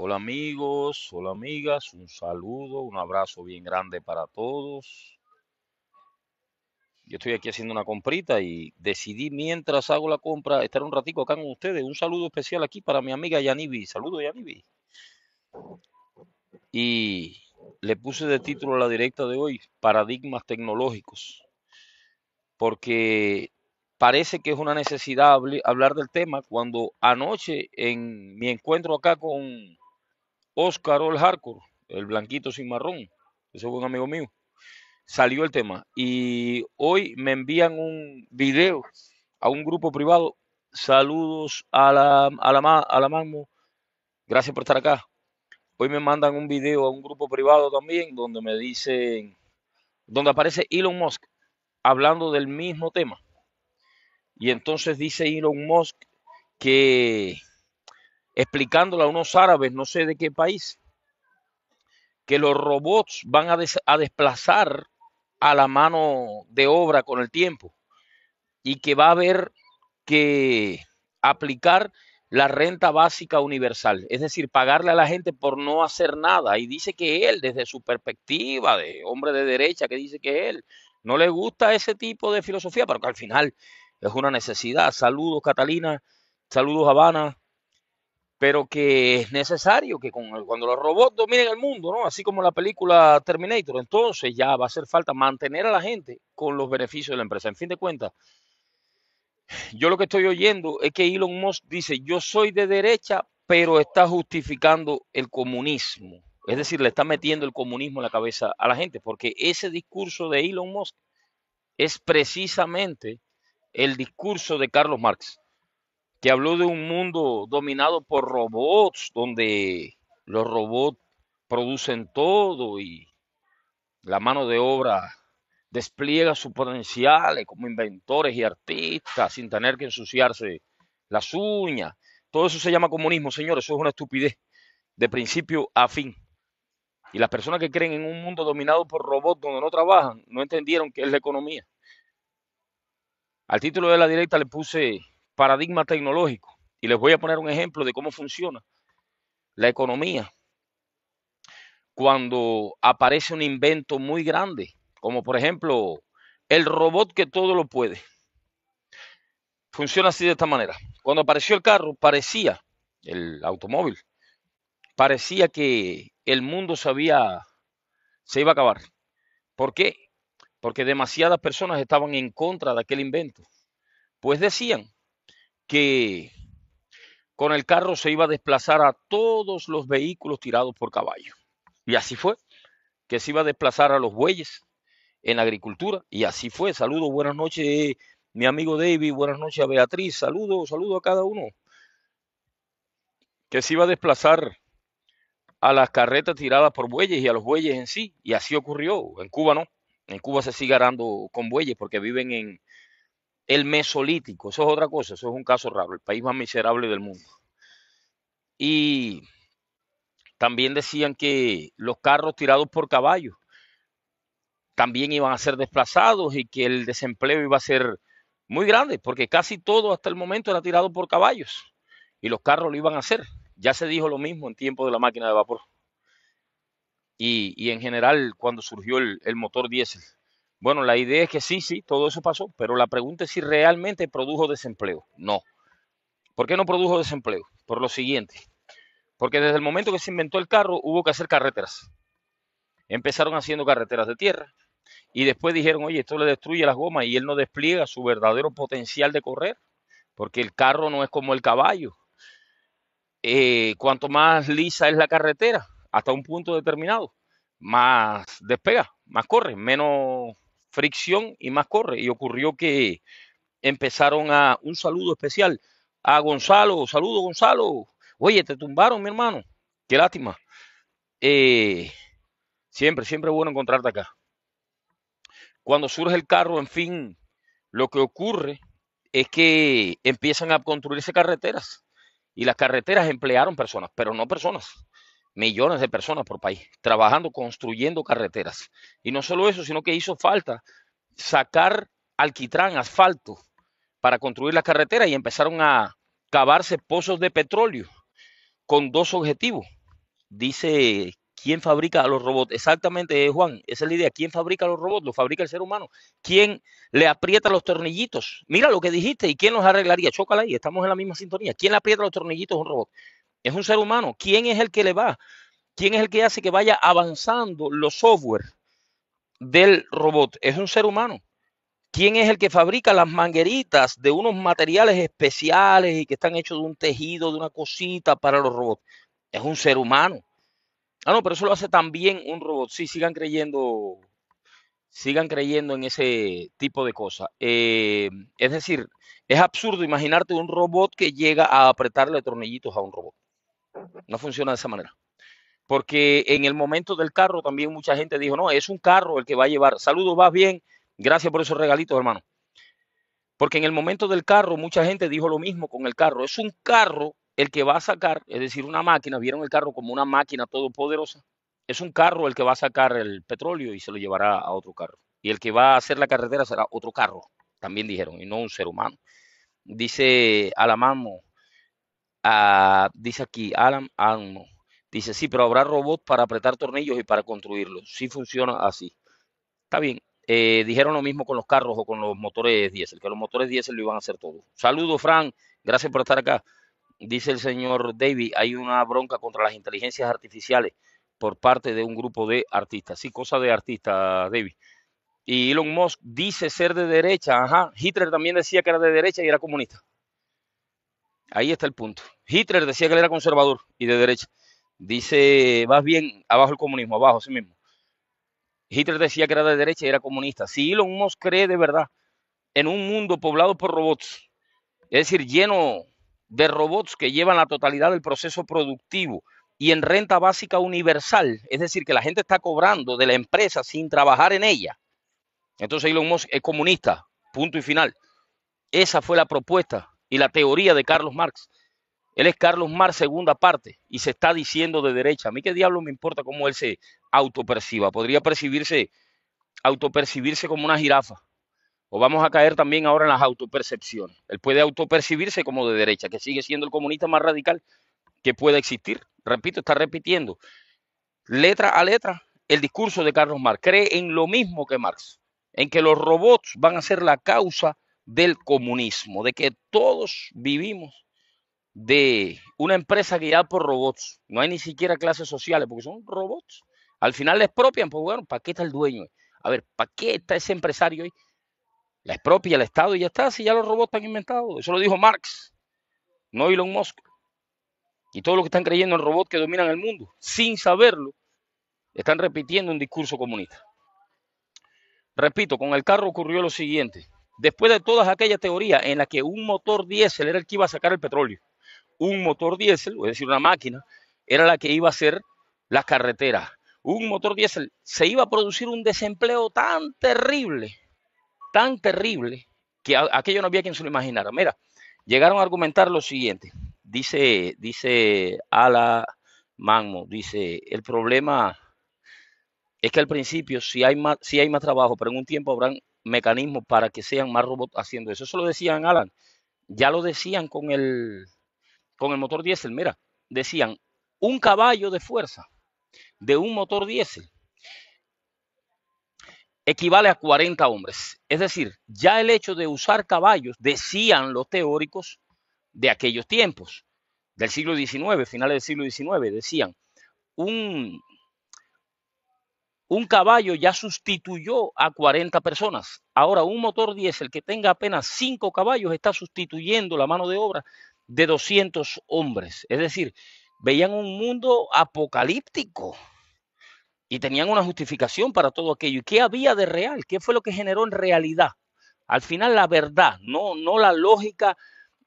Hola amigos, hola amigas, un saludo, un abrazo bien grande para todos. Yo estoy aquí haciendo una comprita y decidí mientras hago la compra estar un ratico acá con ustedes. Un saludo especial aquí para mi amiga Yanibi. Saludo Yanibi. Y le puse de título a la directa de hoy, Paradigmas Tecnológicos, porque parece que es una necesidad hablar del tema cuando anoche en mi encuentro acá con Oscar el Hardcore, el blanquito sin marrón, ese es un amigo mío, salió el tema. Y hoy me envían un video a un grupo privado. Saludos a la, a la, a la Gracias por estar acá. Hoy me mandan un video a un grupo privado también donde me dicen, donde aparece Elon Musk hablando del mismo tema. Y entonces dice Elon Musk que explicándole a unos árabes, no sé de qué país, que los robots van a, a desplazar a la mano de obra con el tiempo y que va a haber que aplicar la renta básica universal, es decir, pagarle a la gente por no hacer nada. Y dice que él, desde su perspectiva de hombre de derecha, que dice que él no le gusta ese tipo de filosofía, pero que al final es una necesidad. Saludos, Catalina. Saludos, Habana pero que es necesario que cuando los robots dominen el mundo, así como la película Terminator, entonces ya va a hacer falta mantener a la gente con los beneficios de la empresa. En fin de cuentas, yo lo que estoy oyendo es que Elon Musk dice, yo soy de derecha, pero está justificando el comunismo. Es decir, le está metiendo el comunismo en la cabeza a la gente, porque ese discurso de Elon Musk es precisamente el discurso de Carlos Marx que habló de un mundo dominado por robots, donde los robots producen todo y la mano de obra despliega sus potenciales como inventores y artistas sin tener que ensuciarse las uñas. Todo eso se llama comunismo, señores, eso es una estupidez de principio a fin. Y las personas que creen en un mundo dominado por robots donde no trabajan, no entendieron qué es la economía. Al título de la directa le puse paradigma tecnológico. Y les voy a poner un ejemplo de cómo funciona la economía. Cuando aparece un invento muy grande, como por ejemplo el robot que todo lo puede. Funciona así de esta manera. Cuando apareció el carro, parecía, el automóvil, parecía que el mundo se, se iba a acabar. ¿Por qué? Porque demasiadas personas estaban en contra de aquel invento. Pues decían, que con el carro se iba a desplazar a todos los vehículos tirados por caballo. Y así fue, que se iba a desplazar a los bueyes en la agricultura. Y así fue. Saludos, buenas noches, mi amigo David, buenas noches a Beatriz. Saludos, saludos a cada uno. Que se iba a desplazar a las carretas tiradas por bueyes y a los bueyes en sí. Y así ocurrió. En Cuba no. En Cuba se sigue arando con bueyes porque viven en, el Mesolítico, eso es otra cosa, eso es un caso raro, el país más miserable del mundo. Y también decían que los carros tirados por caballos también iban a ser desplazados y que el desempleo iba a ser muy grande, porque casi todo hasta el momento era tirado por caballos y los carros lo iban a hacer. Ya se dijo lo mismo en tiempo de la máquina de vapor y, en general cuando surgió el, el motor diésel. Bueno, la idea es que sí, sí, todo eso pasó, pero la pregunta es si realmente produjo desempleo. No. ¿Por qué no produjo desempleo? Por lo siguiente. Porque desde el momento que se inventó el carro hubo que hacer carreteras. Empezaron haciendo carreteras de tierra y después dijeron, oye, esto le destruye las gomas y él no despliega su verdadero potencial de correr, porque el carro no es como el caballo. Eh, cuanto más lisa es la carretera, hasta un punto determinado, más despega, más corre, menos fricción y más corre. Y ocurrió que empezaron a un saludo especial a Gonzalo, saludo Gonzalo, oye, te tumbaron, mi hermano, qué lástima. Eh, siempre, siempre bueno encontrarte acá. Cuando surge el carro, en fin, lo que ocurre es que empiezan a construirse carreteras y las carreteras emplearon personas, pero no personas millones de personas por país, trabajando, construyendo carreteras. Y no solo eso, sino que hizo falta sacar alquitrán, asfalto, para construir las carreteras y empezaron a cavarse pozos de petróleo con dos objetivos. Dice, ¿quién fabrica los robots? Exactamente, eh, Juan, esa es la idea. ¿Quién fabrica los robots? lo fabrica el ser humano. ¿Quién le aprieta los tornillitos? Mira lo que dijiste, ¿y quién los arreglaría? Chócala ahí, estamos en la misma sintonía. ¿Quién le aprieta los tornillitos a un robot? Es un ser humano. ¿Quién es el que le va? ¿Quién es el que hace que vaya avanzando los software del robot? Es un ser humano. ¿Quién es el que fabrica las mangueritas de unos materiales especiales y que están hechos de un tejido, de una cosita para los robots? Es un ser humano. Ah, no, pero eso lo hace también un robot. Sí, sigan creyendo, sigan creyendo en ese tipo de cosas. Eh, es decir, es absurdo imaginarte un robot que llega a apretarle tornillitos a un robot. No funciona de esa manera. Porque en el momento del carro también mucha gente dijo, no, es un carro el que va a llevar. Saludos, vas bien. Gracias por esos regalitos, hermano. Porque en el momento del carro mucha gente dijo lo mismo con el carro. Es un carro el que va a sacar, es decir, una máquina. Vieron el carro como una máquina todopoderosa. Es un carro el que va a sacar el petróleo y se lo llevará a otro carro. Y el que va a hacer la carretera será otro carro, también dijeron, y no un ser humano. Dice Alamamo, Ah, dice aquí, Alan Almo. Dice, sí, pero habrá robots para apretar tornillos y para construirlos. si funciona así. Está bien. Eh, dijeron lo mismo con los carros o con los motores diésel, que los motores diésel lo iban a hacer todo. Saludos, Fran. Gracias por estar acá. Dice el señor David, hay una bronca contra las inteligencias artificiales por parte de un grupo de artistas. Sí, cosa de artista David. Y Elon Musk dice ser de derecha. Ajá. Hitler también decía que era de derecha y era comunista. Ahí está el punto. Hitler decía que él era conservador y de derecha. Dice, más bien, abajo el comunismo, abajo, sí mismo. Hitler decía que era de derecha y era comunista. Si Elon Musk cree de verdad en un mundo poblado por robots, es decir, lleno de robots que llevan la totalidad del proceso productivo y en renta básica universal, es decir, que la gente está cobrando de la empresa sin trabajar en ella. Entonces Elon Musk es comunista, punto y final. Esa fue la propuesta y la teoría de Carlos Marx. Él es Carlos Marx segunda parte y se está diciendo de derecha. A mí qué diablo me importa cómo él se autoperciba. Podría percibirse, autopercibirse como una jirafa. O vamos a caer también ahora en las autopercepciones. Él puede autopercibirse como de derecha, que sigue siendo el comunista más radical que pueda existir. Repito, está repitiendo letra a letra el discurso de Carlos Marx. Cree en lo mismo que Marx, en que los robots van a ser la causa del comunismo, de que todos vivimos de una empresa guiada por robots. No hay ni siquiera clases sociales porque son robots. Al final les propian, pues bueno, ¿para qué está el dueño? A ver, ¿para qué está ese empresario ahí? La propia el Estado y ya está, si ya los robots están inventados. Eso lo dijo Marx, no Elon Musk. Y todos los que están creyendo en robots que dominan el mundo, sin saberlo, están repitiendo un discurso comunista. Repito, con el carro ocurrió lo siguiente después de todas aquellas teorías en las que un motor diésel era el que iba a sacar el petróleo, un motor diésel, es decir, una máquina, era la que iba a hacer las carreteras, un motor diésel, se iba a producir un desempleo tan terrible, tan terrible, que aquello no había quien se lo imaginara. Mira, llegaron a argumentar lo siguiente, dice, dice Ala Magmo, dice, el problema es que al principio si hay más, si hay más trabajo, pero en un tiempo habrán mecanismos para que sean más robots haciendo eso. Eso lo decían Alan, ya lo decían con el, con el motor diésel, mira, decían un caballo de fuerza de un motor diésel equivale a 40 hombres. Es decir, ya el hecho de usar caballos, decían los teóricos de aquellos tiempos, del siglo XIX, finales del siglo XIX, decían, un, un caballo ya sustituyó a 40 personas. Ahora, un motor diésel que tenga apenas 5 caballos está sustituyendo la mano de obra de 200 hombres. Es decir, veían un mundo apocalíptico y tenían una justificación para todo aquello. ¿Y qué había de real? ¿Qué fue lo que generó en realidad? Al final, la verdad, no, no la lógica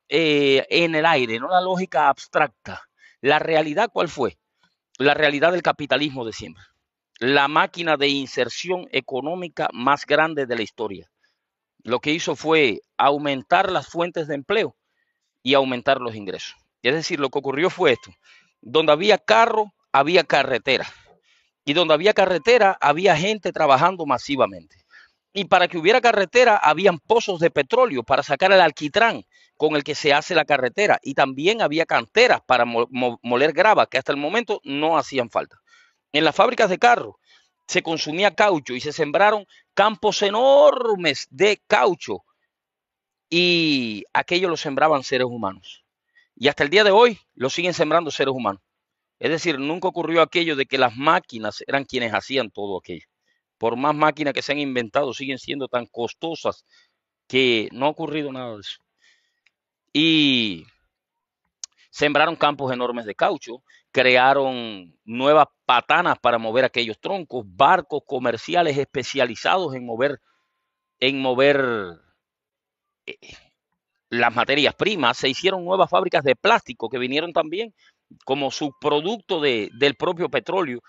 eh, en el aire, no la lógica abstracta. La realidad, ¿cuál fue? La realidad del capitalismo de siempre la máquina de inserción económica más grande de la historia. Lo que hizo fue aumentar las fuentes de empleo y aumentar los ingresos. Es decir, lo que ocurrió fue esto. Donde había carro, había carretera. Y donde había carretera, había gente trabajando masivamente. Y para que hubiera carretera, habían pozos de petróleo para sacar el alquitrán con el que se hace la carretera. Y también había canteras para moler grava, que hasta el momento no hacían falta. En las fábricas de carro se consumía caucho y se sembraron campos enormes de caucho y aquello lo sembraban seres humanos. Y hasta el día de hoy lo siguen sembrando seres humanos. Es decir, nunca ocurrió aquello de que las máquinas eran quienes hacían todo aquello. Por más máquinas que se han inventado, siguen siendo tan costosas que no ha ocurrido nada de eso. Y sembraron campos enormes de caucho crearon nuevas patanas para mover aquellos troncos, barcos comerciales especializados en mover, en mover eh, las materias primas, se hicieron nuevas fábricas de plástico que vinieron también como subproducto del propio petróleo,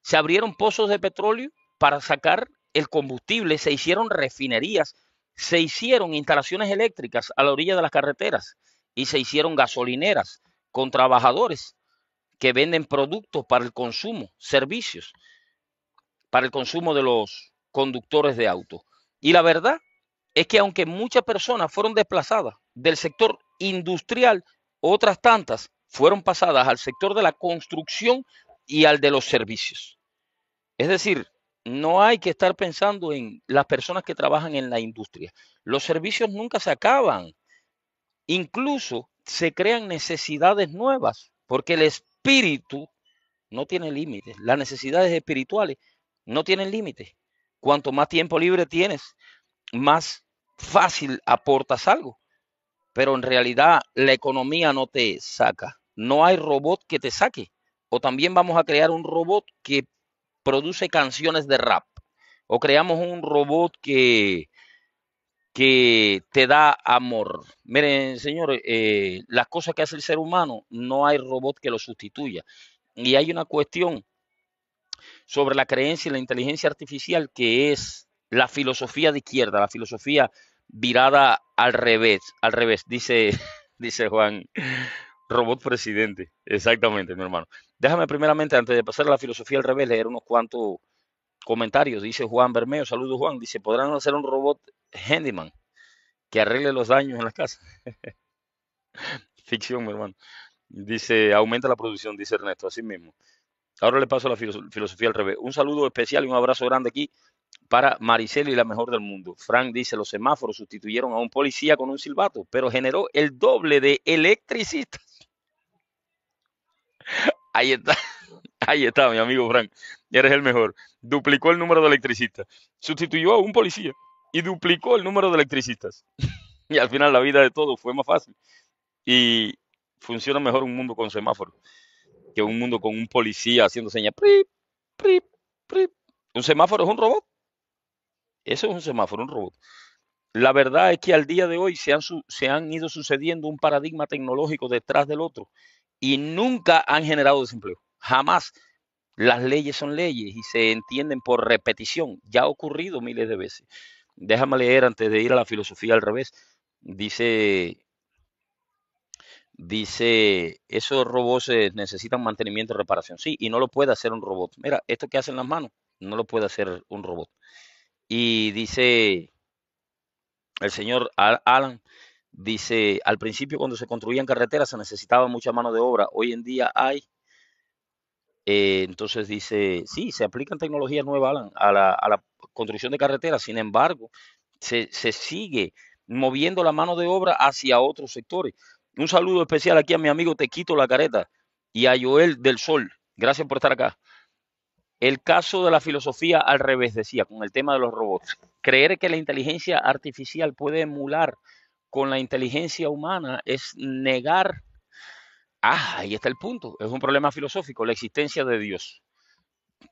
se abrieron pozos de petróleo para sacar el combustible, se hicieron refinerías, se hicieron instalaciones eléctricas a la orilla de las carreteras y se hicieron gasolineras con trabajadores que venden productos para el consumo, servicios, para el consumo de los conductores de auto. Y la verdad es que aunque muchas personas fueron desplazadas del sector industrial, otras tantas fueron pasadas al sector de la construcción y al de los servicios. Es decir, no hay que estar pensando en las personas que trabajan en la industria. Los servicios nunca se acaban. Incluso se crean necesidades nuevas porque les espíritu no tiene límites, las necesidades espirituales no tienen límites. Cuanto más tiempo libre tienes, más fácil aportas algo. Pero en realidad la economía no te saca. No hay robot que te saque. O también vamos a crear un robot que produce canciones de rap. O creamos un robot que que te da amor. Miren, señores, eh, las cosas que hace el ser humano, no hay robot que lo sustituya. Y hay una cuestión sobre la creencia y la inteligencia artificial que es la filosofía de izquierda, la filosofía virada al revés, al revés, dice, dice Juan, robot presidente. Exactamente, mi hermano. Déjame primeramente, antes de pasar a la filosofía al revés, leer unos cuantos Comentarios, dice Juan Bermeo. Saludos, Juan. Dice, ¿podrán hacer un robot handyman que arregle los daños en las casas? Ficción, mi hermano. Dice, aumenta la producción, dice Ernesto, así mismo. Ahora le paso la filosofía al revés. Un saludo especial y un abrazo grande aquí para Mariceli, y la mejor del mundo. Frank dice, los semáforos sustituyeron a un policía con un silbato, pero generó el doble de electricistas. Ahí está, ahí está mi amigo Frank eres el mejor. Duplicó el número de electricistas. Sustituyó a un policía y duplicó el número de electricistas. y al final la vida de todos fue más fácil. Y funciona mejor un mundo con semáforos que un mundo con un policía haciendo señas. Un semáforo es un robot. Eso es un semáforo, un robot. La verdad es que al día de hoy se han, se han ido sucediendo un paradigma tecnológico detrás del otro y nunca han generado desempleo. Jamás. Las leyes son leyes y se entienden por repetición. Ya ha ocurrido miles de veces. Déjame leer antes de ir a la filosofía al revés. Dice, dice, esos robots eh, necesitan mantenimiento y reparación. Sí, y no lo puede hacer un robot. Mira, esto que hacen las manos, no lo puede hacer un robot. Y dice el señor Alan, dice, al principio cuando se construían carreteras se necesitaba mucha mano de obra. Hoy en día hay eh, entonces dice, sí, se aplican tecnologías nuevas, a la, construcción de carreteras, sin embargo, se, se sigue moviendo la mano de obra hacia otros sectores. Un saludo especial aquí a mi amigo Tequito la Careta y a Joel del Sol. Gracias por estar acá. El caso de la filosofía al revés, decía, con el tema de los robots. Creer que la inteligencia artificial puede emular con la inteligencia humana es negar Ah, ahí está el punto. Es un problema filosófico, la existencia de Dios.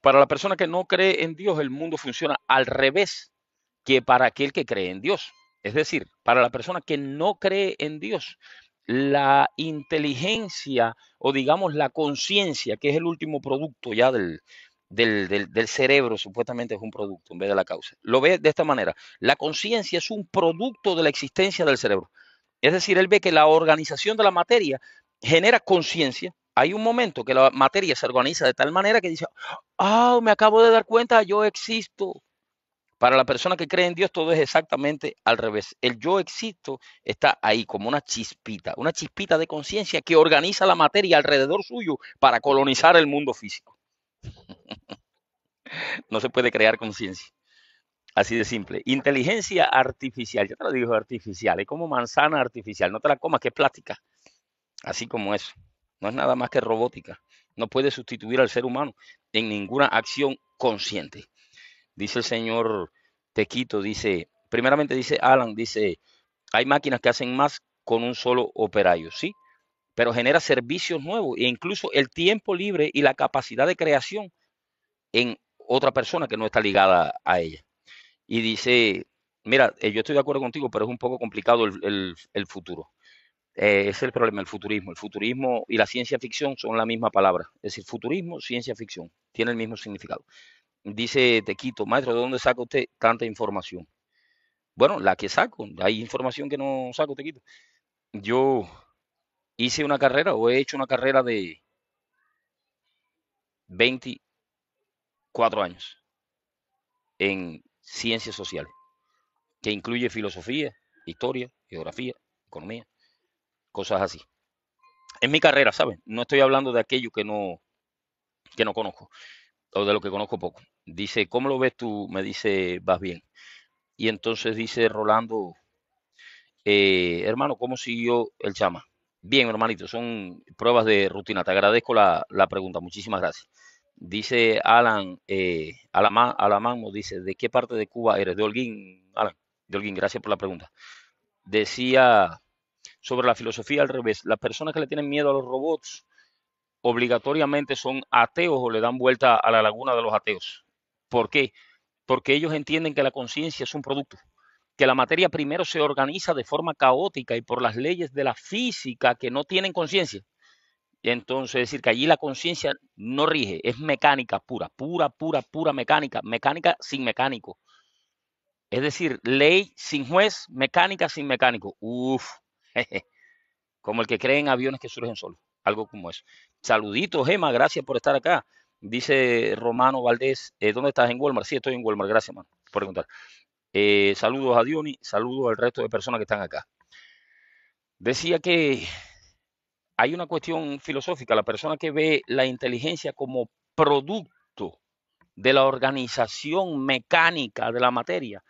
Para la persona que no cree en Dios, el mundo funciona al revés que para aquel que cree en Dios. Es decir, para la persona que no cree en Dios, la inteligencia o digamos la conciencia, que es el último producto ya del, cerebro, supuestamente es un producto en vez de la causa. Lo ve de esta manera. La conciencia es un producto de la existencia del cerebro. Es decir, él ve que la organización de la materia genera conciencia, hay un momento que la materia se organiza de tal manera que dice, oh, me acabo de dar cuenta, yo existo. Para la persona que cree en Dios todo es exactamente al revés. El yo existo está ahí como una chispita, una chispita de conciencia que organiza la materia alrededor suyo para colonizar el mundo físico. no se puede crear conciencia. Así de simple. Inteligencia artificial, ya te lo digo artificial, es como manzana artificial, no te la comas que es plástica. Así como eso. No es nada más que robótica. No puede sustituir al ser humano en ninguna acción consciente. Dice el señor Tequito, dice, primeramente dice Alan, dice, hay máquinas que hacen más con un solo operario, ¿sí? Pero genera servicios nuevos e incluso el tiempo libre y la capacidad de creación en otra persona que no está ligada a ella. Y dice, mira, eh, yo estoy de acuerdo contigo, pero es un poco complicado el, el futuro. Eh, es el problema, el futurismo. El futurismo y la ciencia ficción son la misma palabra. Es decir, futurismo, ciencia ficción, tiene el mismo significado. Dice Tequito, maestro, ¿de dónde saca usted tanta información? Bueno, la que saco, hay información que no saco, Tequito. Yo hice una carrera o he hecho una carrera de 24 años en ciencias sociales, que incluye filosofía, historia, geografía, economía, cosas así. En mi carrera, ¿sabes? No estoy hablando de aquello que no, que no conozco o de lo que conozco poco. Dice, ¿cómo lo ves tú? Me dice, vas bien. Y entonces dice Rolando, eh, hermano, ¿cómo siguió el chama? Bien, hermanito, son pruebas de rutina. Te agradezco la, pregunta, muchísimas gracias. Dice Alan, eh, Alamán, dice, ¿de qué parte de Cuba eres? De Holguín, Alan, de Holguín, gracias por la pregunta. Decía sobre la filosofía al revés. Las personas que le tienen miedo a los robots obligatoriamente son ateos o le dan vuelta a la laguna de los ateos. ¿Por qué? Porque ellos entienden que la conciencia es un producto, que la materia primero se organiza de forma caótica y por las leyes de la física que no tienen conciencia. entonces es decir que allí la conciencia no rige, es mecánica pura, pura, pura, pura mecánica, mecánica sin mecánico. Es decir, ley sin juez, mecánica sin mecánico. Uf, como el que cree en aviones que surgen solos, algo como eso. Saluditos, Gema, gracias por estar acá. Dice Romano Valdés, eh, ¿dónde estás? ¿En Walmart? Sí, estoy en Walmart, gracias, por preguntar. Eh, saludos a Diony, saludos al resto de personas que están acá. Decía que hay una cuestión filosófica, la persona que ve la inteligencia como producto de la organización mecánica de la materia,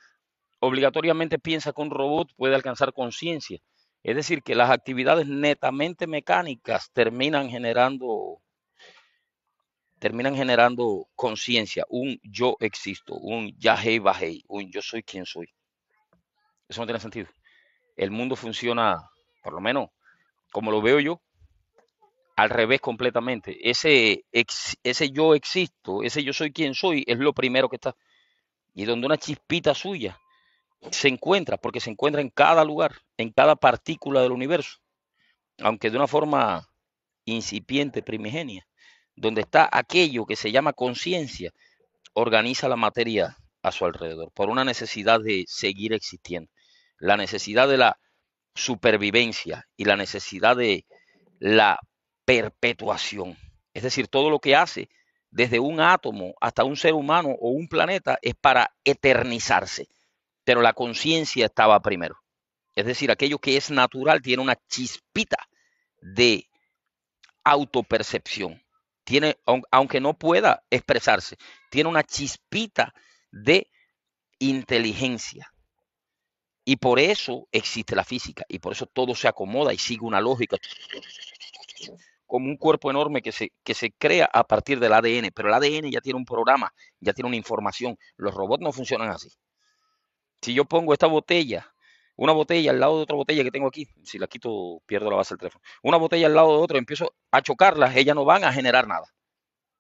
obligatoriamente piensa que un robot puede alcanzar conciencia es decir, que las actividades netamente mecánicas terminan generando terminan generando conciencia, un yo existo, un ya yahei bajei, un yo soy quien soy. Eso no tiene sentido. El mundo funciona, por lo menos como lo veo yo, al revés completamente. Ese, ese yo existo, ese yo soy quien soy, es lo primero que está. Y donde una chispita suya se encuentra, porque se encuentra en cada lugar, en cada partícula del universo, aunque de una forma incipiente, primigenia, donde está aquello que se llama conciencia, organiza la materia a su alrededor, por una necesidad de seguir existiendo, la necesidad de la supervivencia y la necesidad de la perpetuación. Es decir, todo lo que hace desde un átomo hasta un ser humano o un planeta es para eternizarse pero la conciencia estaba primero. Es decir, aquello que es natural tiene una chispita de autopercepción. Tiene, aunque no pueda expresarse, tiene una chispita de inteligencia. Y por eso existe la física, y por eso todo se acomoda y sigue una lógica, como un cuerpo enorme que se, que se crea a partir del ADN, pero el ADN ya tiene un programa, ya tiene una información, los robots no funcionan así si yo pongo esta botella, una botella al lado de otra botella que tengo aquí, si la quito, pierdo la base del teléfono, una botella al lado de otra, empiezo a chocarlas, ellas no van a generar nada.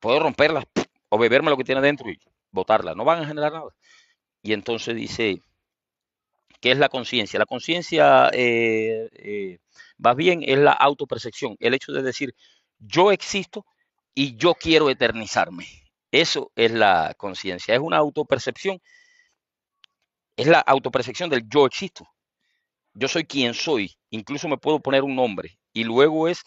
Puedo romperlas o beberme lo que tiene dentro y botarlas, no van a generar nada. Y entonces dice, ¿qué es la conciencia? La conciencia, va eh, eh, más bien, es la autopercepción, el hecho de decir, yo existo y yo quiero eternizarme. Eso es la conciencia, es una autopercepción es la autopercepción del yo existo. Yo soy quien soy. Incluso me puedo poner un nombre. Y luego es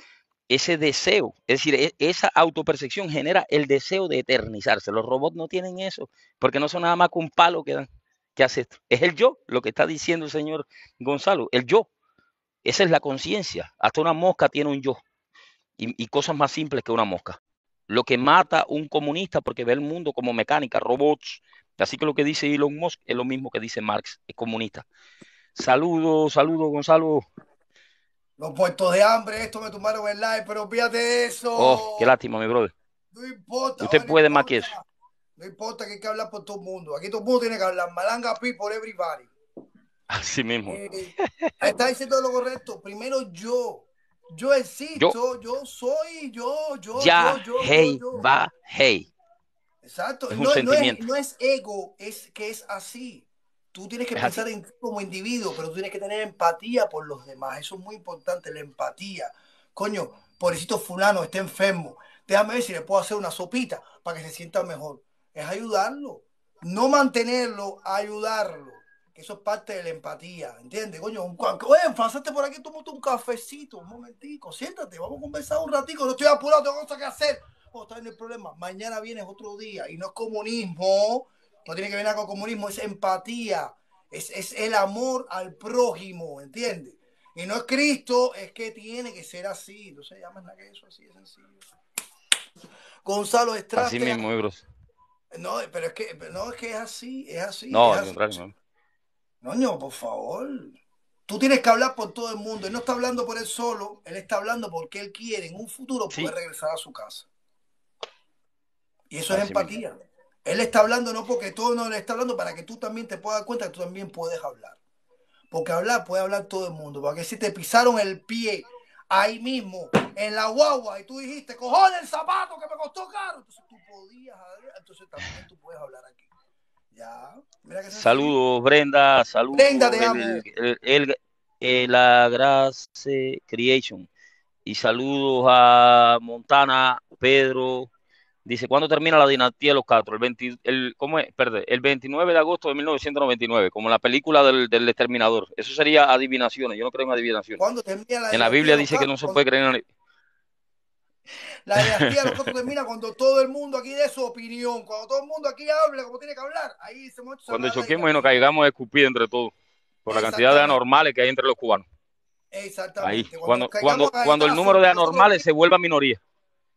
ese deseo. Es decir, e, esa autopercepción genera el deseo de eternizarse. Los robots no tienen eso, porque no son nada más que un palo que dan. que hace esto? Es el yo, lo que está diciendo el señor Gonzalo, el yo. Esa es la conciencia. Hasta una mosca tiene un yo. Y, y, cosas más simples que una mosca. Lo que mata un comunista porque ve el mundo como mecánica, robots, Así que lo que dice Elon Musk es lo mismo que dice Marx, es comunista. Saludos, saludos, Gonzalo. Los puestos de hambre, esto me tomaron el live, pero fíjate de eso. Oh, qué lástima, mi brother. No importa. Usted puede más que eso. No importa que hay que hablar por todo el mundo. Aquí todo el mundo tiene que hablar. Malanga pi por everybody. Así mismo. estás eh, está diciendo lo correcto. Primero yo. Yo existo, yo, soy, yo, yo, ya, yo, yo, hey, va, hey. Exacto. no, es, ego, es que es así. Tú tienes que pensar en ti como individuo, pero tú tienes que tener empatía por los demás. Eso es muy importante, la empatía. Coño, pobrecito fulano, está enfermo. Déjame ver si le puedo hacer una sopita para que se sienta mejor. Es ayudarlo. No mantenerlo, ayudarlo. Eso es parte de la empatía, ¿entiendes? Coño, un, oye, pasaste por aquí, tómate un cafecito, un momentico, siéntate, vamos a conversar un ratico, no estoy apurado, tengo cosas que hacer está en el problema. Mañana viene otro día y no es comunismo. No tiene que ver nada con comunismo, es empatía. Es, es el amor al prójimo, entiende Y no es Cristo, es que tiene que ser así. no se llama nada que eso, así es sencillo. Gonzalo Estrada. Así mismo, No, pero es que, no, es que es así, es así. No, es así. no. No, por favor. Tú tienes que hablar por todo el mundo. Él no está hablando por él solo, él está hablando porque él quiere en un futuro poder regresar a su casa. Y eso es empatía. Él está hablando no porque todo no le está hablando, para que tú también te puedas dar cuenta que tú también puedes hablar. Porque hablar puede hablar todo el mundo. Porque si te pisaron el pie ahí mismo, en la guagua, y tú dijiste, cojones el zapato que me costó caro. Entonces tú podías hablar, entonces también tú puedes hablar aquí. Ya. saludos, Brenda. Saludos. Brenda, te amo. Eh, la Grace Creation. Y saludos a Montana, Pedro, Dice, ¿cuándo termina la dinastía de los cuatro El, el 29 de agosto de 1999, como la película del, exterminador. Eso sería adivinaciones. Yo no creo en adivinaciones. en la Biblia dice que no se puede creer en La dinastía de los Castro termina cuando todo el mundo aquí dé su opinión. Cuando todo el mundo aquí hable como tiene que hablar. Ahí Cuando choquemos y nos caigamos escupidos entre todos. Por la cantidad de anormales que hay entre los cubanos. Exactamente. cuando, cuando, cuando el número de anormales se vuelva minoría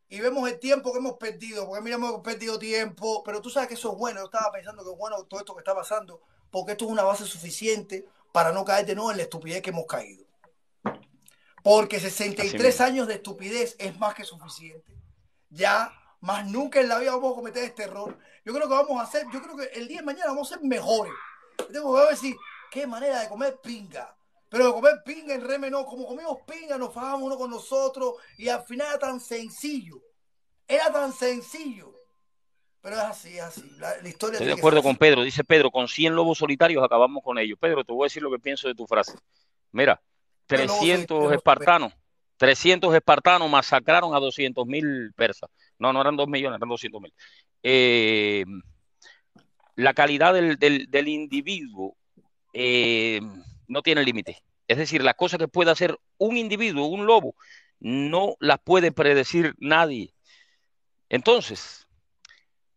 y vemos el tiempo que hemos perdido, porque mira, hemos perdido tiempo, pero tú sabes que eso es bueno, yo estaba pensando que es bueno todo esto que está pasando, porque esto es una base suficiente para no caer de nuevo en la estupidez que hemos caído. Porque 63 años de estupidez es más que suficiente. Ya, más nunca en la vida vamos a cometer este error. Yo creo que vamos a hacer, yo creo que el día de mañana vamos a ser mejores. Tengo que decir, qué manera de comer pinga pero de comer pinga en Reme no, como comimos pinga, nos fajamos uno con nosotros y al final era tan sencillo. Era tan sencillo. Pero es así, es así. La, historia Estoy de acuerdo con Pedro. Dice Pedro, con 100 lobos solitarios acabamos con ellos. Pedro, te voy a decir lo que pienso de tu frase. Mira, 300 espartanos, 300 espartanos masacraron a 200 mil persas. No, no eran 2 millones, eran 200 mil. Eh, la calidad del, del individuo. Eh, no tiene límite. Es decir, las cosas que puede hacer un individuo, un lobo, no las puede predecir nadie. Entonces,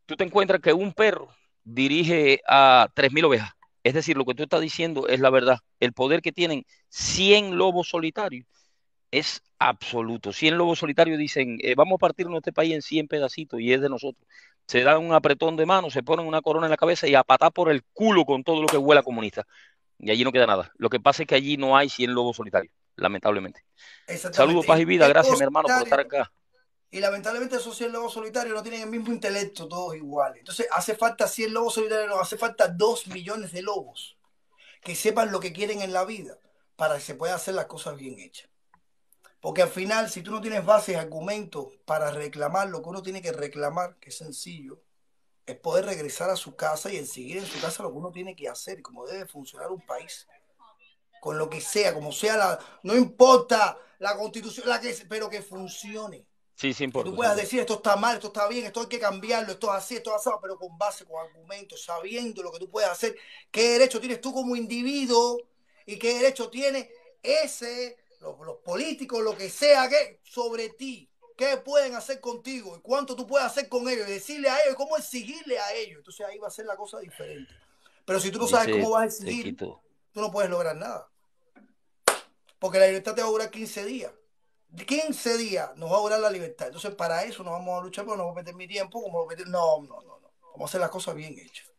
tú te encuentras que un perro dirige a 3.000 ovejas. Es decir, lo que tú estás diciendo es la verdad. El poder que tienen 100 lobos solitarios es absoluto. 100 lobos solitarios dicen, eh, vamos a partir este país en 100 pedacitos y es de nosotros. Se dan un apretón de mano, se ponen una corona en la cabeza y a patar por el culo con todo lo que huela comunista. Y allí no queda nada. Lo que pasa es que allí no hay 100 lobos solitarios, lamentablemente. Saludos, paz y vida. Gracias, mi hermano, por estar acá. Y lamentablemente esos 100 lobos solitarios no tienen el mismo intelecto, todos iguales. Entonces hace falta 100 lobos solitarios, no, hace falta 2 millones de lobos que sepan lo que quieren en la vida para que se puedan hacer las cosas bien hechas. Porque al final, si tú no tienes bases, argumentos para reclamar lo que uno tiene que reclamar, que es sencillo, es poder regresar a su casa y en seguir en su casa lo que uno tiene que hacer y debe funcionar un país. Con lo que sea, como sea la. No importa la constitución, la que, pero que funcione. Sí, sí importa. Tú puedas decir esto está mal, esto está bien, esto hay que cambiarlo, esto es así, esto es así, pero con base, con argumentos, sabiendo lo que tú puedes hacer, qué derecho tienes tú como individuo y qué derecho tiene ese, los, los políticos, lo que sea que, sobre ti qué pueden hacer contigo y cuánto tú puedes hacer con ellos, decirle a ellos, cómo exigirle a ellos. Entonces ahí va a ser la cosa diferente. Pero si tú no sabes cómo vas a exigir, tú no puedes lograr nada. Porque la libertad te va a durar 15 días. 15 días nos va a durar la libertad. Entonces, para eso nos vamos a luchar, pero no voy a meter mi tiempo No, no, no, no. Vamos a hacer las cosas bien hechas.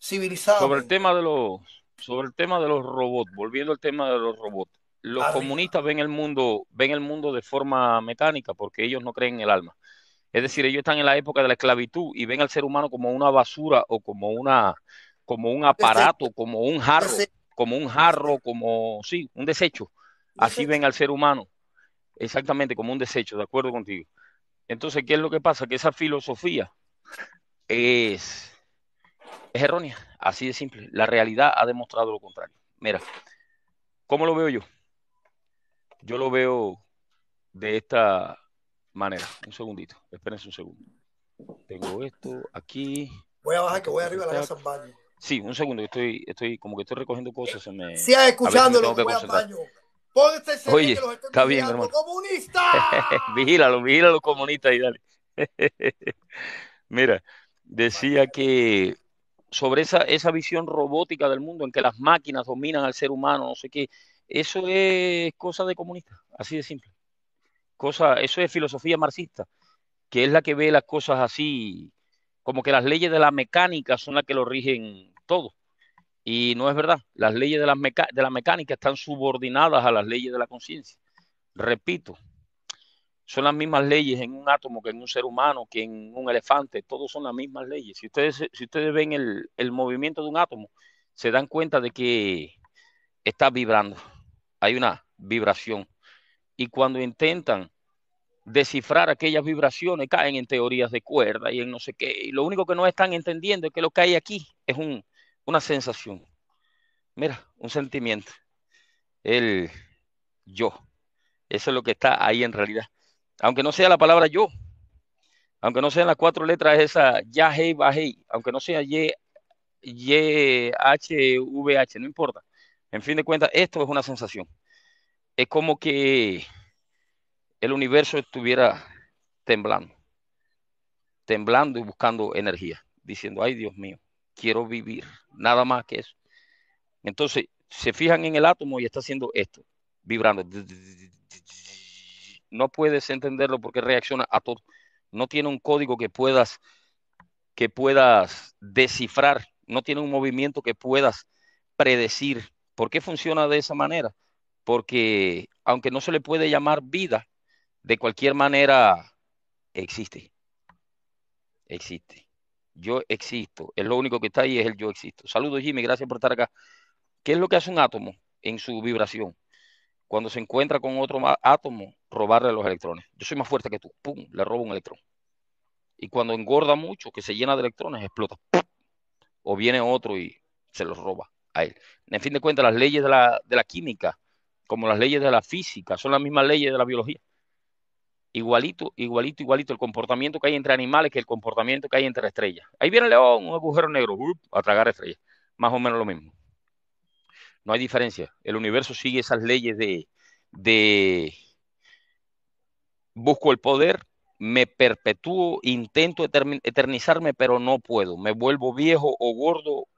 Civilizados. Sobre el tema de los sobre el tema de los robots, volviendo al tema de los robots los comunistas ven el mundo, ven el mundo de forma mecánica porque ellos no creen en el alma. Es decir, ellos están en la época de la esclavitud y ven al ser humano como una basura o como una como un aparato, como un jarro, como un jarro, como sí, un desecho. Así ven al ser humano. Exactamente, como un desecho, de acuerdo contigo. Entonces, ¿qué es lo que pasa? Que esa filosofía es, es errónea, así de simple. La realidad ha demostrado lo contrario. Mira, ¿cómo lo veo yo? Yo lo veo de esta manera. Un segundito, espérense un segundo. Tengo esto aquí. Voy a bajar que voy arriba a la casa en baño. Sí, un segundo, estoy, estoy como que estoy recogiendo cosas. Se me... Siga escuchándolo, voy al baño. Este Oye, los está bien, hermano. comunista. vigílalo, comunista y dale. Mira, decía que sobre esa, esa visión robótica del mundo en que las máquinas dominan al ser humano, no sé qué, eso es cosa de comunista, así de simple. Cosa, eso es filosofía marxista, que es la que ve las cosas así, como que las leyes de la mecánica son las que lo rigen todo. Y no es verdad, las leyes de la, de la mecánica están subordinadas a las leyes de la conciencia. Repito, son las mismas leyes en un átomo que en un ser humano, que en un elefante, todos son las mismas leyes. Si ustedes, si ustedes ven el movimiento de un átomo, se dan cuenta de que está vibrando hay una vibración. Y cuando intentan descifrar aquellas vibraciones, caen en teorías de cuerda y en no sé qué. Y lo único que no están entendiendo es que lo que hay aquí es un, una sensación. Mira, un sentimiento. El yo. Eso es lo que está ahí en realidad. Aunque no sea la palabra yo, aunque no sean las cuatro letras esa ya, va, Bajei, aunque no sea Y, Y, H, V, H, no importa. En fin de cuentas, esto es una sensación. Es como que el universo estuviera temblando, temblando y buscando energía, diciendo, ay Dios mío, quiero vivir, nada más que eso. Entonces, se fijan en el átomo y está haciendo esto, vibrando. No puedes entenderlo porque reacciona a todo. No tiene un código que puedas, que puedas descifrar, no tiene un movimiento que puedas predecir ¿Por qué funciona de esa manera? Porque aunque no se le puede llamar vida, de cualquier manera existe. Existe. Yo existo. Es lo único que está ahí, es el yo existo. Saludos Jimmy, gracias por estar acá. ¿Qué es lo que hace un átomo en su vibración? Cuando se encuentra con otro átomo, robarle los electrones. Yo soy más fuerte que tú. ¡Pum! Le robo un electrón. Y cuando engorda mucho, que se llena de electrones, explota. O viene otro y se los roba. En fin de cuentas, las leyes de la, química, como las leyes de la física, son las mismas leyes de la biología. Igualito, igualito, igualito el comportamiento que hay entre animales que el comportamiento que hay entre estrellas. Ahí viene el león, un agujero negro, uh, a tragar estrellas. Más o menos lo mismo. No hay diferencia. El universo sigue esas leyes de, de busco el poder, me perpetúo, intento eternizarme, pero no puedo. Me vuelvo viejo o gordo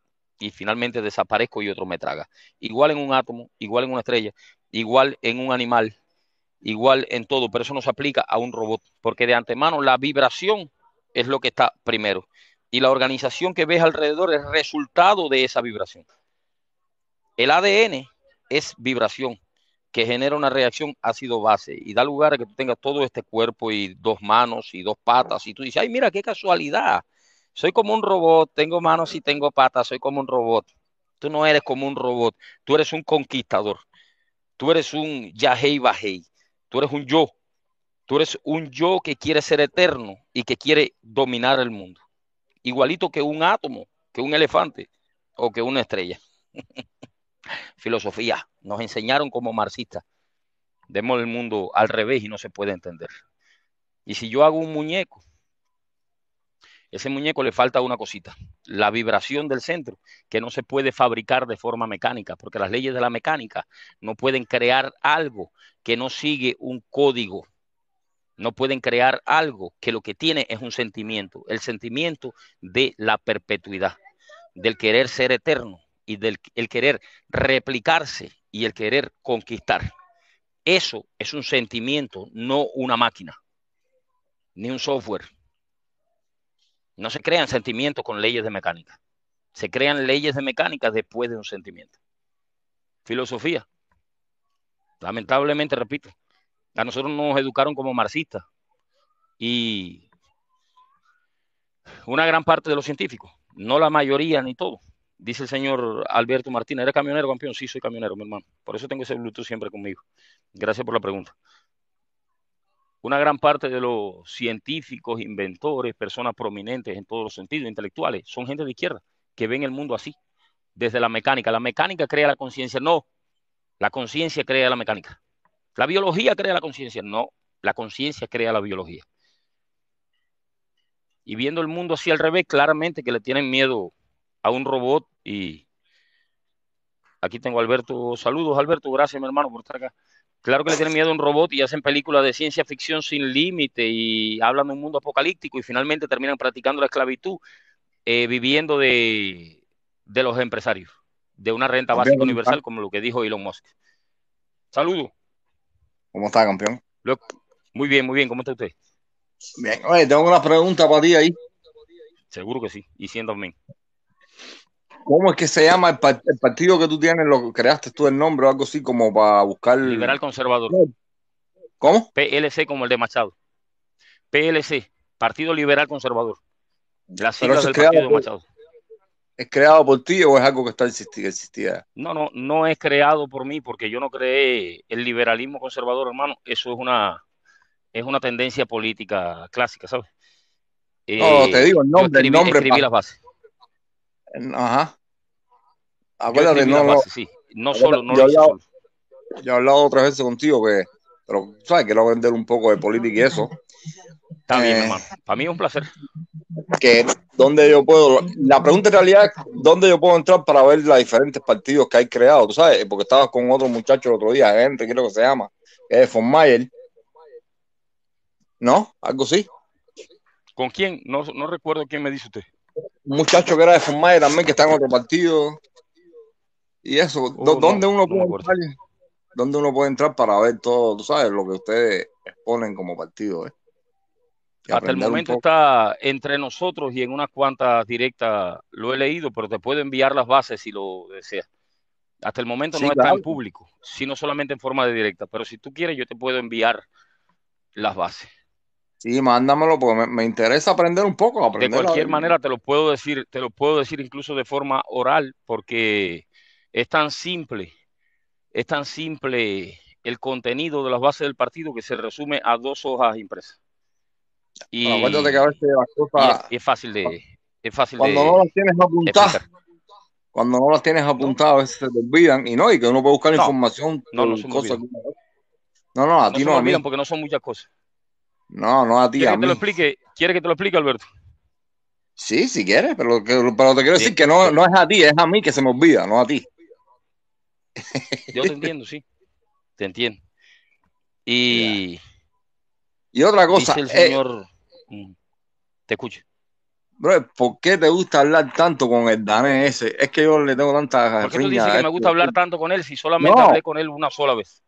y finalmente desaparezco y otro me traga. Igual en un átomo, igual en una estrella, igual en un animal, igual en todo, pero eso no se aplica a un robot, porque de antemano la vibración es lo que está primero y la organización que ves alrededor es resultado de esa vibración. El ADN es vibración que genera una reacción ácido-base y da lugar a que tú tengas todo este cuerpo y dos manos y dos patas y tú dices, ay, mira, qué casualidad, soy como un robot, tengo manos y tengo patas, soy como un robot. Tú no eres como un robot, tú eres un conquistador, tú eres un Yahei Bahei, tú eres un yo, tú eres un yo que quiere ser eterno y que quiere dominar el mundo, igualito que un átomo, que un elefante o que una estrella. Filosofía, nos enseñaron como marxistas, Demos el mundo al revés y no se puede entender. Y si yo hago un muñeco, ese muñeco le falta una cosita, la vibración del centro, que no se puede fabricar de forma mecánica, porque las leyes de la mecánica no pueden crear algo que no sigue un código, no pueden crear algo que lo que tiene es un sentimiento, el sentimiento de la perpetuidad, del querer ser eterno y del querer replicarse y el querer conquistar. Eso es un sentimiento, no una máquina, ni un software. No se crean sentimientos con leyes de mecánica. Se crean leyes de mecánica después de un sentimiento. Filosofía. Lamentablemente, repito, a nosotros nos educaron como marxistas y una gran parte de los científicos, no la mayoría ni todo. Dice el señor Alberto Martínez, ¿eres camionero, campeón? Sí, soy camionero, mi hermano. Por eso tengo ese Bluetooth siempre conmigo. Gracias por la pregunta una gran parte de los científicos, inventores, personas prominentes en todos los sentidos, intelectuales, son gente de izquierda que ven el mundo así, desde la mecánica. La mecánica crea la conciencia, no. La conciencia crea la mecánica. La biología crea la conciencia, no. La conciencia crea la biología. Y viendo el mundo así al revés, claramente que le tienen miedo a un robot y aquí tengo a Alberto. Saludos, Alberto. Gracias, mi hermano, por estar acá. Claro que le tienen miedo a un robot y hacen películas de ciencia ficción sin límite y hablan de un mundo apocalíptico y finalmente terminan practicando la esclavitud, eh, viviendo de, de, los empresarios, de una renta básica universal, como lo que dijo Elon Musk. Saludos. ¿Cómo está, campeón? Muy bien, muy bien. ¿Cómo está usted? Bien. Oye, tengo una pregunta para ti ahí. Seguro que sí. Y siéntame. también. ¿Cómo es que se llama el, partido que tú tienes? Lo creaste tú el nombre o algo así como para buscar. Liberal conservador. ¿Cómo? PLC como el de Machado. PLC, Partido Liberal Conservador. Las siglas del partido Machado. ¿Es creado por ti o es algo que está existía? No, no, no es creado por mí porque yo no creé el liberalismo conservador, hermano. Eso es una, es una tendencia política clásica, ¿sabes? no, te eh, digo el nombre, el nombre. Escribí las bases. Ajá. Acuérdate, no, no solo, no yo, yo he hablado otras veces contigo que, pero, ¿sabes? Quiero vender un poco de política y eso. Está bien, eh, hermano. Para mí es un placer. Que donde yo puedo, la pregunta en realidad es dónde yo puedo entrar para ver los diferentes partidos que hay creado, tú sabes, porque estabas con otro muchacho el otro día, gente, creo que se llama, que es von Mayer. ¿No? Algo así. ¿Con quién? No, no recuerdo quién me dice usted muchacho que era de Fumay también, que está en otro partido. Y eso, uh, ¿dónde, uno puede entrar, uno puede entrar para ver todo, tú sabes, lo que ustedes exponen como partido? Eh. Hasta el momento está entre nosotros y en unas cuantas directas lo he leído, pero te puedo enviar las bases si lo deseas. Hasta el momento no está en público, sino solamente en forma de directa. Pero si tú quieres, yo te puedo enviar las bases. Sí, mándamelo porque me, interesa aprender un poco. de cualquier manera te lo puedo decir, te lo puedo decir incluso de forma oral porque es tan simple, es tan simple el contenido de las bases del partido que se resume a dos hojas impresas. Y, que a veces las cosas, es, fácil de, es fácil cuando no las tienes apuntadas, cuando no las tienes apuntadas, a veces se te olvidan y no, y que uno puede buscar información. No, no, no, no, a ti no, porque no son muchas cosas. No, no a ti. a mí. te lo explique? que te lo explique, Alberto? Sí, si quieres, pero, te quiero decir que no, es a ti, es a mí que se me olvida, no a ti. Yo te entiendo, sí. Te entiendo. Y. Y otra cosa. Dice el eh, señor. Mm, te escucho. Bro, ¿por qué te gusta hablar tanto con el danés ese? Es que yo le tengo tanta. ¿Por qué tú dices que me gusta hablar tanto con él si solamente hablé con él una sola vez?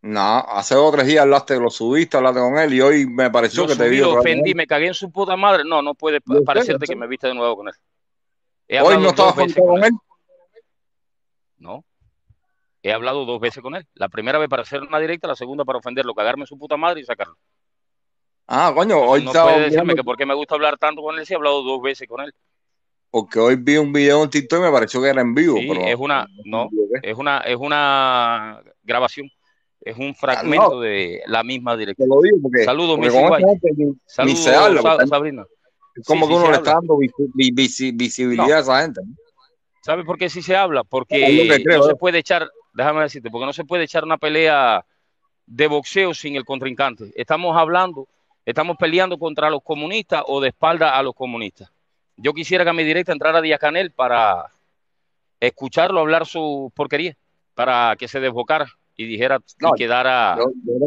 No, hace dos o tres días hablaste, lo subiste, hablaste con él y hoy me pareció que te vi. ofendí, me cagué en su puta madre. No, no puede parecerte que me viste de nuevo con él. hoy no estabas con, él. No. He hablado dos veces con él. La primera vez para hacer una directa, la segunda para ofenderlo, cagarme en su puta madre y sacarlo. Ah, coño, hoy No puede decirme que por qué me gusta hablar tanto con él si he hablado dos veces con él. Porque hoy vi un video en TikTok y me pareció que era en vivo. Sí, es una, no, es una, es una grabación es un fragmento de la misma dirección. Saludos, mi Saludos, habla, Sabrina. Es como que uno le está dando visibilidad a esa gente. ¿Sabes por qué sí se habla? Porque no se ¿eh? puede echar, déjame decirte, porque no se puede echar una pelea de boxeo sin el contrincante. Estamos hablando, estamos peleando contra los comunistas o de espalda a los comunistas. Yo quisiera que a mi directa entrara Díaz Canel para escucharlo hablar su porquería, para que se desbocara y dijera y quedara,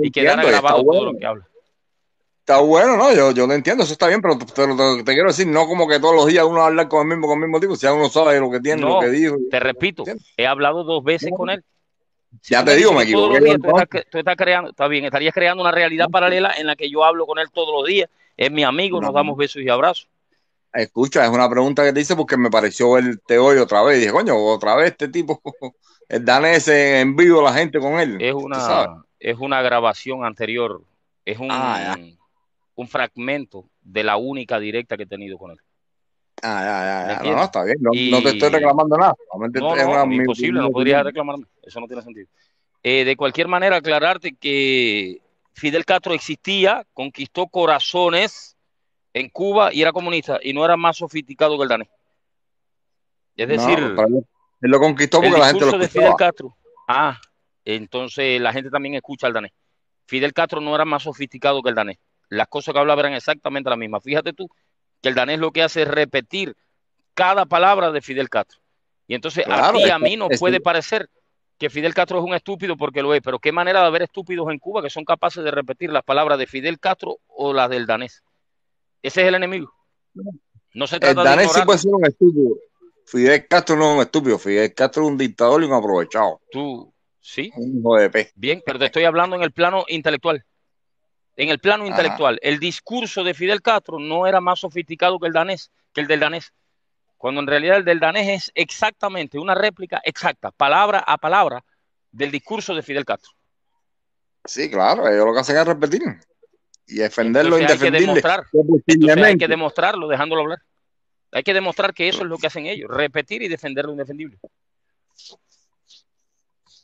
y quedara grabado todo lo que habla. Está bueno, ¿no? Yo, yo lo entiendo, eso está bien, pero te, quiero decir, no como que todos los días uno habla con el mismo, con el mismo tipo, si uno sabe lo que tiene, lo que dijo. Te repito, he hablado dos veces con él. ya te digo, me equivoco. estás creando, está bien, estarías creando una realidad paralela en la que yo hablo con él todos los días, es mi amigo, nos damos besos y abrazos. Escucha, es una pregunta que te hice porque me pareció te hoy otra vez. Y dije, coño, otra vez este tipo, el danés en vivo, la gente con él. Es una, es una grabación anterior, es un, ah, un fragmento de la única directa que he tenido con él. Ah, ya, ya, ya. No, está bien. No, te estoy reclamando nada. No, es imposible, no podrías reclamarme. Eso no tiene sentido. Eh, de cualquier manera, aclararte que Fidel Castro existía, conquistó corazones en Cuba y era comunista y no era más sofisticado que el danés. Es decir, él lo conquistó porque la gente lo de Fidel Castro. Ah, entonces la gente también escucha al danés. Fidel Castro no era más sofisticado que el danés. Las cosas que hablaba eran exactamente las mismas. Fíjate tú que el danés lo que hace es repetir cada palabra de Fidel Castro. Y entonces a ti a mí no puede parecer que Fidel Castro es un estúpido porque lo es, pero qué manera de haber estúpidos en Cuba que son capaces de repetir las palabras de Fidel Castro o las del danés. Ese es el enemigo. No se eh, trata el danés sí puede ser un estúpido. Fidel Castro no es un estúpido. Fidel Castro es un dictador y un aprovechado. Tú, sí. Un hijo de Bien, pero te estoy hablando en el plano intelectual. En el plano intelectual, el discurso de Fidel Castro no era más sofisticado que el danés, que el del danés. Cuando en realidad el del danés es exactamente una réplica exacta, palabra a palabra, del discurso de Fidel Castro. Sí, claro, ellos lo que hacen es repetir y defenderlo indefendible. Hay que demostrarlo dejándolo hablar. Hay que demostrar que eso es lo que hacen ellos, repetir y defender lo indefendible.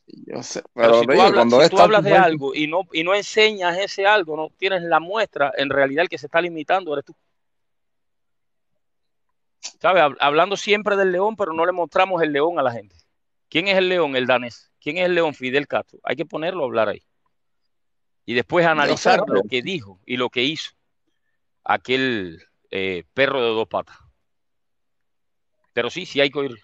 Yo sé, pero, si, tú, hablas, cuando tú hablas, de algo y no, y no enseñas ese algo, no tienes la muestra, en realidad el que se está limitando eres tú. ¿Sabes? Hablando siempre del león, pero no le mostramos el león a la gente. ¿Quién es el león? El danés. ¿Quién es el león? Fidel Castro. Hay que ponerlo a hablar ahí y después analizar lo que dijo y lo que hizo aquel eh, perro de dos patas. Pero sí, sí hay que oírlo.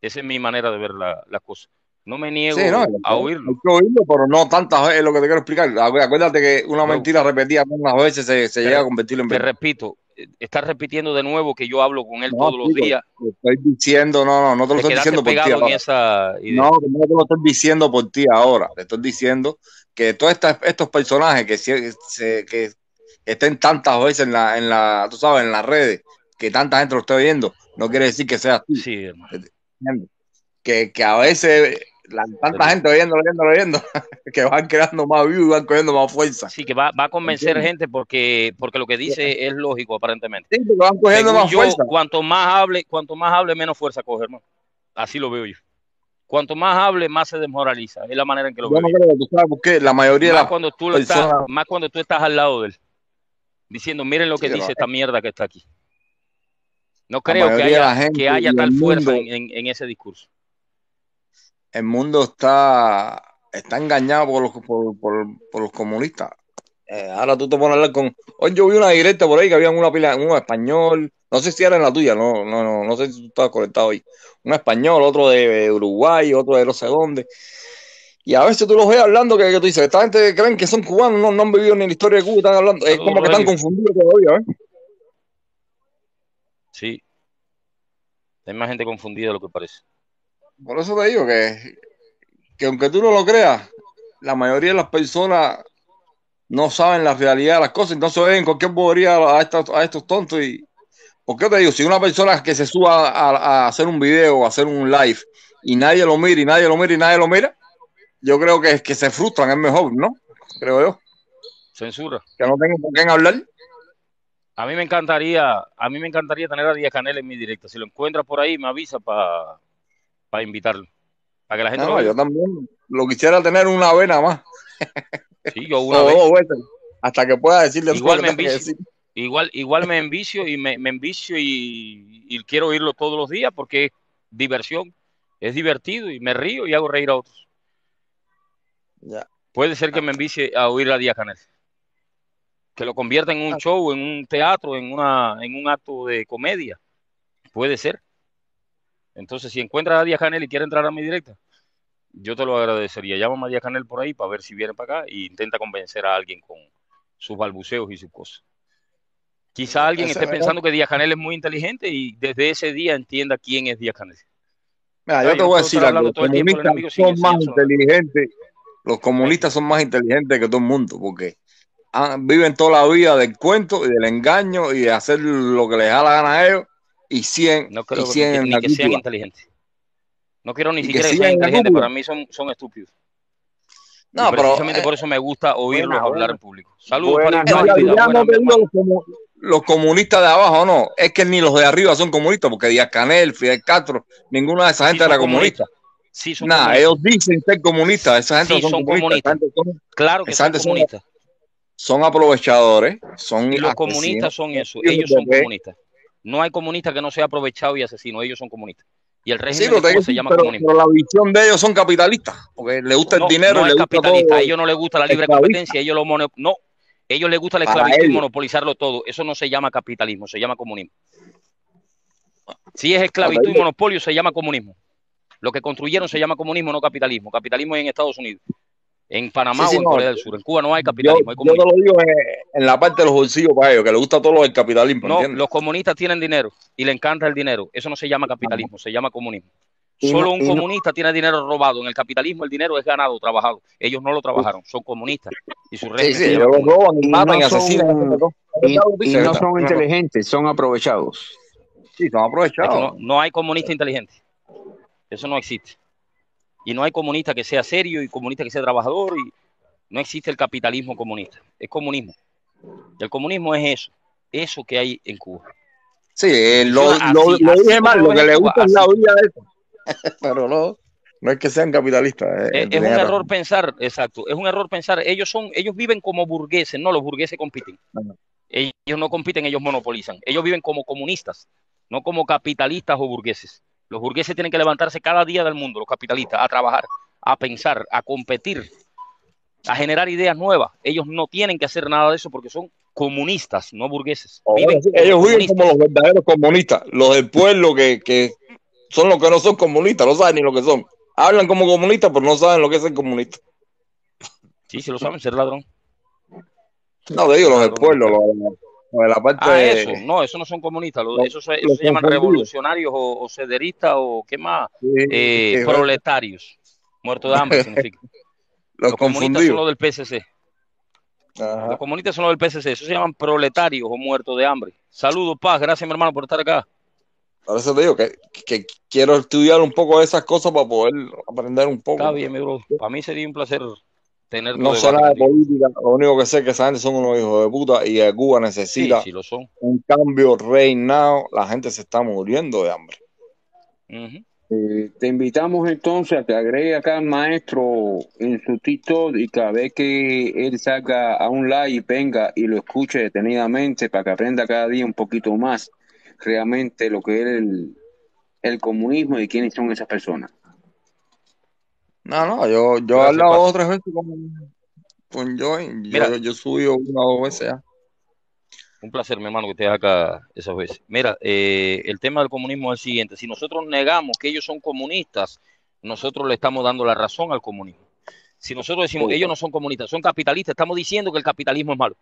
Esa es mi manera de ver las cosas. cosa. No me niego a oírlo. Hay pero no tantas veces, lo que te quiero explicar. Acuérdate que una mentira repetida tantas veces se, llega a convertirlo en verdad. Te repito, estás repitiendo de nuevo que yo hablo con él todos los días. Te estoy diciendo, no, no, no te lo estoy diciendo por ti. Ahora. no, no te lo estoy diciendo por ti ahora. Te estoy diciendo que todos estos personajes que, estén tantas veces en la, en tú sabes, en las redes, que tanta gente lo esté viendo, no quiere decir que sea tú. Sí, que, que a veces la, tanta gente oyendo, oyendo, oyendo, que van creando más views van cogiendo más fuerza. Sí, que va, va a convencer gente porque, porque lo que dice es lógico, aparentemente. Sí, van cogiendo más fuerza. Cuanto más hable, cuanto más hable, menos fuerza coge, hermano. Así lo veo yo cuanto más hable, más se desmoraliza. Es la manera en que lo veo. La mayoría más cuando tú estás, al lado de él, diciendo, miren lo que dice esta mierda que está aquí. No creo que haya, tal fuerza en, ese discurso. El mundo está, está engañado por los comunistas. Eh, ahora tú te pones a hablar con. Hoy yo vi una directa por ahí que había una pila, un español. No sé si era en la tuya, no, no, no, no sé si tú estabas conectado ahí. Un español, otro de Uruguay, otro de no sé dónde. Y a veces tú los ves hablando que, tú dices, esta gente creen que son cubanos, no, no han vivido ni la historia de Cuba, están hablando, es como que están confundidos todavía, ¿eh? Sí. Hay más gente confundida de lo que parece. Por eso te digo que, que aunque tú no lo creas, la mayoría de las personas no saben la realidad de las cosas, entonces ven cualquier qué a, a estos tontos. Y, ¿Por qué te digo? Si una persona que se suba a, hacer un video, a hacer un live, y nadie lo mira, y nadie lo mira, y nadie lo mira, yo creo que, que se frustran, es mejor, ¿no? Creo yo. Censura. Que no tengo con quién hablar. A mí me encantaría, a mí me encantaría tener a Díaz Canel en mi directo. Si lo encuentras por ahí, me avisa para invitarlo. Para que la gente no, Yo también lo quisiera tener una vena más. Sí, hasta que pueda decirle igual me envicio, igual, me envicio y me, me envicio y, quiero oírlo todos los días porque es diversión, es divertido y me río y hago reír a otros. Puede ser que ah. me envicie a oír a Díaz Canel. Que lo convierta en un ah. show, en un teatro, en, una, en un acto de comedia. Puede ser. Entonces, si encuentra a Díaz Canel y quiere entrar a mi directa, yo te lo agradecería. Llama a María Canel por ahí para ver si viene para acá e intenta convencer a alguien con sus balbuceos y sus cosas. Quizá alguien esté pensando que Díaz Canel es muy inteligente y desde ese día entienda quién es Díaz Canel. Mira, yo te voy a decir algo. Los comunistas son más inteligentes. Los comunistas son más inteligentes que todo el mundo porque viven toda la vida del cuento y del engaño y de hacer lo que les da la gana a ellos y 100 que sean inteligentes. No quiero ni siquiera que, para mí son, son estúpidos. No, pero precisamente eh, por eso me gusta oírlos hablar en público. Saludos los comunistas de abajo, no. Es que ni los de arriba son comunistas, porque Díaz Canel, Fidel Castro, ninguna de esa gente era comunista. Sí, son ellos dicen ser comunistas, esa gente son, comunistas. claro que son comunistas. Son, aprovechadores, son y los comunistas son eso, ellos son comunistas. No hay comunista que no sea aprovechado y asesino, ellos son comunistas. Y el régimen se llama comunismo. Pero la visión de ellos son capitalistas, porque les gusta el dinero. les gusta capitalista, a ellos no les gusta la libre competencia, ellos lo no, ellos les gusta la esclavitud y monopolizarlo todo. Eso no se llama capitalismo, se llama comunismo. Si es esclavitud y monopolio, se llama comunismo. Lo que construyeron se llama comunismo, no capitalismo. Capitalismo es en Estados Unidos en Panamá o en Corea del Sur. En Cuba no hay capitalismo. Yo, te lo digo eh, en, la parte de los bolsillos para ellos, que les gusta todo el capitalismo. No, los comunistas tienen dinero y le encanta el dinero. Eso no se llama capitalismo, se llama comunismo. Solo un comunista tiene dinero robado. En el capitalismo el dinero es ganado, trabajado. Ellos no lo trabajaron, son comunistas. Y su sí, sí, roban y matan y, asesinan. Y, no son inteligentes, son aprovechados. Sí, son aprovechados. no hay comunista inteligente. Eso no existe. Y no hay comunista que sea serio y comunista que sea trabajador. Y no existe el capitalismo comunista. Es comunismo. el comunismo es eso. Eso que hay en Cuba. Sí, eh, lo, dije mal. Lo que le gusta es la vida de eso. Pero no. No es que sean capitalistas. Eh, es, un error pensar, exacto. Es un error pensar. Ellos son, ellos viven como burgueses, no los burgueses compiten. Ellos no compiten, ellos monopolizan. Ellos viven como comunistas, no como capitalistas o burgueses. Los burgueses tienen que levantarse cada día del mundo, los capitalistas, a trabajar, a pensar, a competir, a generar ideas nuevas. Ellos no tienen que hacer nada de eso porque son comunistas, no burgueses. Oh, ellos viven como los verdaderos comunistas, los del pueblo que, son los que no son comunistas, no saben ni lo que son. Hablan como comunistas, pero no saben lo que es el comunista. Sí, se lo saben, ser ladrón. No, de ellos los del pueblo, los, Ah, eso, no, eso no son comunistas, Eso se llaman revolucionarios o, sederistas o qué más, eh, proletarios, muertos de hambre significa. los, comunistas son los del PSC. Los comunistas son los del PSC, esos se llaman proletarios o muertos de hambre. Saludos, paz, gracias mi hermano por estar acá. Por eso te digo que, que, quiero estudiar un poco esas cosas para poder aprender un poco. Está bien, mi bro. Para mí sería un placer no son la de política, lo único que sé es que esa gente son unos hijos de puta y Cuba necesita un cambio reinado. La gente se está muriendo de hambre. Eh, te invitamos entonces a que agregue acá al maestro en su TikTok y cada vez que él salga a un live, venga y lo escuche detenidamente para que aprenda cada día un poquito más realmente lo que es el comunismo y quiénes son esas personas. No, no, yo, yo he hablado otras veces con, con Join. Yo, yo, una o dos veces Un placer, mi hermano, que estés acá esas veces. Mira, eh, el tema del comunismo es el siguiente. Si nosotros negamos que ellos son comunistas, nosotros le estamos dando la razón al comunismo. Si nosotros decimos que ellos no son comunistas, son capitalistas, estamos diciendo que el capitalismo es malo.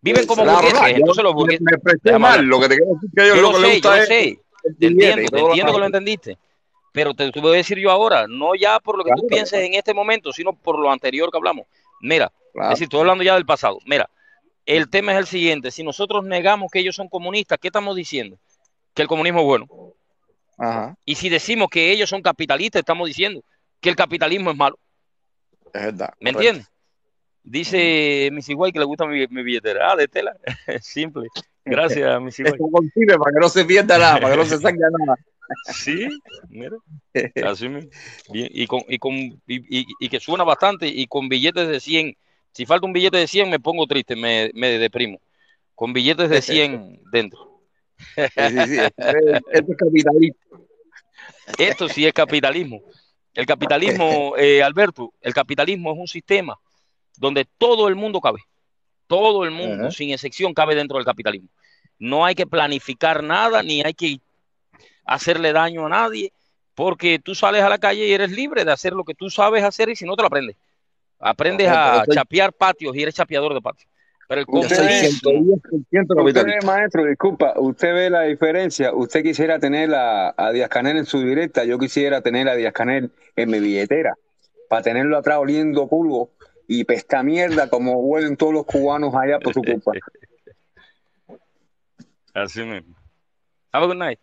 Viven como claro, yo, entonces los lo que te quiero decir que ellos yo lo, sé, yo Sé. entiendo, entiendo que lo entendiste. Pero te, voy a decir yo ahora, no ya por lo que tú pienses en este momento, sino por lo anterior que hablamos. Mira, es decir, estoy hablando ya del pasado. Mira, el tema es el siguiente: si nosotros negamos que ellos son comunistas, ¿qué estamos diciendo? Que el comunismo es bueno. Ajá. Y si decimos que ellos son capitalistas, estamos diciendo que el capitalismo es malo. Es verdad. ¿Me entiendes? Dice Missy White que le gusta mi, billetera. Ah, de tela. Simple. Gracias, para que no se pierda nada, para que no se saque nada. Sí, mira. Así y, con, y, que suena bastante y con billetes de 100. Si falta un billete de 100 me pongo triste, me, me deprimo. Con billetes de 100 dentro. sí, Esto es capitalismo. sí es capitalismo. El capitalismo, eh, Alberto, el capitalismo es un sistema donde todo el mundo cabe. Todo el mundo, sin excepción, cabe dentro del capitalismo. No hay que planificar nada, ni hay que hacerle daño a nadie, porque tú sales a la calle y eres libre de hacer lo que tú sabes hacer y si no te lo aprendes. Aprendes a chapear patios y eres chapeador de patios. Pero el Usted, ve, maestro, disculpa, usted ve la diferencia. Usted quisiera tener a, Díaz Canel en su directa, yo quisiera tener a Díaz Canel en mi billetera, para tenerlo atrás oliendo pulgo y pesca mierda como huelen todos los cubanos allá por su culpa. Así mismo. Have a good night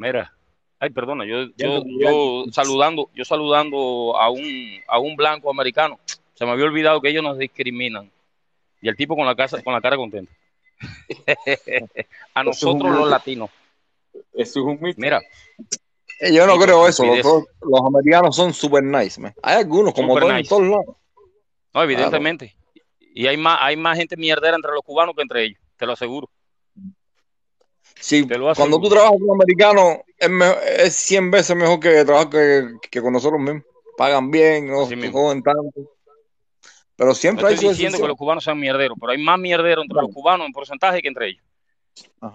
mira, ay, perdona, yo, yo, yo, saludando, yo saludando a un, a un blanco americano, se me había olvidado que ellos nos discriminan. Y el tipo con la, casa, con la cara contenta. a nosotros los latinos. Eso es un mito. Mira. Eh, yo no creo eso. Los, americanos son super nice, man. Hay algunos, como todos, lados. No, evidentemente. Y hay hay más gente mierdera entre los cubanos que entre ellos, te lo aseguro. Sí, cuando tú trabajas con americanos es, 100 veces mejor que trabajar que, que con nosotros mismos. Pagan bien, no se joden tanto. Pero siempre estoy hay diciendo que los cubanos sean mierderos, pero hay más mierderos entre los cubanos en porcentaje que entre ellos.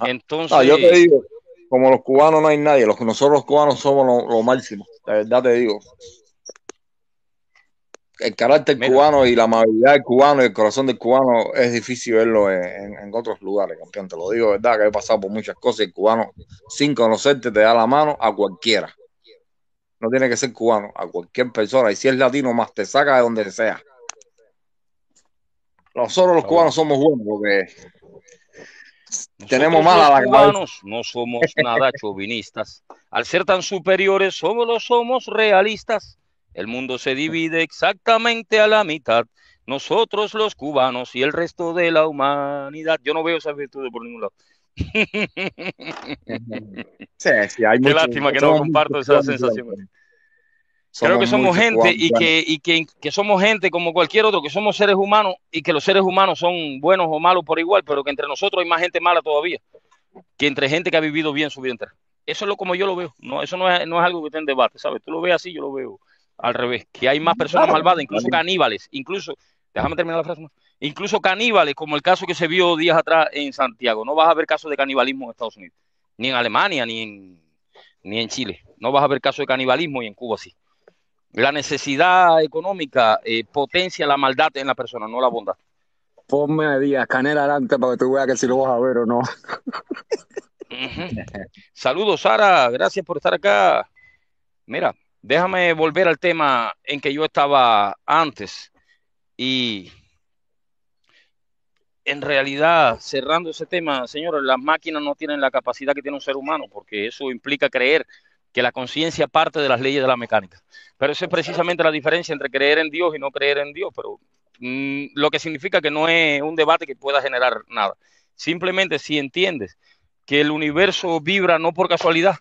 Entonces, yo te digo, como los cubanos no hay nadie, los, nosotros los cubanos somos los máximos, máximo, de verdad te digo el carácter cubano y la amabilidad del cubano y el corazón del cubano es difícil verlo en, otros lugares, campeón. Te lo digo, ¿verdad? Que he pasado por muchas cosas y el cubano, sin conocerte, te da la mano a cualquiera. No tiene que ser cubano, a cualquier persona. Y si es latino, más te saca de donde sea. Nosotros los ah, cubanos somos buenos porque tenemos mala la cubanos no somos nada chauvinistas. Al ser tan superiores, solo somos realistas el mundo se divide exactamente a la mitad. Nosotros los cubanos y el resto de la humanidad. Yo no veo esas virtudes por ningún lado. Sí, Qué lástima que no comparto esa sensación. Creo que somos gente y, que, somos gente como cualquier otro, que somos seres humanos y que los seres humanos son buenos o malos por igual, pero que entre nosotros hay más gente mala todavía que entre gente que ha vivido bien su vida entera. Eso es lo como yo lo veo. No, eso no es, algo que esté en debate, ¿sabes? Tú lo ves así, yo lo veo al revés, que hay más personas malvadas, incluso caníbales, incluso, déjame terminar la frase, incluso caníbales, como el caso que se vio días atrás en Santiago. No vas a ver casos de canibalismo en Estados Unidos, ni en Alemania, ni en, ni en Chile. No vas a ver casos de canibalismo y en Cuba sí. La necesidad económica eh, potencia la maldad en la persona, no la bondad. Ponme a Díaz Canela adelante para que tú veas que si lo vas a ver o no. Saludos, Sara. Gracias por estar acá. Mira, déjame volver al tema en que yo estaba antes y en realidad, cerrando ese tema, señores, las máquinas no tienen la capacidad que tiene un ser humano, porque eso implica creer que la conciencia parte de las leyes de la mecánica. Pero esa es precisamente la diferencia entre creer en Dios y no creer en Dios, pero mm, lo que significa que no es un debate que pueda generar nada. Simplemente si entiendes que el universo vibra no por casualidad,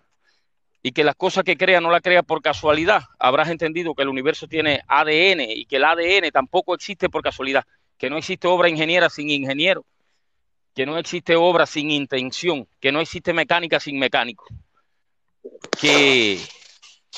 y que las cosas que crea no la crea por casualidad. Habrás entendido que el universo tiene ADN y que el ADN tampoco existe por casualidad, que no existe obra ingeniera sin ingeniero, que no existe obra sin intención, que no existe mecánica sin mecánico. Que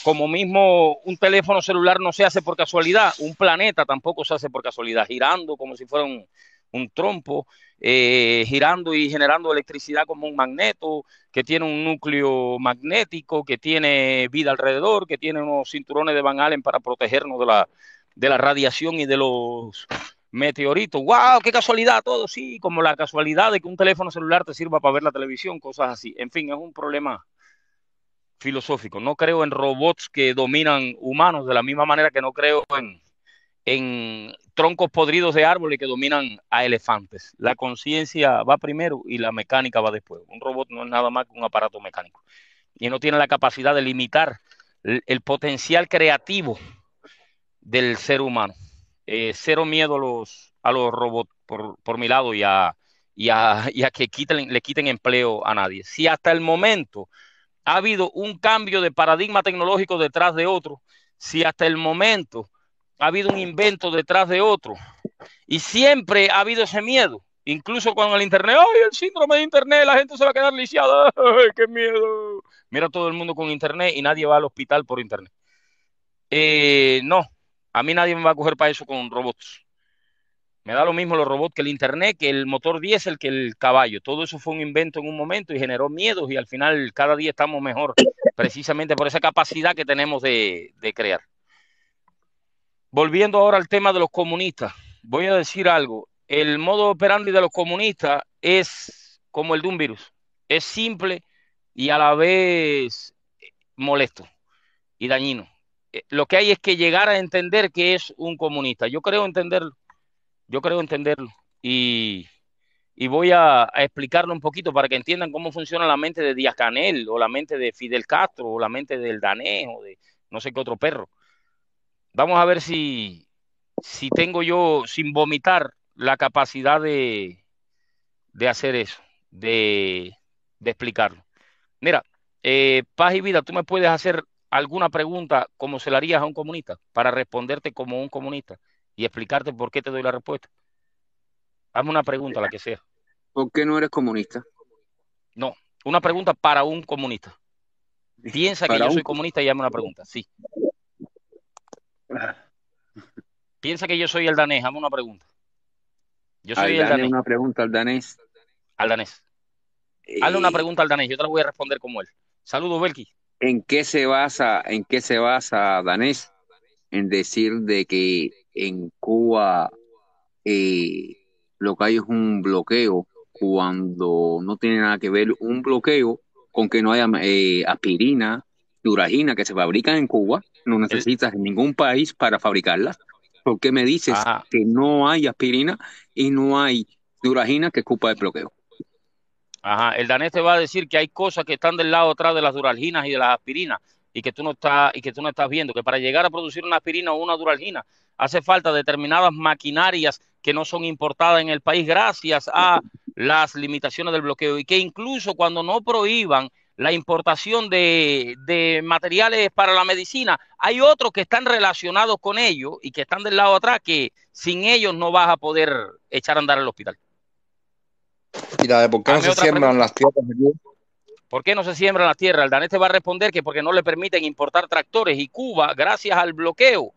como mismo un teléfono celular no se hace por casualidad, un planeta tampoco se hace por casualidad, girando como si fuera un, un trompo, eh, girando y generando electricidad como un magneto, que tiene un núcleo magnético, que tiene vida alrededor, que tiene unos cinturones de Van Allen para protegernos de la, de la radiación y de los meteoritos. ¡Wow! ¡Qué casualidad! Todo sí, como la casualidad de que un teléfono celular te sirva para ver la televisión, cosas así. En fin, es un problema filosófico. No creo en robots que dominan humanos de la misma manera que no creo en en troncos podridos de árboles que dominan a elefantes. La conciencia va primero y la mecánica va después. Un robot no es nada más que un aparato mecánico. Y no tiene la capacidad de limitar el, potencial creativo del ser humano. Eh, cero miedo a los, a los robots por, por mi lado y a, y a, y a que quiten, le quiten empleo a nadie. Si hasta el momento ha habido un cambio de paradigma tecnológico detrás de otro, si hasta el momento ha habido un invento detrás de otro. Y siempre ha habido ese miedo. Incluso con el Internet, ¡ay, el síndrome de Internet! La gente se va a quedar lisiada, ¡ay, qué miedo! Mira todo el mundo con Internet y nadie va al hospital por Internet. Eh, no, a mí nadie me va a coger para eso con robots. Me da lo mismo los robots que el Internet, que el motor diésel, que el caballo. Todo eso fue un invento en un momento y generó miedos y al final cada día estamos mejor, precisamente por esa capacidad que tenemos de crear volviendo ahora al tema de los comunistas, voy a decir algo. El modo operandi de los comunistas es como el de un virus. Es simple y a la vez molesto y dañino. Eh, lo que hay es que llegar a entender que es un comunista. Yo creo entenderlo. Yo creo entenderlo. Y, voy a, a, explicarlo un poquito para que entiendan cómo funciona la mente de Díaz Canel o la mente de Fidel Castro o la mente del danés o de no sé qué otro perro. Vamos a ver si, si tengo yo, sin vomitar, la capacidad de, de hacer eso, de, de explicarlo. Mira, eh, Paz y Vida, tú me puedes hacer alguna pregunta como se la harías a un comunista, para responderte como un comunista y explicarte por qué te doy la respuesta. Hazme una pregunta, la que sea. ¿Por qué no eres comunista? No, una pregunta para un comunista. Piensa que yo soy comunista y hazme una pregunta, sí. Piensa que yo soy el danés, hazme una pregunta. Yo soy el danés. una pregunta al danés. Al danés. Hazle una eh, pregunta al danés, yo te la voy a responder como él. Saludos, Belki. ¿En qué se basa, en qué se basa danés en decir de que en Cuba eh, lo que hay es un bloqueo cuando no tiene nada que ver un bloqueo con que no haya eh, aspirina, duragina que se fabrican en Cuba, no necesitas en ningún país para fabricarla. ¿Por qué me dices ah. que no hay aspirina y no hay duragina que ocupa el bloqueo? Ajá, el danés te va a decir que hay cosas que están del lado atrás de las duralginas y de las aspirinas y que tú no estás y que tú no estás viendo, que para llegar a producir una aspirina o una duralgina hace falta determinadas maquinarias que no son importadas en el país gracias a las limitaciones del bloqueo y que incluso cuando no prohíban la importación de, materiales para la medicina. Hay otros que están relacionados con ellos y que están del lado atrás que sin ellos no vas a poder echar a andar al hospital. ¿Y la de por qué no se siembran las tierras? ¿Por qué no se siembran las tierras? El danés te va a responder que porque no le permiten importar tractores y Cuba, gracias al bloqueo,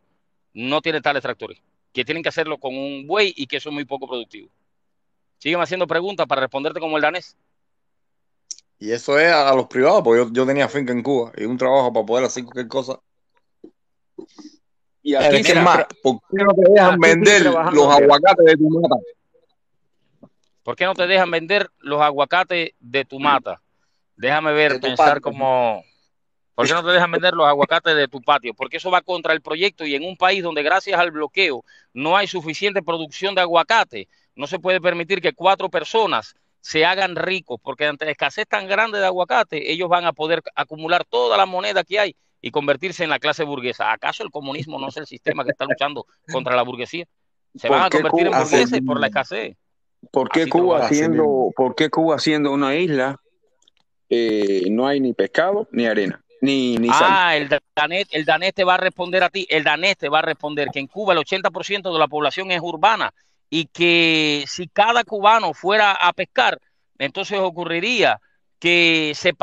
no tiene tales tractores, que tienen que hacerlo con un buey y que eso es muy poco productivo. Sígueme haciendo preguntas para responderte como el danés. Y eso es a los privados, porque yo, yo tenía finca en Cuba y un trabajo para poder hacer cualquier cosa. Y aquí ¿por qué no te dejan vender los aguacates de tu mata? ¿Por qué no te dejan vender los aguacates de tu mata? Déjame ver, pensar como... ¿Por qué no te dejan vender los aguacates de tu patio? Porque eso va contra el proyecto y en un país donde gracias al bloqueo no hay suficiente producción de aguacate, no se puede permitir que cuatro personas se hagan ricos, porque ante la escasez tan grande de aguacate, ellos van a poder acumular toda la moneda que hay y convertirse en la clase burguesa. ¿Acaso el comunismo no es el sistema que está luchando contra la burguesía? Se van a convertir en burgueses por la escasez. ¿Por qué, Cuba haciendo, Cuba siendo una isla eh, no hay ni pescado ni arena? Ni, ni ah, el danés, el danés te va a responder a ti, el danés te va a responder que en Cuba el 80% de la población es urbana y que si cada cubano fuera a pescar, entonces ocurriría que se,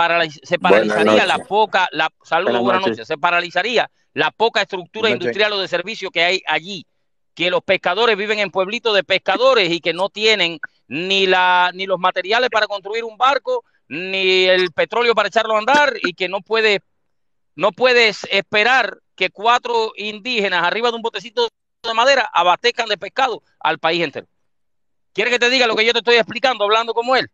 se paralizaría la poca, la, saludos, buenas se paralizaría la poca estructura industrial o de servicio que hay allí, que los pescadores viven en pueblitos de pescadores y que no tienen ni, la, ni los materiales para construir un barco, ni el petróleo para echarlo a andar y que no puede no puedes esperar que cuatro indígenas arriba de un botecito de madera abatecan de pescado al país entero. ¿Quieres que te diga lo que yo te estoy explicando hablando como él?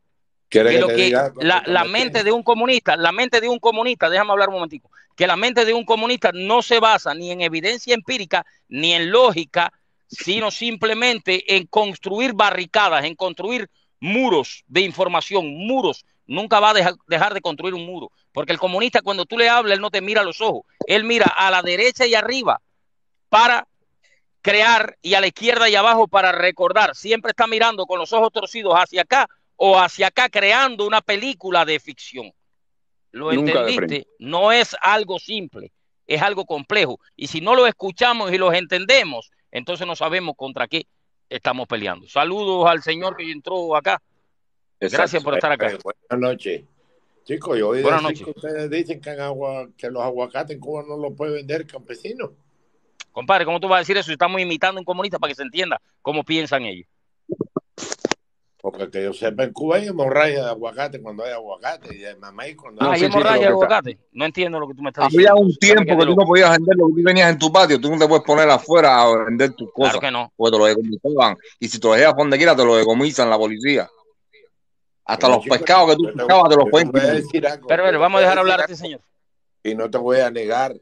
que la, mente de un comunista, la mente de un comunista, déjame hablar un momentico, que la mente de un comunista no se basa ni en evidencia empírica ni en lógica, sino simplemente en construir barricadas, en construir muros de información, muros. Nunca va a dejar, dejar de construir un muro, porque el comunista cuando tú le hablas, él no te mira a los ojos, él mira a la derecha y arriba para crear y a la izquierda y abajo para recordar. Siempre está mirando con los ojos torcidos hacia acá o hacia acá creando una película de ficción. ¿Lo entendiste? No es algo simple, es algo complejo. Y si no lo escuchamos y los entendemos, entonces no sabemos contra qué estamos peleando. Saludos al señor que entró acá. Gracias por estar acá. Eh, eh, buenas noches. Chicos, yo ustedes dicen que, en agua, que los aguacates en Cuba no los puede vender campesinos. Compadre, ¿cómo tú vas a decir eso si estamos imitando a un comunista para que se entienda cómo piensan ellos? Porque que yo sepa, en Cuba hay hemorragia de aguacate cuando hay aguacate y hay y cuando ah, hay, no, hay hemorragia de aguacate. No entiendo lo que tú me estás diciendo. Había un tiempo que tú no podías vender lo que tú en tu patio. Tú no te puedes poner afuera a vender tus cosas. Claro que no. te lo decomisaban. Y si te lo dejas donde quiera te lo decomisan la policía. Hasta los pescados que tú pescabas te los pueden Pero, vamos a dejar hablar a este señor. Y no te voy a negar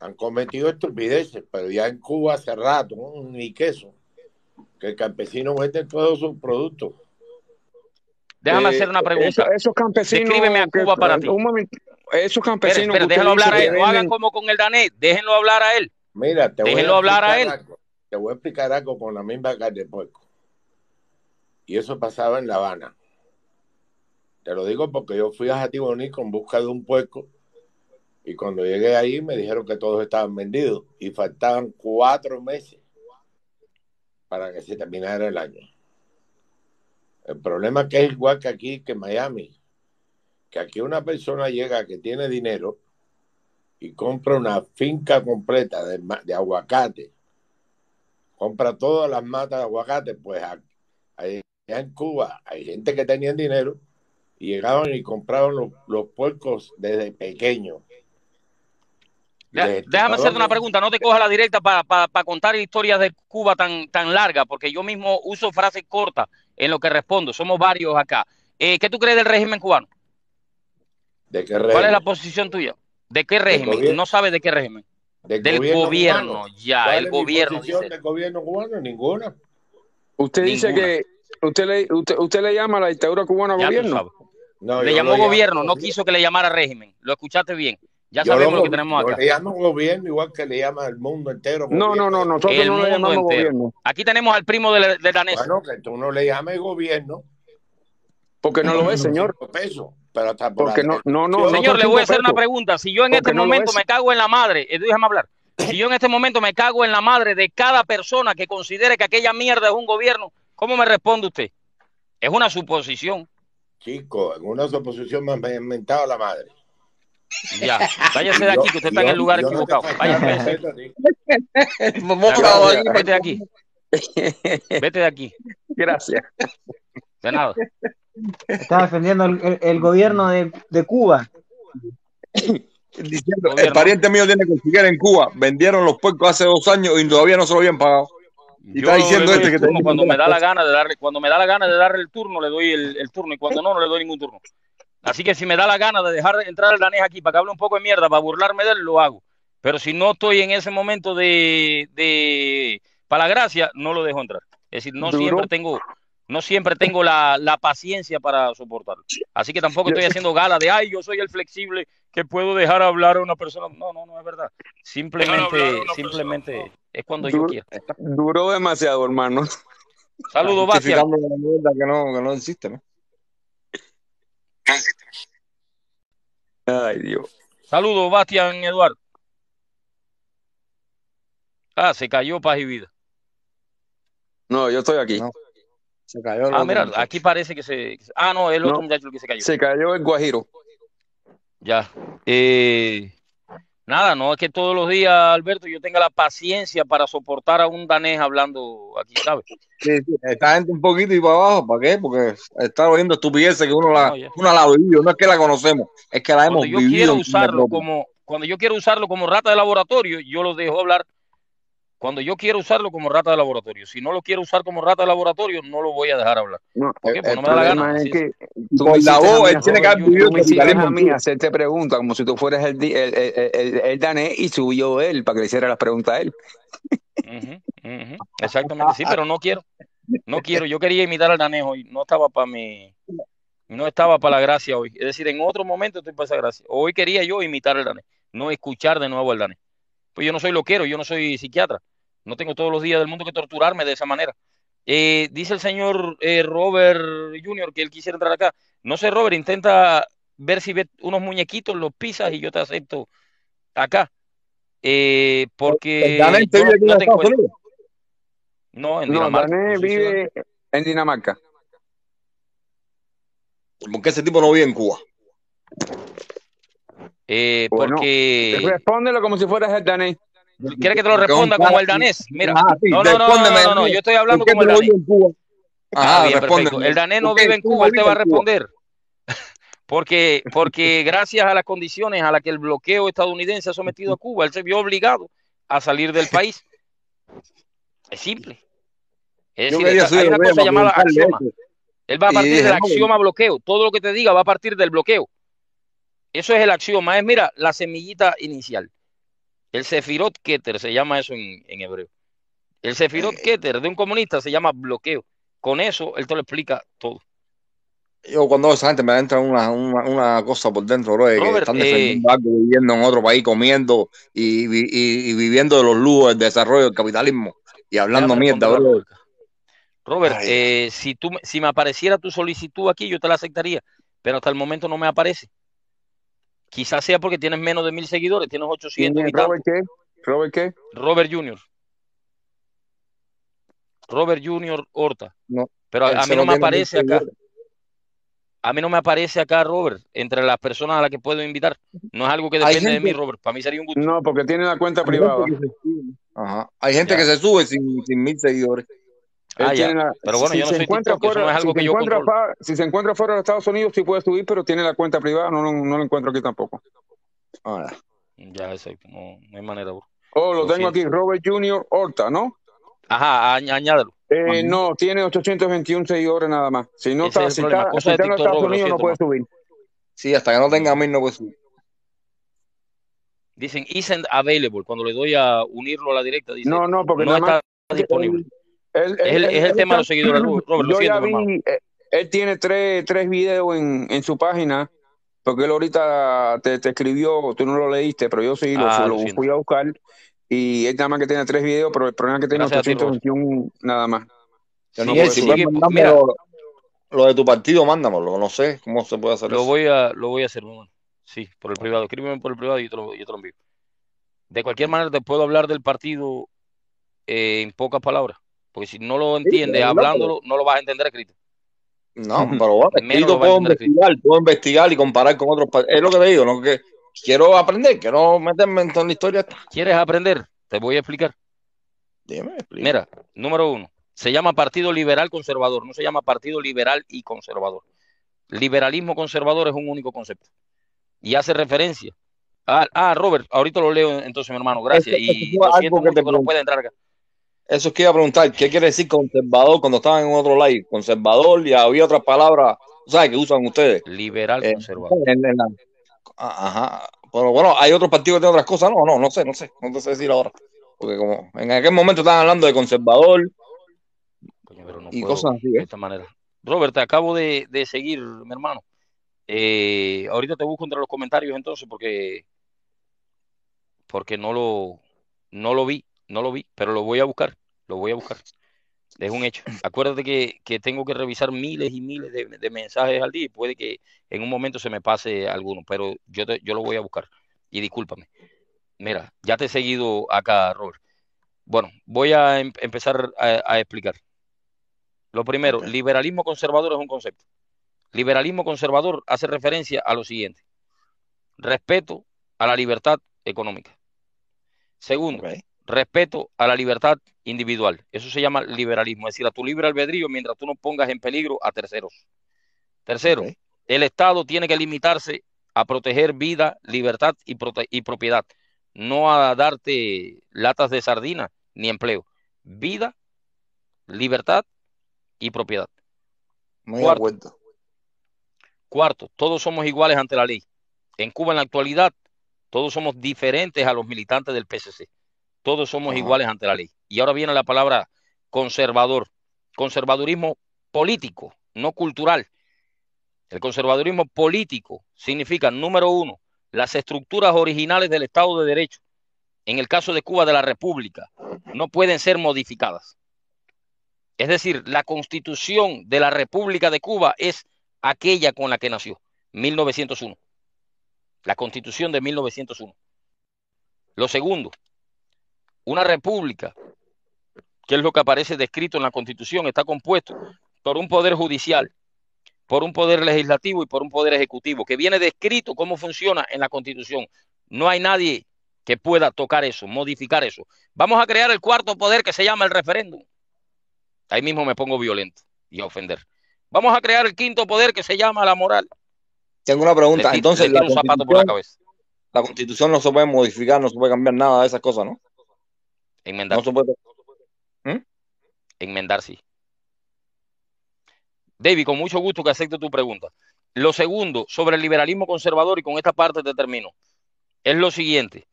han cometido estupideces, pero ya en Cuba hace rato, ni queso, que el campesino vende todos sus productos. Déjame eh, hacer una pregunta. esos campesinos. Escríbeme a Cuba para ti. esos campesinos. Pero, hablar a él. No hagan como con el danés. Déjenlo hablar a él. Mira, te hablar a él. Te voy a explicar algo con la misma carne de puerco. Y eso pasaba en La Habana. Te lo digo porque yo fui a Jatiboní con busca de un puerco y cuando llegué ahí me dijeron que todos estaban vendidos y faltaban cuatro meses para que se terminara el año. El problema es que es igual que aquí, que en Miami, que aquí una persona llega que tiene dinero y compra una finca completa de, aguacate, compra todas las matas de aguacate, pues allá en Cuba hay gente que tenía dinero y llegaban y compraban los, los puercos desde pequeños Déjame hacerte una pregunta, no te coja la directa para contar historias de Cuba tan, tan largas, porque yo mismo uso frases cortas en lo que respondo, somos varios acá. Eh, ¿Qué tú crees del régimen cubano? ¿De qué ¿Cuál es la posición tuya? ¿De qué régimen? no sabes de qué régimen. del gobierno, ya, el gobierno. Dice? del gobierno cubano? Ninguna. Usted dice que usted le, usted, usted le llama a la dictadura cubana gobierno. No, le llamó gobierno, no quiso que le llamara régimen. Lo escuchaste bien. Ya sabemos lo, que tenemos acá. Le llaman gobierno igual que le llama el mundo entero. No, no, no, nosotros no Aquí tenemos al primo de, Danés. Bueno, que tú no le llames gobierno. Porque no, lo es, señor. Peso. pero Porque no, no, no. Señor, le voy a hacer una pregunta. Si yo en este momento me cago en la madre, eh, déjame hablar. Si yo en este momento me cago en la madre de cada persona que considere que aquella mierda es un gobierno, ¿cómo me responde usted? Es una suposición. Chico, en una suposición me han inventado la madre. Ya, váyase de aquí, que usted está en el lugar equivocado. Váyase. Vete de aquí. Vete de aquí. Gracias. Senado Está defendiendo el, gobierno de, Cuba. Diciendo, el pariente mío tiene que en Cuba. Vendieron los puercos hace dos años y todavía no se lo habían pagado. Y está diciendo este que cuando me da la gana de darle, cuando me da la gana de darle el turno, le doy el turno, y cuando no, no le doy ningún turno. Así que si me da la gana de dejar entrar el danés aquí para que hable un poco de mierda, para burlarme de él, lo hago. Pero si no estoy en ese momento de, de para la gracia, no lo dejo entrar. Es decir, no siempre tengo, no siempre tengo la, paciencia para soportarlo. Así que tampoco estoy haciendo gala de, ay, yo soy el flexible que puedo dejar hablar a una persona. No, no, no es verdad. Simplemente, simplemente es cuando yo quiera. Duró demasiado, hermano. Saludos, que no existe, ¿no? Ay, Dios. Saludos, Bastian Eduardo. Ah, se cayó paz y vida. No, yo estoy aquí. Se cayó ah, mira, aquí parece que se. Ah, no, es el otro muchacho el que se cayó. Se cayó el Guajiro. Ya. Eh, nada, no es que todos los días, Alberto, yo tenga la paciencia para soportar a un danés hablando aquí, ¿sabes? Sí, sí, esta gente un poquito y para abajo, ¿para qué? Porque está oyendo estupideces que uno la, no, la no es que la conocemos, es que la hemos cuando yo Quiero usarlo como, cuando yo quiero usarlo como rata de laboratorio, yo lo dejo hablar cuando yo quiero usarlo como rata de laboratorio. Si no lo quiero usar como rata de laboratorio, no lo voy a dejar hablar. No, no me da la gana. Es que, tú la voz, él tiene que haber a mí hacerte preguntas como si tú fueras el, el, danés y subió él para que le hiciera las preguntas a él. Exactamente, sí, pero no quiero. No quiero, yo quería imitar al danés hoy, no estaba para mi... No estaba para la gracia hoy. Es decir, en otro momento estoy para esa gracia. Hoy quería yo imitar al danés, no escuchar de nuevo al danés. Pues yo no soy loquero, yo no soy psiquiatra no tengo todos los días del mundo que torturarme de esa manera. Eh, dice el señor eh, Robert Jr. que él quisiera entrar acá. No sé, Robert, intenta ver si ve unos muñequitos, los pisas y yo te acepto acá. Eh, porque. no, en Dinamarca. No, pues, vive en Dinamarca. ¿Por qué ese tipo no vive en Cuba? porque. Respóndelo como si fueras el Dani. ¿Quieres que te lo responda como el danés? Mira, ah, no, no, no, no, no, yo estoy hablando como el danés. Ah, bien, perfecto. El danés no vive en Cuba, él te va a responder. Porque, porque gracias a las condiciones a las que el bloqueo estadounidense ha sometido a Cuba, él se vio obligado a salir del país. Es simple. Es decir, hay una cosa llamada axioma. Este. Él va a partir del axioma bloqueo. Todo lo que te diga va a partir del bloqueo. Eso es el axioma. Es, mira, la semillita inicial. El Sefirot Keter se llama eso en, hebreo. El Sefirot eh, Keter de un comunista se llama bloqueo. Con eso él te lo explica todo. Yo cuando esa gente me entra una, cosa por dentro, Robert, que están eh, defendiendo un viviendo en otro país, comiendo y, viviendo de los lujos, del desarrollo, del capitalismo y hablando mierda, bro. Robert, eh, si, tú, si me apareciera tu solicitud aquí, yo te la aceptaría, pero hasta el momento no me aparece. Quizás sea porque tienes menos de mil seguidores, tienes 800 y Robert qué? Robert qué? Robert Jr. Robert Jr. Horta. No, Pero a, mí no me aparece acá. A mí no me aparece acá Robert entre las personas a las que puedo invitar. No es algo que depende de mí, Robert. Para mí sería un gusto. No, porque tiene una cuenta privada. Ajá. Hay gente que se sube sin, sin mil seguidores pero si se encuentra fuera, de Estados Unidos, sí puede subir, pero tiene la cuenta privada, no, no, lo encuentro aquí tampoco. Ah, ya, eso, no, hay manera. Oh, lo, tengo aquí, Robert Junior Horta, ¿no? Ajá, añádalo. Eh, no, tiene 821 seguidores nada más. Si no está, en Estados Unidos, no puede subir. Sí, hasta que no tenga mil, no puede subir. Dicen, isn't available. Cuando le doy a unirlo a la directa, dicen, no, no, porque no está disponible es el, tema de los seguidores, ya vi, eh, él tiene tres, tres videos en, en su página, porque él ahorita te, escribió, tú no lo leíste, pero yo sí lo, ah, fui a buscar. Y él nada más que tiene tres videos, pero el problema es que tiene 821 nada más. si mira, lo, de tu partido, mándamelo, no sé cómo se puede hacer lo Voy a, lo voy a hacer, sí, por el privado. Escríbeme por el privado y yo te lo, envío. De cualquier manera, te puedo hablar del partido eh, en pocas palabras. Porque si no lo entiendes hablándolo, no lo vas a entender escrito. No, pero bueno, puedo investigar, puedo investigar y comparar con otros. Es lo que te digo, lo que quiero aprender, quiero meterme en toda la historia. ¿Quieres aprender? Te voy a explicar. Dime, explica. Mira, número uno, se llama Partido Liberal Conservador, no se llama Partido Liberal y Conservador. Liberalismo conservador es un único concepto y hace referencia. Ah, Robert, ahorita lo leo entonces, mi hermano, gracias. y siento que, que no puede entrar acá. Eso es que iba a preguntar, ¿qué quiere decir conservador cuando estaban en otro live? Conservador y había otra palabra ¿sabes? Que usan ustedes. Liberal eh, conservador. Ajá. Pero bueno, hay otros partidos que tienen otras cosas, no, no, no sé, no sé, no sé decir ahora. Porque como en aquel momento estaban hablando de conservador y cosas así. De ¿eh? esta manera. Robert, te acabo de, seguir, mi hermano. Eh, ahorita te busco entre los comentarios entonces porque porque no lo no lo vi, no lo vi, pero lo voy a buscar. Lo voy a buscar. Es un hecho. Acuérdate que, tengo que revisar miles y miles de, mensajes al día y puede que en un momento se me pase alguno, pero yo, yo lo voy a buscar. Y discúlpame. Mira, ya te he seguido acá, Robert. Bueno, voy a em, empezar a, explicar. Lo primero, liberalismo conservador es un concepto. Liberalismo conservador hace referencia a lo siguiente. Respeto a la libertad económica. Segundo, respeto a la libertad individual. Eso se llama liberalismo, es decir, a tu libre albedrío mientras tú no pongas en peligro a terceros. Tercero, el Estado tiene que limitarse a proteger vida, libertad y, propiedad, no a darte latas de sardina ni empleo. Vida, libertad y propiedad. cuarto, cuarto, todos somos iguales ante la ley. En Cuba en la actualidad, todos somos diferentes a los militantes del PCC. Todos somos iguales ante la ley. Y ahora viene la palabra conservador. Conservadurismo político, no cultural. El conservadurismo político significa, número uno, las estructuras originales del Estado de Derecho, en el caso de Cuba de la República, no pueden ser modificadas. Es decir, la constitución de la República de Cuba es aquella con la que nació, 1901. La constitución de 1901. Lo segundo, una república, que es lo que aparece descrito en la Constitución, está compuesto por un poder judicial, por un poder legislativo y por un poder ejecutivo, que viene descrito cómo funciona en la Constitución. No hay nadie que pueda tocar eso, modificar eso. Vamos a crear el cuarto poder que se llama el referéndum. Ahí mismo me pongo violento y a ofender. Vamos a crear el quinto poder que se llama la moral. Tengo una pregunta. Entonces, la constitución no se puede modificar, no se puede cambiar nada de esas cosas, ¿no? Enmendar. ¿Mm? ¿Eh? Enmendar, sí. David, con mucho gusto que acepte tu pregunta. Lo segundo, sobre el liberalismo conservador, y con esta parte te termino, es lo siguiente.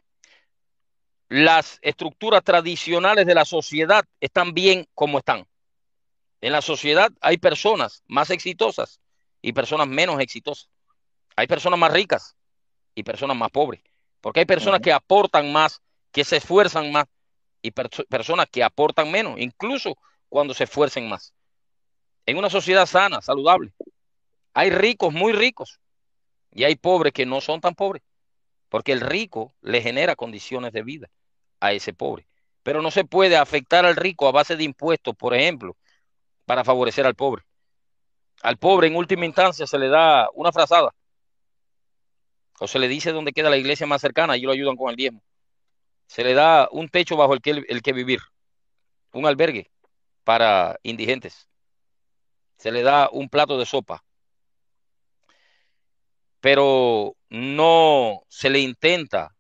Las estructuras tradicionales de la sociedad están bien como están. En la sociedad hay personas más exitosas y personas menos exitosas. Hay personas más ricas y personas más pobres. Porque hay personas que aportan más, que se esfuerzan más, y personas que aportan menos, incluso cuando se esfuercen más. En una sociedad sana, saludable, hay ricos muy ricos y hay pobres que no son tan pobres, porque el rico le genera condiciones de vida a ese pobre. Pero no se puede afectar al rico a base de impuestos, por ejemplo, para favorecer al pobre. Al pobre en última instancia se le da una frazada o se le dice dónde queda la iglesia más cercana y lo ayudan con el diezmo se le da un techo bajo el que, el que vivir, un albergue para indigentes, se le da un plato de sopa, pero no se le intenta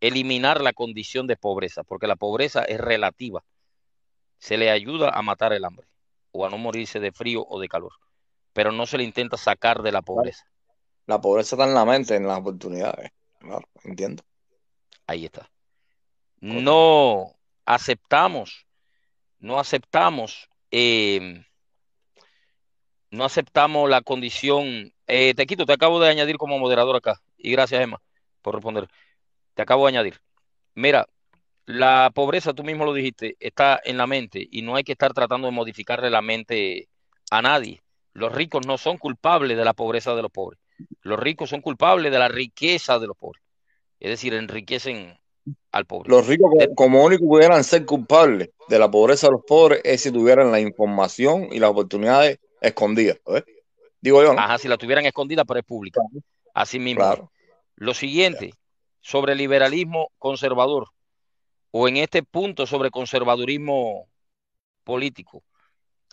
eliminar la condición de pobreza, porque la pobreza es relativa. Se le ayuda a matar el hambre o a no morirse de frío o de calor, pero no se le intenta sacar de la pobreza. La pobreza está en la mente, en las oportunidades. Claro, entiendo. Ahí está. No aceptamos, no aceptamos, em, no aceptamos la condición. Eh, te quito, te acabo de añadir como moderador acá. Y gracias, Emma, por responder. Te acabo de añadir. Mira, la pobreza, tú mismo lo dijiste, está en la mente y no hay que estar tratando de modificarle la mente a nadie. Los ricos no son culpables de la pobreza de los pobres. Los ricos son culpables de la riqueza de los pobres. Es decir, enriquecen al pobre. Los ricos eh, como único pudieran ser culpables de la pobreza de los pobres es si tuvieran la información y las oportunidades escondidas. Digo yo. Ajá, si la tuvieran escondida, pero es pública. Así mismo. Lo siguiente, sobre liberalismo conservador, o en este punto sobre conservadurismo político.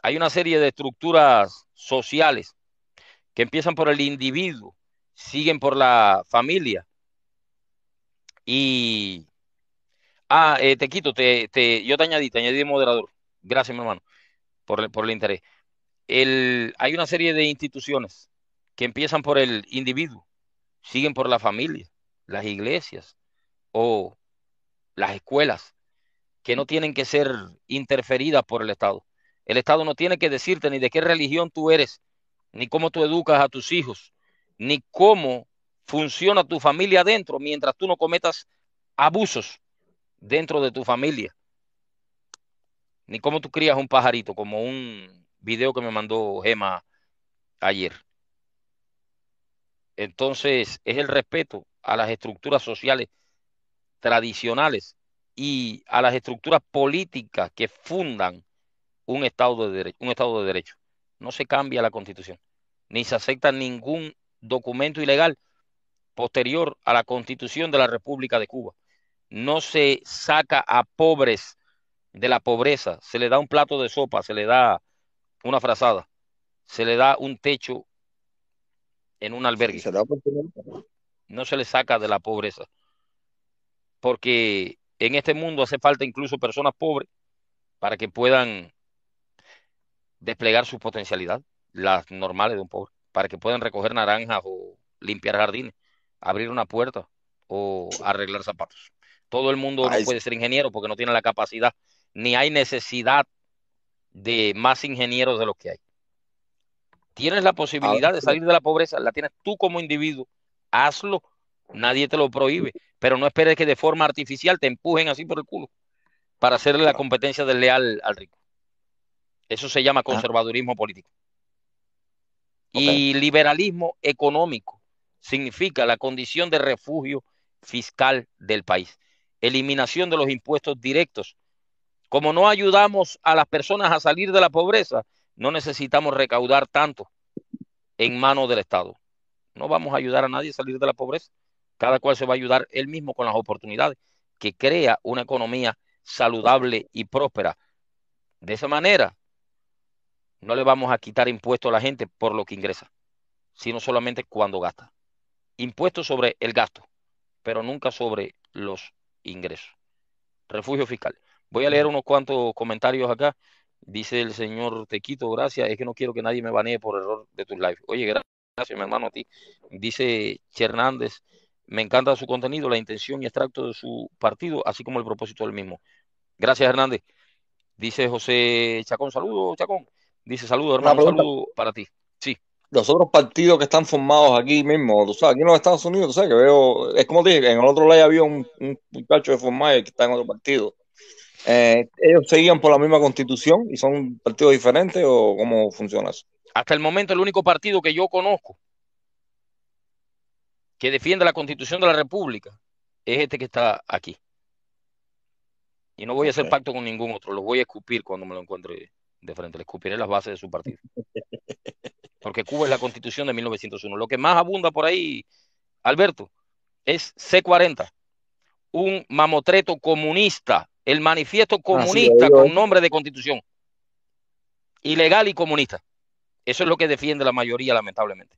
Hay una serie de estructuras sociales que empiezan por el individuo, siguen por la familia, y. Ah, eh, te quito, te, te, yo te añadí, te añadí moderador. Gracias, mi hermano, por el, por el interés. El, hay una serie de instituciones que empiezan por el individuo, siguen por la familia, las iglesias o las escuelas, que no tienen que ser interferidas por el Estado. El Estado no tiene que decirte ni de qué religión tú eres, ni cómo tú educas a tus hijos, ni cómo funciona tu familia adentro mientras tú no cometas abusos dentro de tu familia. Ni como tú crías un pajarito, como un video que me mandó Gema ayer. Entonces, es el respeto a las estructuras sociales tradicionales y a las estructuras políticas que fundan un Estado de Un estado de derecho. No se cambia la Constitución, ni se acepta ningún documento ilegal posterior a la constitución de la República de Cuba. No se saca a pobres de la pobreza, se le da un plato de sopa, se le da una frazada, se le da un techo en un albergue. no se le saca de la pobreza, porque en este mundo hace falta incluso personas pobres para que puedan desplegar su potencialidad, las normales de un pobre, para que puedan recoger naranjas o limpiar jardines abrir una puerta o arreglar zapatos. Todo el mundo no puede ser ingeniero porque no tiene la capacidad, ni hay necesidad de más ingenieros de los que hay. Tienes la ah, posibilidad de salir de la pobreza, la tienes tú como individuo, hazlo, nadie te lo prohíbe, pero no esperes que de forma artificial te empujen así por el culo para hacerle la competencia leal al rico. Eso se llama ah. conservadurismo político. Y liberalismo económico significa la condición de refugio fiscal del país. Eliminación de los impuestos directos. Como no ayudamos a las personas a salir de la pobreza, no necesitamos recaudar tanto en manos del Estado. No vamos a ayudar a nadie a salir de la pobreza. Cada cual se va a ayudar él mismo con las oportunidades que crea una economía saludable y próspera. De esa manera, no le vamos a quitar impuestos a la gente por lo que ingresa, sino solamente cuando gasta impuestos sobre el gasto, pero nunca sobre los ingresos. Refugio fiscal. Voy a leer unos cuantos comentarios acá. Dice el señor Tequito, gracias. Es que no quiero que nadie me banee por error de tus lives. Oye, gracias, mi hermano, a ti. Dice Hernández, me encanta su contenido, la intención y extracto de su partido, así como el propósito del mismo. Gracias, Hernández. Dice José Chacón, saludos, Chacón. Dice saludos, hermano, saludo para ti los otros partidos que están formados aquí mismo, tú sabes, aquí en los Estados Unidos, tú sabes que veo, es como dije, en el otro lado había un, muchacho de y que está en otro partido. Eh, ¿Ellos seguían por la misma constitución y son partidos diferentes o cómo funciona eso? Hasta el momento el único partido que yo conozco que defiende la constitución de la República es este que está aquí. Y no voy a hacer pacto con ningún otro, Los voy a escupir cuando me lo encuentre de frente, le escupiré las bases de su partido. porque Cuba es la constitución de 1901. Lo que más abunda por ahí, Alberto, es C40, un mamotreto comunista, el manifiesto ah, comunista con nombre de constitución, ilegal y comunista. Eso es lo que defiende la mayoría, lamentablemente.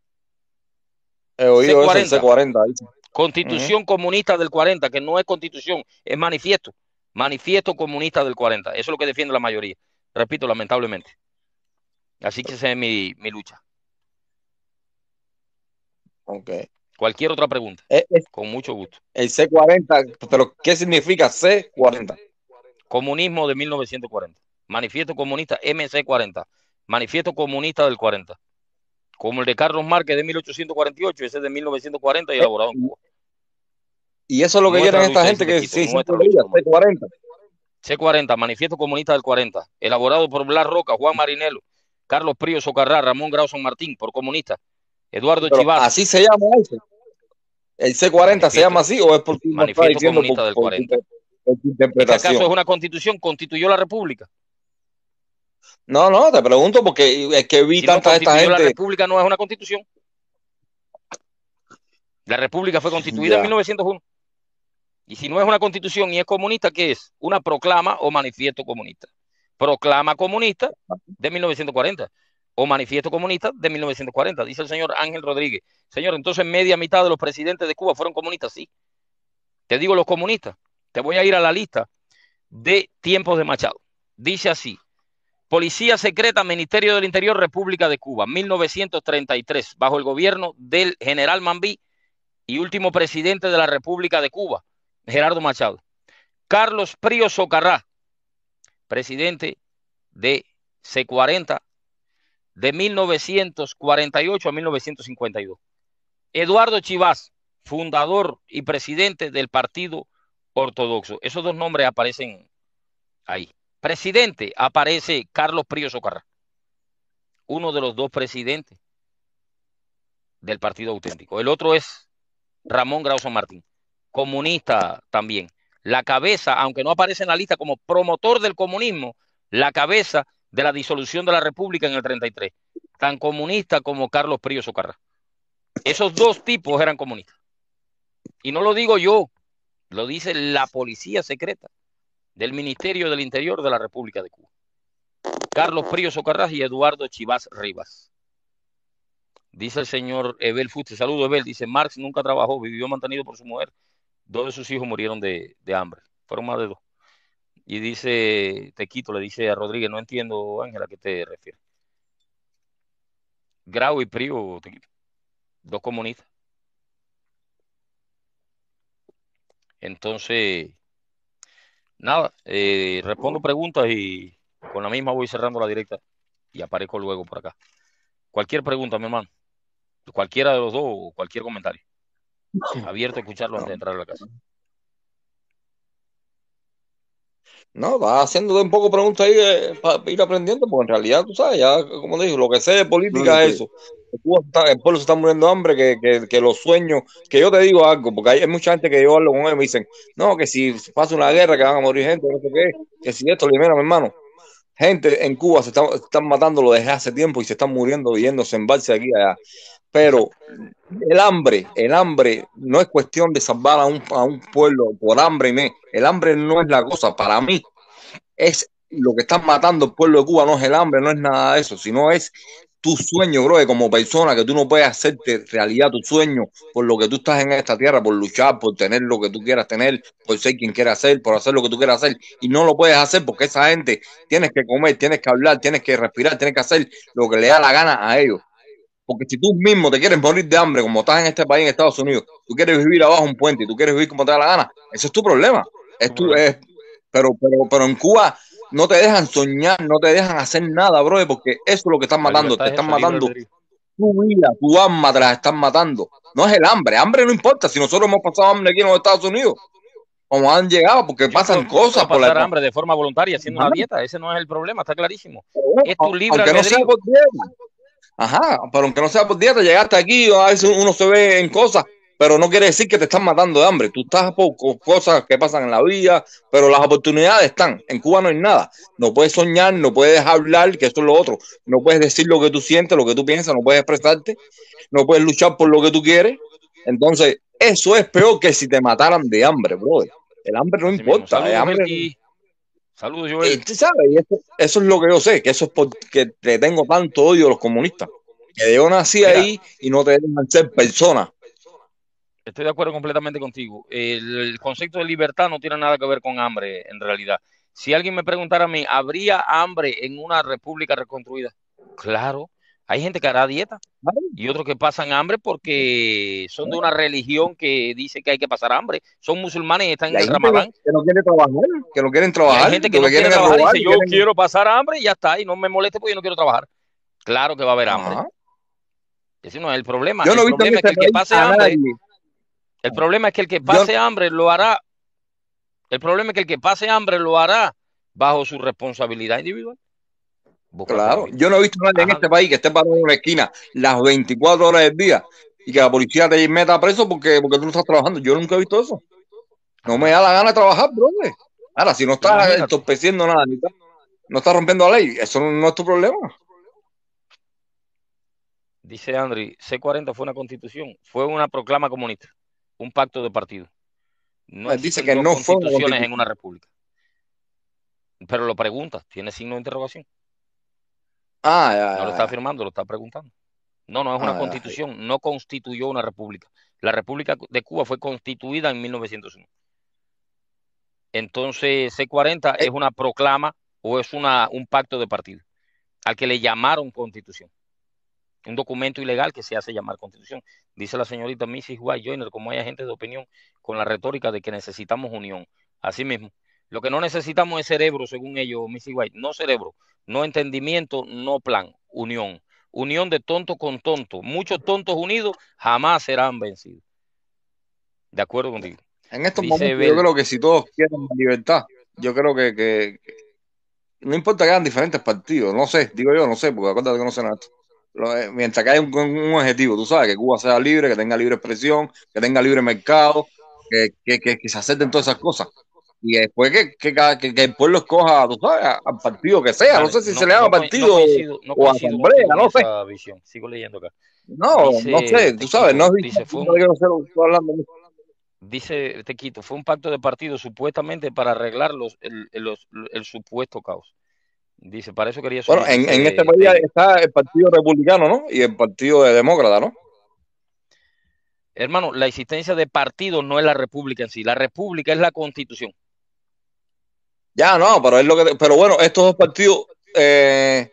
He oído C40, C40. Constitución comunista del 40, que no es constitución, es manifiesto. Manifiesto comunista del 40. Eso es lo que defiende la mayoría. Repito, lamentablemente. Así que esa es mi lucha. Cualquier otra pregunta. Eh, eh, con mucho gusto. El C40, pero ¿qué significa C40? Comunismo de 1940. Manifiesto comunista MC40. Manifiesto comunista del 40. Como el de Carlos Márquez de 1848, ese es de 1940 y eh, elaborado Y eso es lo que quieren esta gente que sí, C40. C40, Manifiesto Comunista del 40, elaborado por Blas Roca, Juan Marinelo, Carlos Prío Socarrá, Ramón Grau San Martín, por comunistas Eduardo Pero Así se llama ese. El C40 se llama así o es porque no comunista del 40. ¿Es ¿Acaso es una constitución? ¿Constituyó la República? No, no, te pregunto porque es que vi tanta esta gente. La República no es una constitución. La República fue constituida en 1901. Y si no es una constitución y es comunista, ¿qué es? Una proclama o manifiesto comunista. Proclama comunista de 1940 o manifiesto comunista de 1940, dice el señor Ángel Rodríguez. Señor, entonces media mitad de los presidentes de Cuba fueron comunistas, sí. Te digo los comunistas, te voy a ir a la lista de tiempos de Machado. Dice así, Policía Secreta, Ministerio del Interior, República de Cuba, 1933, bajo el gobierno del general Mambí y último presidente de la República de Cuba, Gerardo Machado. Carlos Prío Socarrá, presidente de C40 de 1948 a 1952. Eduardo Chivas, fundador y presidente del Partido Ortodoxo. Esos dos nombres aparecen ahí. Presidente aparece Carlos Prio Socarra, uno de los dos presidentes del Partido Auténtico. El otro es Ramón Grauso Martín, comunista también. La cabeza, aunque no aparece en la lista como promotor del comunismo, la cabeza de la disolución de la República en el 33, tan comunista como Carlos Prío Socarra. Esos dos tipos eran comunistas. Y no lo digo yo, lo dice la policía secreta del Ministerio del Interior de la República de Cuba. Carlos Prío Socarrás y Eduardo Chivas Rivas. Dice el señor Ebel Fuste, saludo Ebel, dice Marx nunca trabajó, vivió mantenido por su mujer. Dos de sus hijos murieron de, de hambre, fueron más de dos. Y dice, te quito, le dice a Rodríguez, no entiendo, Ángela, a qué te refieres. Grau y Prío, te Dos comunistas. Entonces, nada, eh, respondo preguntas y con la misma voy cerrando la directa y aparezco luego por acá. Cualquier pregunta, mi hermano, cualquiera de los dos cualquier comentario. Abierto a escucharlo antes de entrar a la casa. No, va haciendo un poco preguntas ahí para ir aprendiendo, porque en realidad, tú sabes, ya, como te digo, lo que sé de política es eso. Está, el pueblo se está muriendo hambre, que, los sueños, que yo te digo algo, porque hay, mucha gente que yo hablo con ellos y me dicen, no, que si pasa una guerra, que van a morir gente, no sé qué, que si esto, primero mi hermano, gente en Cuba se están están lo desde hace tiempo y se están muriendo viviendo en balse aquí allá. Pero el hambre, el hambre no es cuestión de salvar a un, pueblo por hambre. Me. El hambre no es la cosa para mí. Es lo que están matando el pueblo de Cuba, no es el hambre, no es nada de eso, sino es tu sueño, bro, como persona, que tú no puedes hacerte realidad tu sueño por lo que tú estás en esta tierra, por luchar, por tener lo que tú quieras tener, por ser quien quieras ser, por hacer lo que tú quieras hacer, y no lo puedes hacer porque esa gente tienes que comer, tienes que hablar, tienes que respirar, tienes que hacer lo que le da la gana a ellos. Porque si tú mismo te quieres morir de hambre, como estás en este país, en Estados Unidos, tú quieres vivir abajo un puente y tú quieres vivir como te da la gana, ese es tu problema. Es tu, pero, pero, pero en Cuba no te dejan soñar, no te dejan hacer nada, bro, porque eso es lo que están matando. Te están matando tu vida, tu alma te la están matando. No es el hambre, hambre no importa. Si nosotros hemos pasado hambre aquí en los Estados Unidos, como han llegado, porque pasan cosas pasar por la hambre de forma voluntaria haciendo una dieta, ese no es el problema, está clarísimo. es tu libre aunque no Ajá, pero aunque no sea por dieta, llegaste aquí, a veces uno se ve en cosas, pero no quiere decir que te están matando de hambre. Tú estás por cosas que pasan en la vida, pero las oportunidades están. En Cuba no hay nada. No puedes soñar, no puedes hablar, que eso es lo otro. No puedes decir lo que tú sientes, lo que tú piensas, no puedes expresarte, no puedes luchar por lo que tú quieres. Entonces, eso es peor que si te mataran de hambre, brother. El hambre no importa. El hambre... Saludos, yo eh, sabes, eso, es lo que yo sé, que eso es porque te tengo tanto odio a los comunistas. Que yo nací ahí y no te dejan ser persona. Estoy de acuerdo completamente contigo. el concepto de libertad no tiene nada que ver con hambre, en realidad. Si alguien me preguntara a mí, ¿habría hambre en una república reconstruida? Claro, hay gente que hará dieta y otros que pasan hambre porque son de una religión que dice que hay que pasar hambre. Son musulmanes y están en el Ramadán. Que no quieren trabajar, que no quieren trabajar. hay gente que, dice, yo quiero pasar hambre y ya está, y no me moleste porque yo no quiero trabajar. Claro que va a haber hambre. Ese no es el problema. el problema es que el que pase hambre... El problema es que el que pase hambre lo hará. El problema es que el que pase hambre lo hará bajo su responsabilidad individual claro, yo no he visto nadie en este país que esté parado en una esquina las 24 horas del día y que la policía te meta preso porque, porque tú no estás trabajando. Yo nunca he visto eso. No me da la gana de trabajar, brother. Ahora, si no estás entorpeciendo nada, no estás rompiendo la ley, eso no, es tu problema. Dice Andri, C40 fue una constitución, fue una proclama comunista, un pacto de partido. No dice que no fue constituciones en una república. Pero lo preguntas, tiene signo de interrogación. Ah, no lo está afirmando, lo está preguntando. No, no es una ah, constitución, no constituyó una república. La República de Cuba fue constituida en 1901. Entonces, C40 es una proclama o es una, un pacto de partido al que le llamaron constitución. Un documento ilegal que se hace llamar constitución. Dice la señorita Mrs. White Joyner, como hay gente de opinión, con la retórica de que necesitamos unión. Así mismo, lo que no necesitamos es cerebro, según ellos, Missy White. No cerebro, no entendimiento, no plan, unión. Unión de tonto con tonto. Muchos tontos unidos jamás serán vencidos. De acuerdo contigo. En estos momentos, yo creo que si todos quieren libertad, yo creo que, no importa que hagan diferentes partidos, no sé, digo yo, no sé, porque acuérdate que no sé nada. Eh, mientras que hay un, objetivo, tú sabes, que Cuba sea libre, que tenga libre expresión, que tenga libre mercado, que se acepten todas esas cosas y después que, que, que, el pueblo escoja tú sabes, al partido que sea. no sé si se le llama partido o asamblea, no sé. Sigo leyendo acá. No, no sé, tú sabes, no dice, fue un, fue un pacto de partido supuestamente para arreglar los, el, los, el supuesto caos. Dice, para eso quería... Bueno, en, este país está el Partido Republicano, ¿no? Y el Partido de Demócrata, ¿no? Hermano, la existencia de partido no es la república en sí, la república es la constitución. Ya, no, pero es lo que. pero bueno, estos dos partidos. Eh,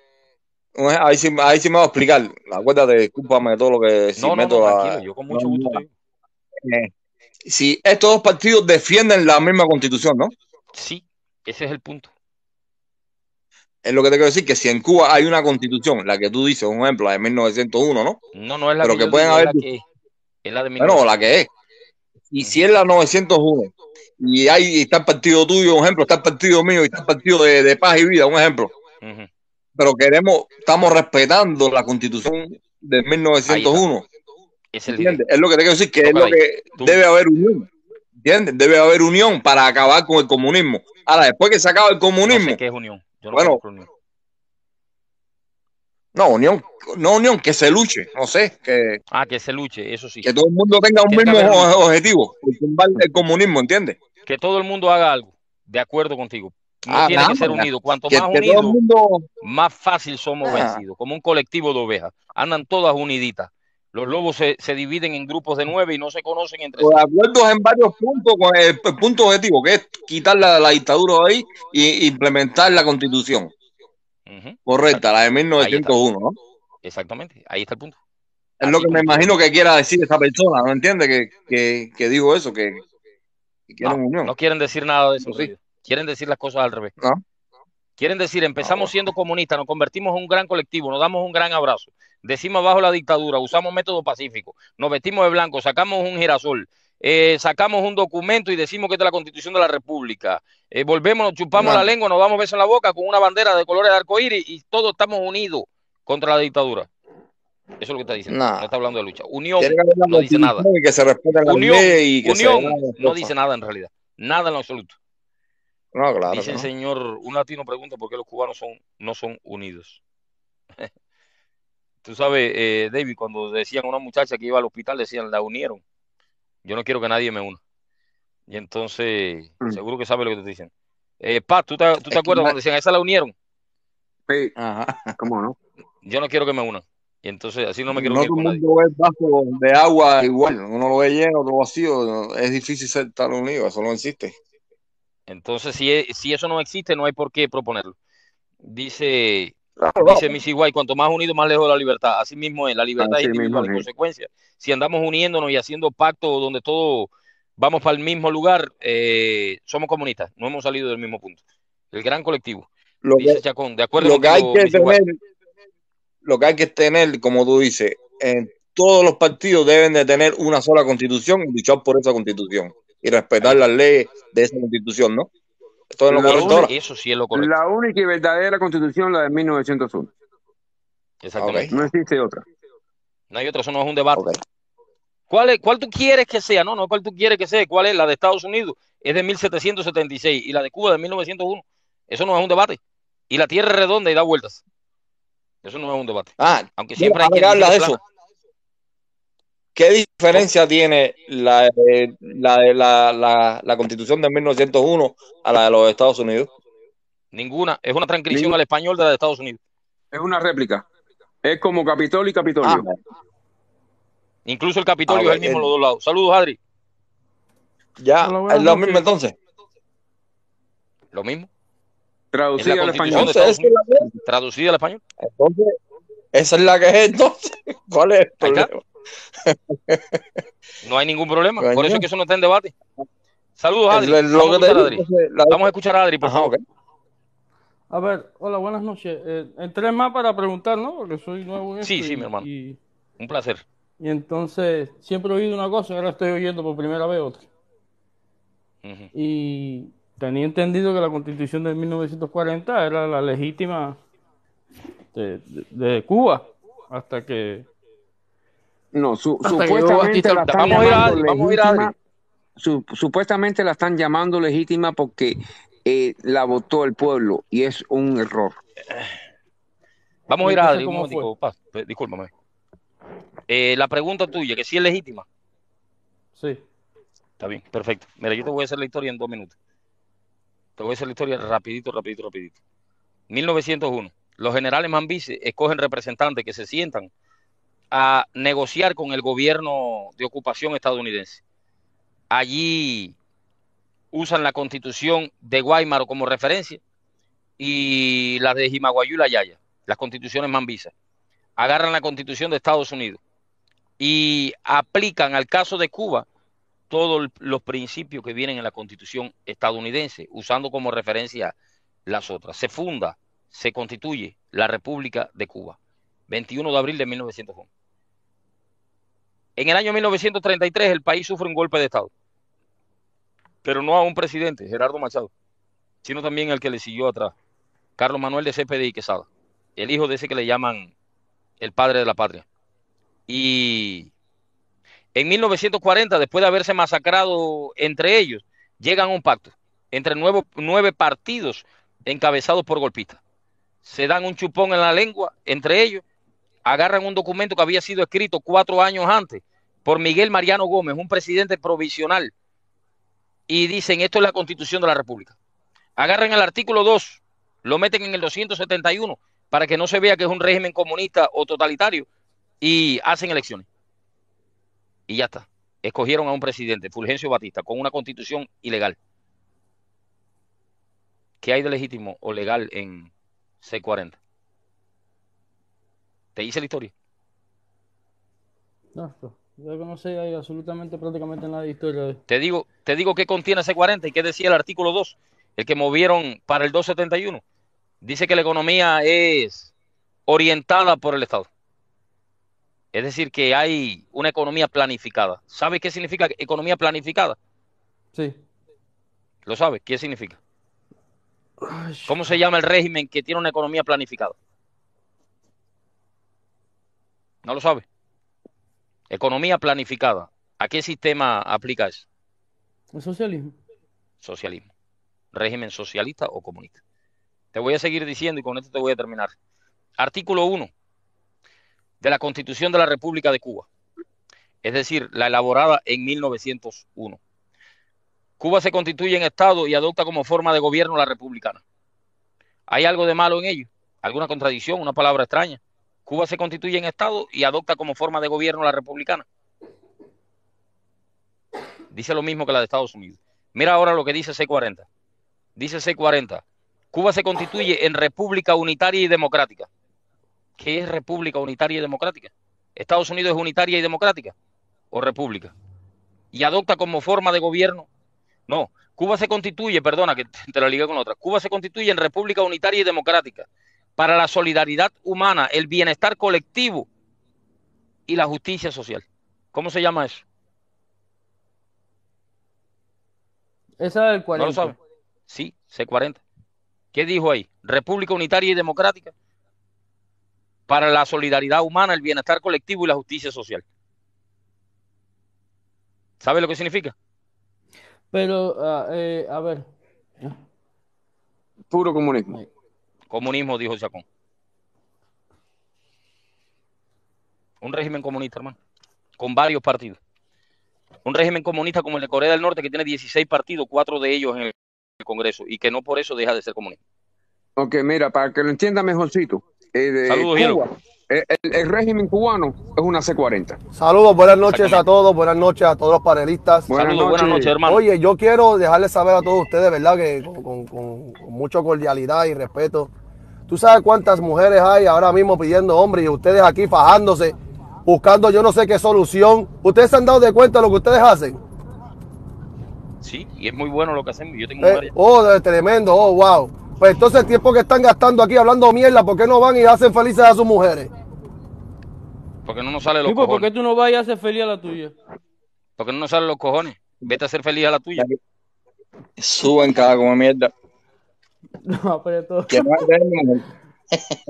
ahí, sí, me va a explicar. Acuérdate, discúlpame de todo lo que. Si no, no, no, yo con mucho gusto. Eh, si estos dos partidos defienden la misma constitución, ¿no? Sí, ese es el punto. Es lo que te quiero decir, que si en Cuba hay una constitución, la que tú dices, un ejemplo, la de 1901, ¿no? No, no es la que, Es la que es. la que es. Y si es la 901 y ahí está el partido tuyo, un ejemplo, está el partido mío y está el partido de, paz y vida, un ejemplo. Pero queremos, estamos respetando la constitución de 1901. Es, es, lo que te quiero decir, que es lo que debe haber unión. ¿Entiendes? Debe haber unión para acabar con el comunismo. Ahora, después que se acaba el comunismo. No ¿Qué es unión? no bueno, unión. No, unión, que se luche, no sé. Que, ah, que se luche, eso sí. Que todo el mundo tenga un mismo objetivo, el, el comunismo, ¿entiendes? que todo el mundo haga algo, de acuerdo contigo. No ah, tiene que ser unido. Cuanto más unido, más fácil somos ah. vencidos, como un colectivo de ovejas. Andan todas uniditas. Los lobos se, dividen en grupos de nueve y no se conocen entre sí. De acuerdos en varios puntos con el, punto objetivo, que es quitar la, la dictadura ahí e implementar la constitución. Correcta, la de 1901, ¿no? Exactamente, ahí está el punto. Es lo que me imagino que quiera decir esa persona, ¿no entiende? Que, que, que digo eso, que, no, quieren decir nada de eso. Quieren decir las cosas al revés. No. Quieren decir, empezamos siendo comunistas, nos convertimos en un gran colectivo, nos damos un gran abrazo, decimos bajo la dictadura, usamos método pacífico, nos vestimos de blanco, sacamos un girasol, eh, sacamos un documento y decimos que es la constitución de la república, eh, volvemos, nos chupamos la lengua, nos damos besos en la boca con una bandera de colores de arcoíris y todos estamos unidos contra la dictadura. Eso es lo que está diciendo. No está hablando de lucha. Unión no dice nada. Unión, no dice nada en realidad. Nada en lo absoluto. No, claro. Dice el señor, un latino pregunta por qué los cubanos son, no son unidos. Tú sabes, eh, David, cuando decían a una muchacha que iba al hospital, decían, la unieron. Yo no quiero que nadie me una. Y entonces, mm. seguro que sabe lo que te dicen. Eh, Pat, ¿tú te, acuerdas cuando decían, esa la unieron? Sí. Ajá. ¿Cómo no? Yo no quiero que me una y entonces así no me quiero No todo el mundo ve el de agua igual, uno lo ve lleno, otro vacío, es difícil ser tan unido, eso no existe. Entonces, si, si eso no existe, no hay por qué proponerlo. Dice, dice Missy White, cuanto más unido más lejos de la libertad. Así mismo es, la libertad y es consecuencias consecuencia. Si andamos uniéndonos y haciendo pactos donde todos vamos para el mismo lugar, eh, somos comunistas, no hemos salido del mismo punto. El gran colectivo. Lo dice Chacón, de acuerdo que lo que hay que tener, como tú dices, en todos los partidos deben de tener una sola constitución y luchar por esa constitución y respetar las leyes de esa constitución, ¿no? Eso sí es lo correcto. La única y verdadera constitución, la de 1901. Exactamente. No existe otra. No hay otra, eso no es un debate. ¿Cuál, es, ¿Cuál tú quieres que sea? No, no, ¿cuál tú quieres que sea? ¿Cuál es? La de Estados Unidos es de 1776 y la de Cuba de 1901. Eso no es un debate. Y la Tierra es redonda y da vueltas. Eso no es un debate. Ah, aunque siempre hay que hablar de eso. ¿Qué diferencia tiene la, la, la, la, constitución de 1901 a la de los Estados Unidos? Ninguna. Es una transcripción al español de la de Estados Unidos. Es una réplica. Es como Capitol y Capitolio. Ah, Incluso el Capitolio ah, es el mismo los dos lados. Saludos, Adri. Ya, es lo mismo entonces. Lo mismo. Traducida al español. Entonces, es la Traducida al español. Entonces, esa es la que es entonces. ¿Cuál es el problema? no hay ningún problema. Por eso es que eso no está en debate. Saludos, Adri. Vamos, a Adri. La... Vamos, a escuchar a Adri, por favor. A ver, hola, buenas noches. Eh, entré más para preguntar, ¿no? Porque soy nuevo en Sí, sí, mi hermano. Un placer. Y entonces, siempre he oído una cosa, ahora estoy oyendo por primera vez otra. Y tenía entendido que la constitución de 1940 era la legítima de, Cuba, hasta que... No, supuestamente la están llamando legítima, supuestamente la están llamando legítima porque eh, la votó el pueblo y es un error. Vamos a ir a Adri, discúlpame. Eh, la pregunta tuya, que si sí es legítima. Sí. Está bien, perfecto. Mira, yo te voy a hacer la historia en dos minutos. Te voy a hacer la historia rapidito, rapidito, rapidito. 1901. Los generales mambises escogen representantes que se sientan a negociar con el gobierno de ocupación estadounidense. Allí usan la constitución de Guaymaro como referencia y la de y La Yaya, las constituciones Mambisa. Agarran la constitución de Estados Unidos y aplican al caso de Cuba todos los principios que vienen en la Constitución estadounidense, usando como referencia las otras. Se funda, se constituye la República de Cuba, 21 de abril de 1901. En el año 1933 el país sufre un golpe de Estado, pero no a un presidente, Gerardo Machado, sino también al que le siguió atrás, Carlos Manuel de Cepeda y Quesada, el hijo de ese que le llaman el padre de la patria. Y en 1940, después de haberse masacrado entre ellos, llegan a un pacto entre nueve partidos encabezados por golpistas. Se dan un chupón en la lengua entre ellos, agarran un documento que había sido escrito cuatro años antes por Miguel Mariano Gómez, un presidente provisional, y dicen, esto es la constitución de la República. Agarran el artículo 2, lo meten en el 271 para que no se vea que es un régimen comunista o totalitario y hacen elecciones. Y ya está. Escogieron a un presidente, Fulgencio Batista, con una constitución ilegal. ¿Qué hay de legítimo o legal en C-40? ¿Te dice la historia? No, pues, yo no sé absolutamente prácticamente nada de historia. Te digo, te digo qué contiene C40 y qué decía el artículo 2, el que movieron para el 271. Dice que la economía es orientada por el Estado. Es decir, que hay una economía planificada. ¿Sabes qué significa economía planificada? Sí. ¿Lo sabes? ¿Qué significa? ¿Cómo se llama el régimen que tiene una economía planificada? ¿No lo sabes? Economía planificada. ¿A qué sistema aplica eso? El socialismo. Socialismo. Régimen socialista o comunista. Te voy a seguir diciendo y con esto te voy a terminar. Artículo 1 de la Constitución de la República de Cuba, es decir, la elaborada en 1901. Cuba se constituye en Estado y adopta como forma de gobierno la republicana. ¿Hay algo de malo en ello? ¿Alguna contradicción? ¿Una palabra extraña? Cuba se constituye en Estado y adopta como forma de gobierno la republicana. Dice lo mismo que la de Estados Unidos. Mira ahora lo que dice C40. Dice C40. Cuba se constituye en República Unitaria y Democrática. ¿Qué es república unitaria y democrática? ¿Estados Unidos es unitaria y democrática o república? Y adopta como forma de gobierno. No, Cuba se constituye, perdona que te lo ligue con otra, Cuba se constituye en república unitaria y democrática para la solidaridad humana, el bienestar colectivo y la justicia social. ¿Cómo se llama eso? Esa es el 40. Sí, C40. ¿Qué dijo ahí? República Unitaria y Democrática para la solidaridad humana, el bienestar colectivo y la justicia social. ¿Sabe lo que significa? Pero, ah, eh, a ver. Puro comunismo. Comunismo, dijo Chacón. Un régimen comunista, hermano. Con varios partidos. Un régimen comunista como el de Corea del Norte, que tiene 16 partidos, cuatro de ellos en el Congreso, y que no por eso deja de ser comunista. Ok, mira, para que lo entienda mejorcito, eh, eh, el, régimen cubano es una C-40. Saludos, buenas noches a todos, buenas noches a todos los panelistas. Buenas buenas noches, hermano. Oye, yo quiero dejarles saber a todos ustedes, ¿verdad? Que con, mucha cordialidad y respeto. Tú sabes cuántas mujeres hay ahora mismo pidiendo hombres y ustedes aquí fajándose, buscando yo no sé qué solución. ¿Ustedes se han dado de cuenta lo que ustedes hacen? Sí, y es muy bueno lo que hacen. Yo tengo eh, oh, tremendo, oh, wow. Pues entonces el tiempo que están gastando aquí hablando mierda, ¿por qué no van y hacen felices a sus mujeres? Porque no nos sale los cojones. ¿Por qué tú no vas y haces feliz a la tuya? Porque no nos salen los cojones. Vete a hacer feliz a la tuya. Suban cada como mierda. No, pero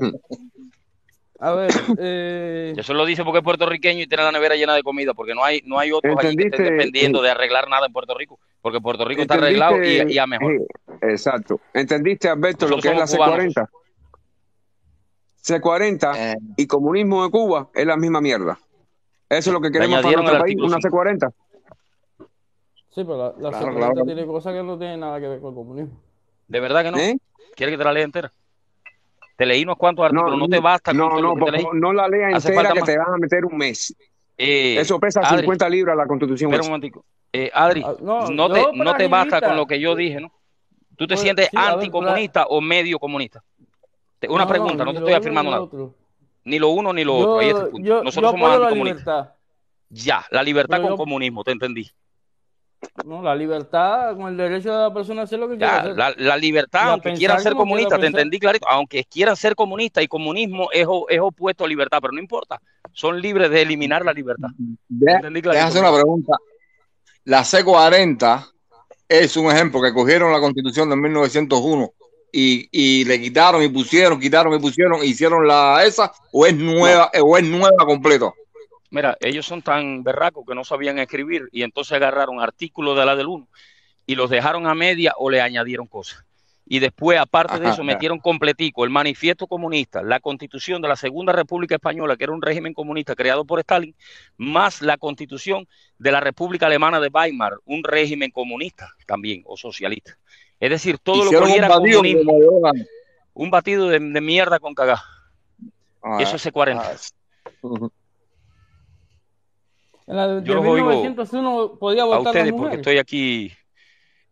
A ver, eh... Yo solo lo dice porque es puertorriqueño y tiene la nevera llena de comida, porque no hay, no hay otros allí que estén dependiendo eh, de arreglar nada en Puerto Rico, porque Puerto Rico está arreglado y, a mejor. Eh, exacto. ¿Entendiste, Alberto, lo que es la C40? C40 eh. y comunismo de Cuba es la misma mierda. Eso es lo que queremos para nuestro país, una C40. Sí, pero la, C40 tiene cosas que no tienen nada que ver con el comunismo. ¿De verdad que no? ¿Quiere que te la lea entera? Te leí unos cuantos artículos, no, te basta. No, no, no, no la lea entera que te van a meter un mes. Eh, Eso pesa 50 libras la constitución. Espera un momentico. Eh, Adri, ah, no, te, no te basta con lo que yo dije, ¿no? ¿Tú te sientes anticomunista o medio comunista? Una pregunta, no, te estoy afirmando nada. Ni lo uno ni lo otro. Nosotros somos anticomunistas. Ya, la libertad con comunismo, te entendí. No, la libertad con el derecho de la persona a hacer lo que quiera. La, libertad, aunque quieran ser comunista te entendí clarito, aunque quieran ser comunista y comunismo es, es opuesto a libertad, pero no importa, son libres de eliminar la libertad. Déjame hacer una pregunta. La C40 es un ejemplo que cogieron la constitución de 1901 y, y le quitaron y pusieron, quitaron y pusieron, hicieron la esa, o es nueva, o es nueva completa. Mira, ellos son tan berracos que no sabían escribir y entonces agarraron artículos de la del uno y los dejaron a media o le añadieron cosas. Y después, aparte de eso, metieron completico el manifiesto comunista, la constitución de la Segunda República Española, que era un régimen comunista creado por Stalin, más la constitución de la República Alemana de Weimar, un régimen comunista también o socialista. Es decir, todo lo que era un batido, de un batido de, mierda con cagá. Ah, eso es 40 la de, yo 1901 podía votar a ustedes porque estoy aquí.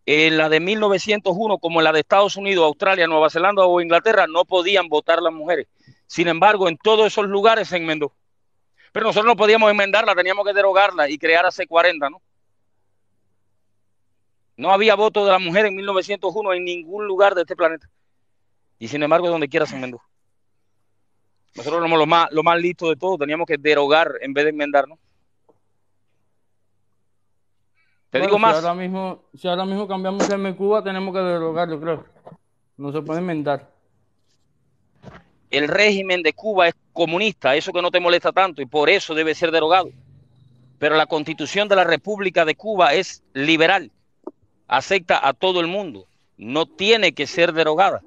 En la de 1901, como la de Estados Unidos, Australia, Nueva Zelanda o Inglaterra, no podían votar las mujeres. Sin embargo, en todos esos lugares se enmendó. Pero nosotros no podíamos enmendarla, teníamos que derogarla y crear hace 40, ¿no? No había voto de la mujer en 1901 en ningún lugar de este planeta. Y sin embargo, donde quiera se enmendó. Nosotros éramos lo más, lo listos de todo, teníamos que derogar en vez de enmendar, ¿no? Te digo más. Si ahora, mismo, si ahora mismo cambiamos el Cuba, tenemos que derogarlo, creo. No se puede inventar. El régimen de Cuba es comunista, eso que no te molesta tanto y por eso debe ser derogado. Pero la constitución de la República de Cuba es liberal, acepta a todo el mundo, no tiene que ser derogada.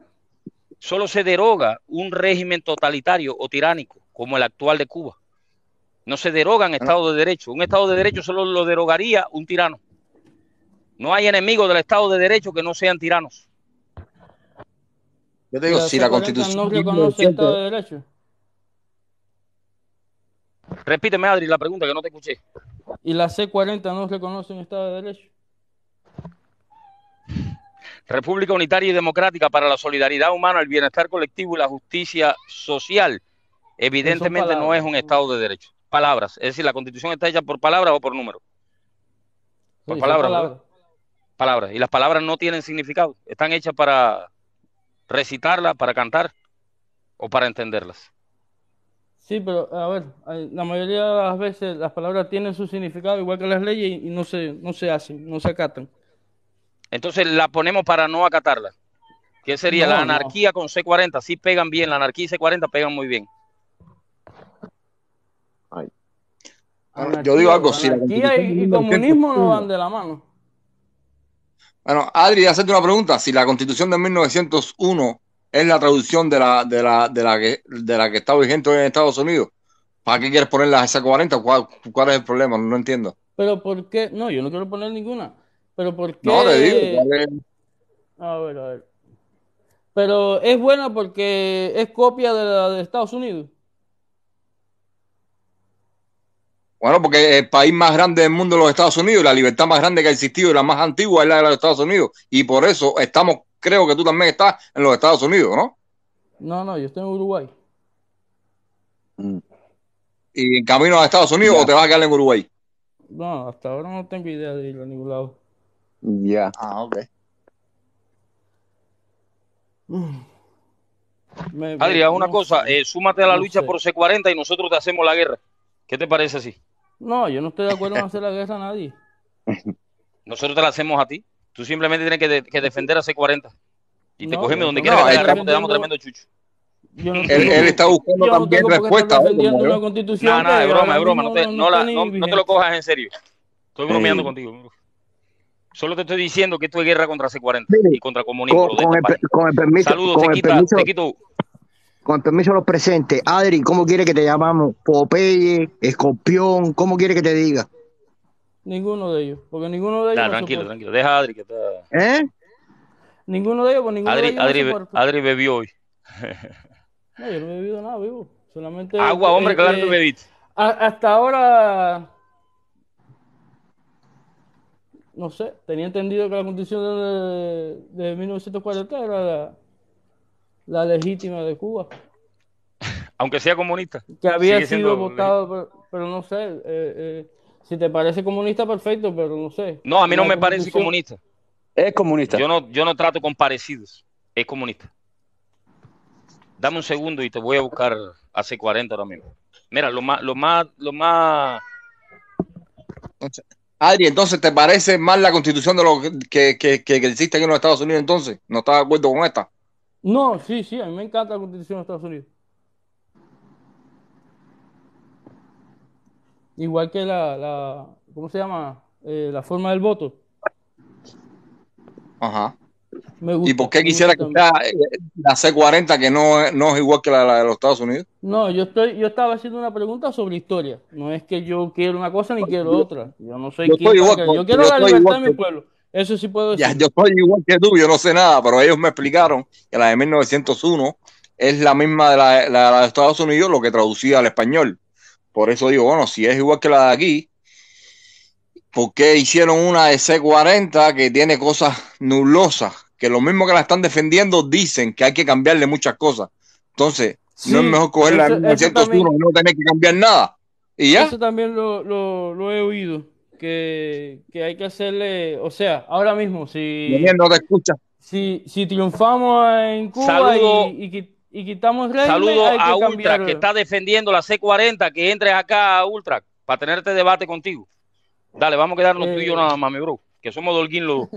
Solo se deroga un régimen totalitario o tiránico como el actual de Cuba. No se derogan Estado de Derecho. Un Estado de Derecho solo lo derogaría un tirano. No hay enemigos del Estado de Derecho que no sean tiranos. Yo te digo, si la Constitución... No reconoce el Estado de Derecho. Repíteme, Adri, la pregunta que no te escuché. ¿Y la C40 no reconoce un Estado de Derecho? República Unitaria y Democrática para la solidaridad humana, el bienestar colectivo y la justicia social. Evidentemente no es un Estado de Derecho. Palabras. Es decir, la Constitución está hecha por palabras o por números. Por palabras palabras. Y las palabras no tienen significado. Están hechas para recitarlas, para cantar o para entenderlas. Sí, pero a ver, la mayoría de las veces las palabras tienen su significado igual que las leyes y no se, no se hacen, no se acatan. Entonces la ponemos para no acatarla. ¿Qué sería la anarquía con C40? Sí pegan bien, la anarquía y C40 pegan muy bien. yo digo algo, sí. anarquía y, y comunismo no van de la mano. Bueno, Adri, hacerte una pregunta. Si la constitución de 1901 es la traducción de la, de la, de la, que, de la que está vigente hoy en Estados Unidos, ¿para qué quieres poner la S40? ¿Cuál, es el problema? No entiendo. Pero ¿por qué? No, yo no quiero poner ninguna. Pero ¿por qué? No, le digo. A ver, a ver. Pero es buena porque es copia de la de Estados Unidos. Bueno, porque el país más grande del mundo es los Estados Unidos, la libertad más grande que ha existido y la más antigua es la de los Estados Unidos. Y por eso estamos, creo que tú también estás en los Estados Unidos, ¿no? No, no, yo estoy en Uruguay. Mm. ¿Y en camino a Estados Unidos o te vas a quedar en Uruguay? No, hasta ahora no tengo idea de ir a ningún lado. Ya. Ah, ok. Mm. Adrián, una cosa, eh, súmate a la lucha por C40 y nosotros te hacemos la guerra. ¿Qué te parece así? No, yo no estoy de acuerdo en hacer la guerra a nadie. Nosotros te la hacemos a ti. Tú simplemente tienes que, defender a C40. Y te cogemos donde quieras te, damos tremendo chucho. él, está buscando también respuestas. No, no, es broma, es broma. No te, lo cojas en serio. Estoy bromeando eh. contigo. Solo te estoy diciendo que esto es guerra contra C40 y contra comunismo. Con, este el, permiso. Saludos, te, te quito. Con permiso de los presentes, Adri, ¿cómo quiere que te llamamos? Popeye, Escorpión, ¿cómo quiere que te diga? Ninguno de ellos, porque ninguno de ellos. tranquilo, tranquilo, deja a Adri que está. ¿Eh? Ninguno de ellos, porque ninguno Adri, de ellos. Adri, Adri bebió hoy. no, yo no he bebido nada, vivo. Solamente. Agua, este, hombre, claro que este, bebiste. Hasta ahora no sé, tenía entendido que la condición de, de 1940 era la, la legítima de Cuba. Aunque sea comunista. Que había sido votado, pero, no sé. Eh, eh, si te parece comunista, perfecto, pero no sé. No, a mí no me parece comunista. Es comunista. Yo no, yo no trato con parecidos. Es comunista. Dame un segundo y te voy a buscar hace 40 ahora mismo. Mira, lo más, lo más, lo más. Adri, entonces, ¿te parece más la constitución de lo que, que, que, que existe aquí en los Estados Unidos entonces? ¿No estás de acuerdo con esta? No, sí, sí, a mí me encanta la constitución de Estados Unidos. Igual que la, ¿cómo se llama? Eh, la forma del voto. Ajá. ¿Y por qué quisiera eh, que sea la C40 que no, es igual que la, de los Estados Unidos? No, yo estoy, yo estaba haciendo una pregunta sobre historia. No es que yo quiero una cosa ni quiero otra. Yo no soy yo, quien yo quiero la libertad de mi pueblo. Eso sí puedo decir. yo soy igual que tú, yo no sé nada, pero ellos me explicaron que la de 1901 es la misma de la, de Estados Unidos, lo que traducía al español. Por eso digo, bueno, si es igual que la de aquí, ¿por qué hicieron una de C40 que tiene cosas nulosas? Que lo mismo que la están defendiendo dicen que hay que cambiarle muchas cosas. Entonces, no es mejor coger la de 1901 y no tener que cambiar nada. ¿Y Eso también lo he oído que, hay que hacerle, o sea, ahora mismo, si... escucha. Si, triunfamos en Cuba y, quitamos el saludo a Ultra que está defendiendo la C40, que entres acá a Ultra para tener este debate contigo. Dale, vamos a quedarnos tú y yo eh. nada más, mi bro, que somos Dolguín los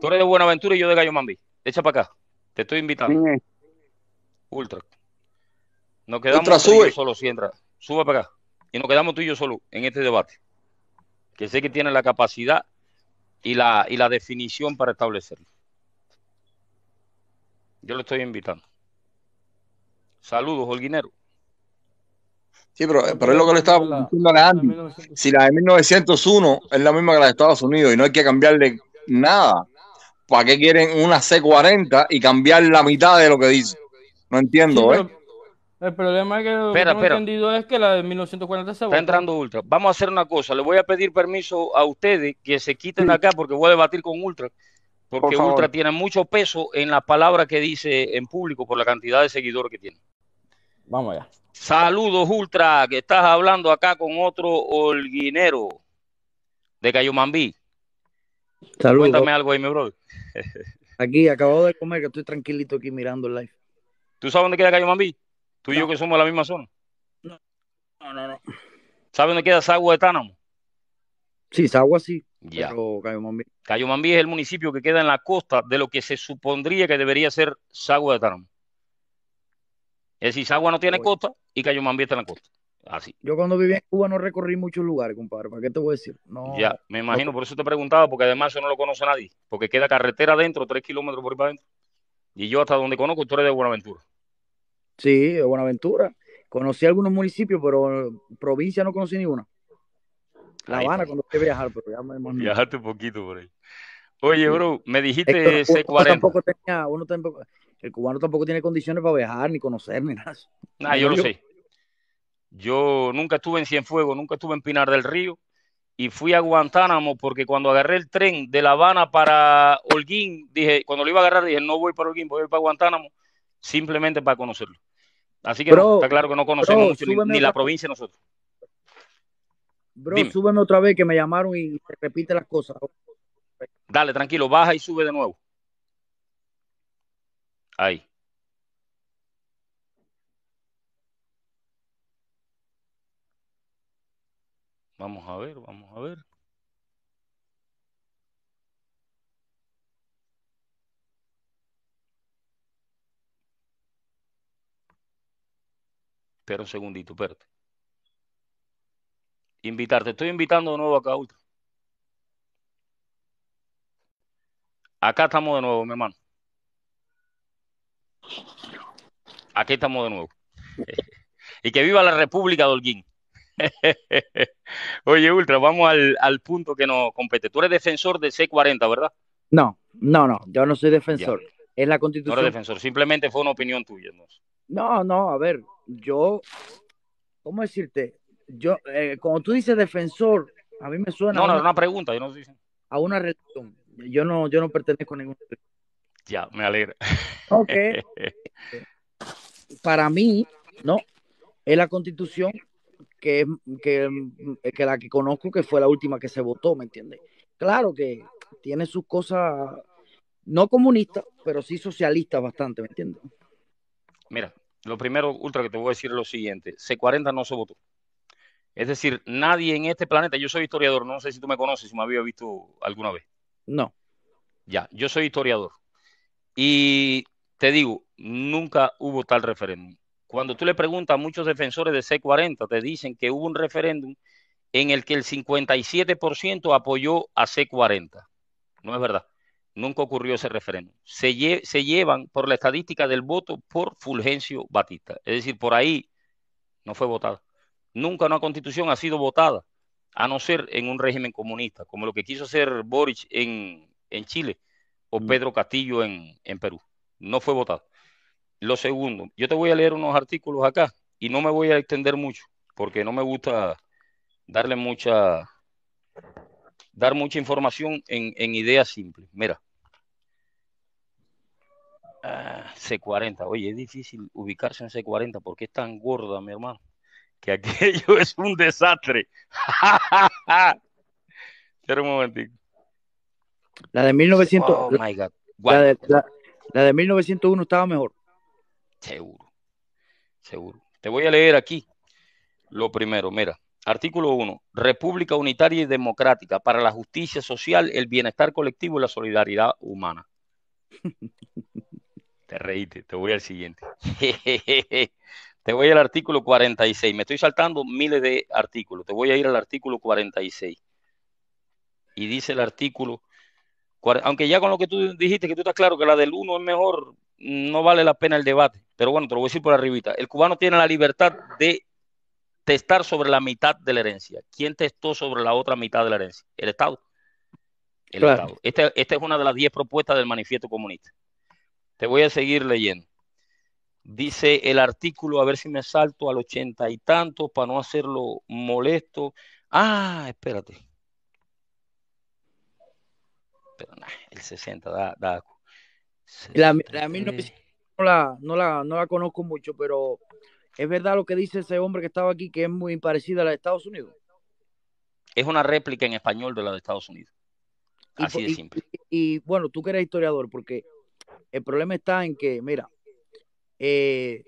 Tú eres de Buenaventura y yo de Gallo Mambi. Echa para acá. Te estoy invitando. Ultra. Nos quedamos Ultra, tú sube. solo si entra. Sube para acá. Y nos quedamos tú y yo solo en este debate que sé que tiene la capacidad y la, y la definición para establecerlo. Yo lo estoy invitando. Saludos, Holguinero. Sí, pero, es lo que le estaba diciendo a Andy. Si la de 1901 es la misma que la de Estados Unidos y no hay que cambiarle nada, ¿para qué quieren una C40 y cambiar la mitad de lo que dice? No entiendo, ¿eh? El problema es que lo entendido es que la de 1940 se Está entrando Ultra. Vamos a hacer una cosa. Le voy a pedir permiso a ustedes que se quiten acá porque voy a debatir con Ultra. Porque Ultra tiene mucho peso en las palabras que dice en público por la cantidad de seguidores que tiene. Vamos allá. Saludos, Ultra, que estás hablando acá con otro holguinero de Cayo Saludos. Cuéntame algo ahí, mi brother. Aquí, acabo de comer, que estoy tranquilito aquí mirando el live. ¿Tú sabes dónde queda Cayo Mambí? Tú y yo que somos de la misma zona. No, no, no. ¿Sabes dónde queda Sagua de Tánamo? Sí, Sagua sí. Ya. Mambí. Cayo Mambí es el municipio que queda en la costa de lo que se supondría que debería ser Sagua de Tánamo. Es decir, Sagua no tiene costa y Cayo Mambí está en la costa. Así. Yo cuando viví en Cuba no recorrí muchos lugares, compadre. ¿Para qué te voy a decir? ya, me imagino, por eso te preguntaba, porque además eso no lo conoce nadie. Porque queda carretera adentro, tres kilómetros por ahí para adentro. Y yo hasta donde conozco, tú eres de Buenaventura. Sí, de Buenaventura. Conocí algunos municipios, pero eh, provincia no conocí ninguna. La Habana cuando a viajar, pero ya me Viajaste un poquito por ahí. Oye, bro, me dijiste C40. el cubano tampoco tiene condiciones para viajar, ni conocer, ni nada. No, ah, yo, lo sé. Yo nunca estuve en Cienfuegos, nunca estuve en Pinar del Río y fui a Guantánamo porque cuando agarré el tren de La Habana para Holguín, dije, cuando lo iba a agarrar, dije, no voy para Holguín, voy para Guantánamo, simplemente para conocerlo. Así que está claro que no conocemos mucho ni, la provincia nosotros. Bro, súbeme otra vez que me llamaron y se repite las cosas. Dale, tranquilo, baja y sube de nuevo. Ahí. Vamos a ver, vamos a ver. Espera un segundito, espérate. Invitarte, estoy invitando de nuevo acá, Ultra. Acá estamos de nuevo, mi hermano. Aquí estamos de nuevo. y que viva la República de Holguín. Oye, Ultra, vamos al, punto que nos compete. Tú eres defensor de C40, ¿verdad? No, no, no, yo no soy defensor. Es la constitución. No eres defensor, simplemente fue una opinión tuya. no, no a ver, yo, ¿cómo decirte? Yo, eh, cuando tú dices defensor, a mí me suena. No, no, es una, pregunta, yo no sé. A una religión. Yo no, yo no pertenezco a ninguna religión. Ya, me alegra. Ok. Para mí, no. Es la constitución que, que, la que conozco que fue la última que se votó, ¿me entiendes? Claro que tiene sus cosas no comunistas, pero sí socialistas bastante, ¿me entiendes? Mira, lo primero, Ultra, que te voy a decir es lo siguiente. C40 no se votó. Es decir, nadie en este planeta, yo soy historiador, no sé si tú me conoces, si me había visto alguna vez. No. Ya, yo soy historiador. Y te digo, nunca hubo tal referéndum. Cuando tú le preguntas a muchos defensores de C40, te dicen que hubo un referéndum en el que el 57% apoyó a C40. No es verdad. Nunca ocurrió ese referéndum. Se, llevan por la estadística del voto por Fulgencio Batista. Es decir, por ahí no fue votada. Nunca una constitución ha sido votada, a no ser en un régimen comunista, como lo que quiso hacer Boric en, Chile o mm. Pedro Castillo en, Perú. No fue votada. Lo segundo, yo te voy a leer unos artículos acá y no me voy a extender mucho, porque no me gusta darle mucha, dar mucha información en ideas simples. Mira, C40, oye, es difícil ubicarse en C40 porque es tan gorda, mi hermano, que aquello es un desastre. Espera un momentico. La de 1900. de, la, de, 1901 estaba mejor. Seguro, seguro. Te voy a leer aquí lo primero, mira. Artículo 1. República Unitaria y Democrática para la justicia social, el bienestar colectivo y la solidaridad humana. Te reíste, te voy al siguiente. te voy al artículo 46. Me estoy saltando miles de artículos. Te voy a ir al artículo 46. Y dice el artículo, aunque ya con lo que tú dijiste, que tú estás claro que la del 1 es mejor, no vale la pena el debate. Pero bueno, te lo voy a decir por arribita. El cubano tiene la libertad de testar sobre la mitad de la herencia. ¿Quién testó sobre la otra mitad de la herencia? El Estado. El Estado. Esta, esta es una de las diez propuestas del manifiesto comunista. Te voy a seguir leyendo. Dice el artículo, a ver si me salto al ochenta y tanto para no hacerlo molesto. Ah, espérate. Pero el 60 da, La, la, no, la, no, la, conozco mucho, pero es verdad lo que dice ese hombre que estaba aquí, que es muy parecida a la de Estados Unidos. Es una réplica en español de la de Estados Unidos. Así de simple. Y, y, bueno, tú que eres historiador, porque el problema está en que, mira, eh,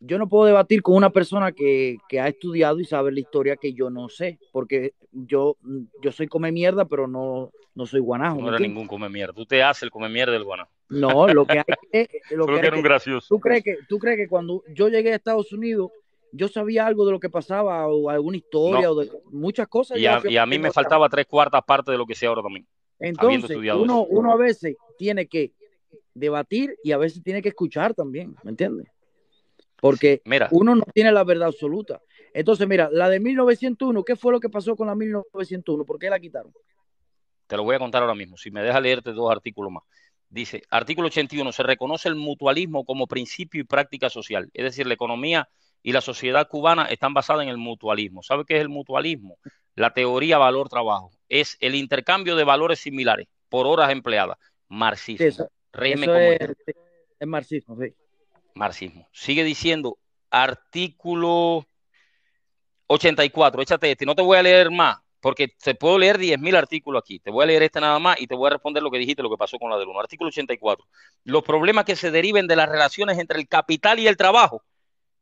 yo no puedo debatir con una persona que, ha estudiado y sabe la historia que yo no sé, porque yo, yo soy come mierda, pero no, no soy guanajo. No era ningún come mierda, tú te haces el come mierda del guanajo. No, lo que hay es... Lo que, hay un gracioso. ¿tú crees que ¿Tú crees que cuando yo llegué a Estados Unidos, yo sabía algo de lo que pasaba, o alguna historia, o de muchas cosas? Y a, y a mí me faltaba tres cuartas partes de lo que sé ahora también. Entonces, uno, a veces tiene que debatir y a veces tiene que escuchar también, ¿me entiendes? Porque mira. uno no tiene la verdad absoluta. Entonces, mira, la de 1901, ¿qué fue lo que pasó con la 1901? ¿Por qué la quitaron? Te lo voy a contar ahora mismo, si me deja leerte dos artículos más. Dice, artículo 81, se reconoce el mutualismo como principio y práctica social, es decir, la economía y la sociedad cubana están basadas en el mutualismo. ¿Sabe qué es el mutualismo? La teoría valor-trabajo es el intercambio de valores similares por horas empleadas. Marxismo. es, marxismo, sí. Marxismo. Sigue diciendo artículo 84. Échate este. No te voy a leer más porque te puedo leer 10.000 artículos aquí. Te voy a leer este nada más y te voy a responder lo que dijiste, lo que pasó con la del 1. Artículo 84. Los problemas que se deriven de las relaciones entre el capital y el trabajo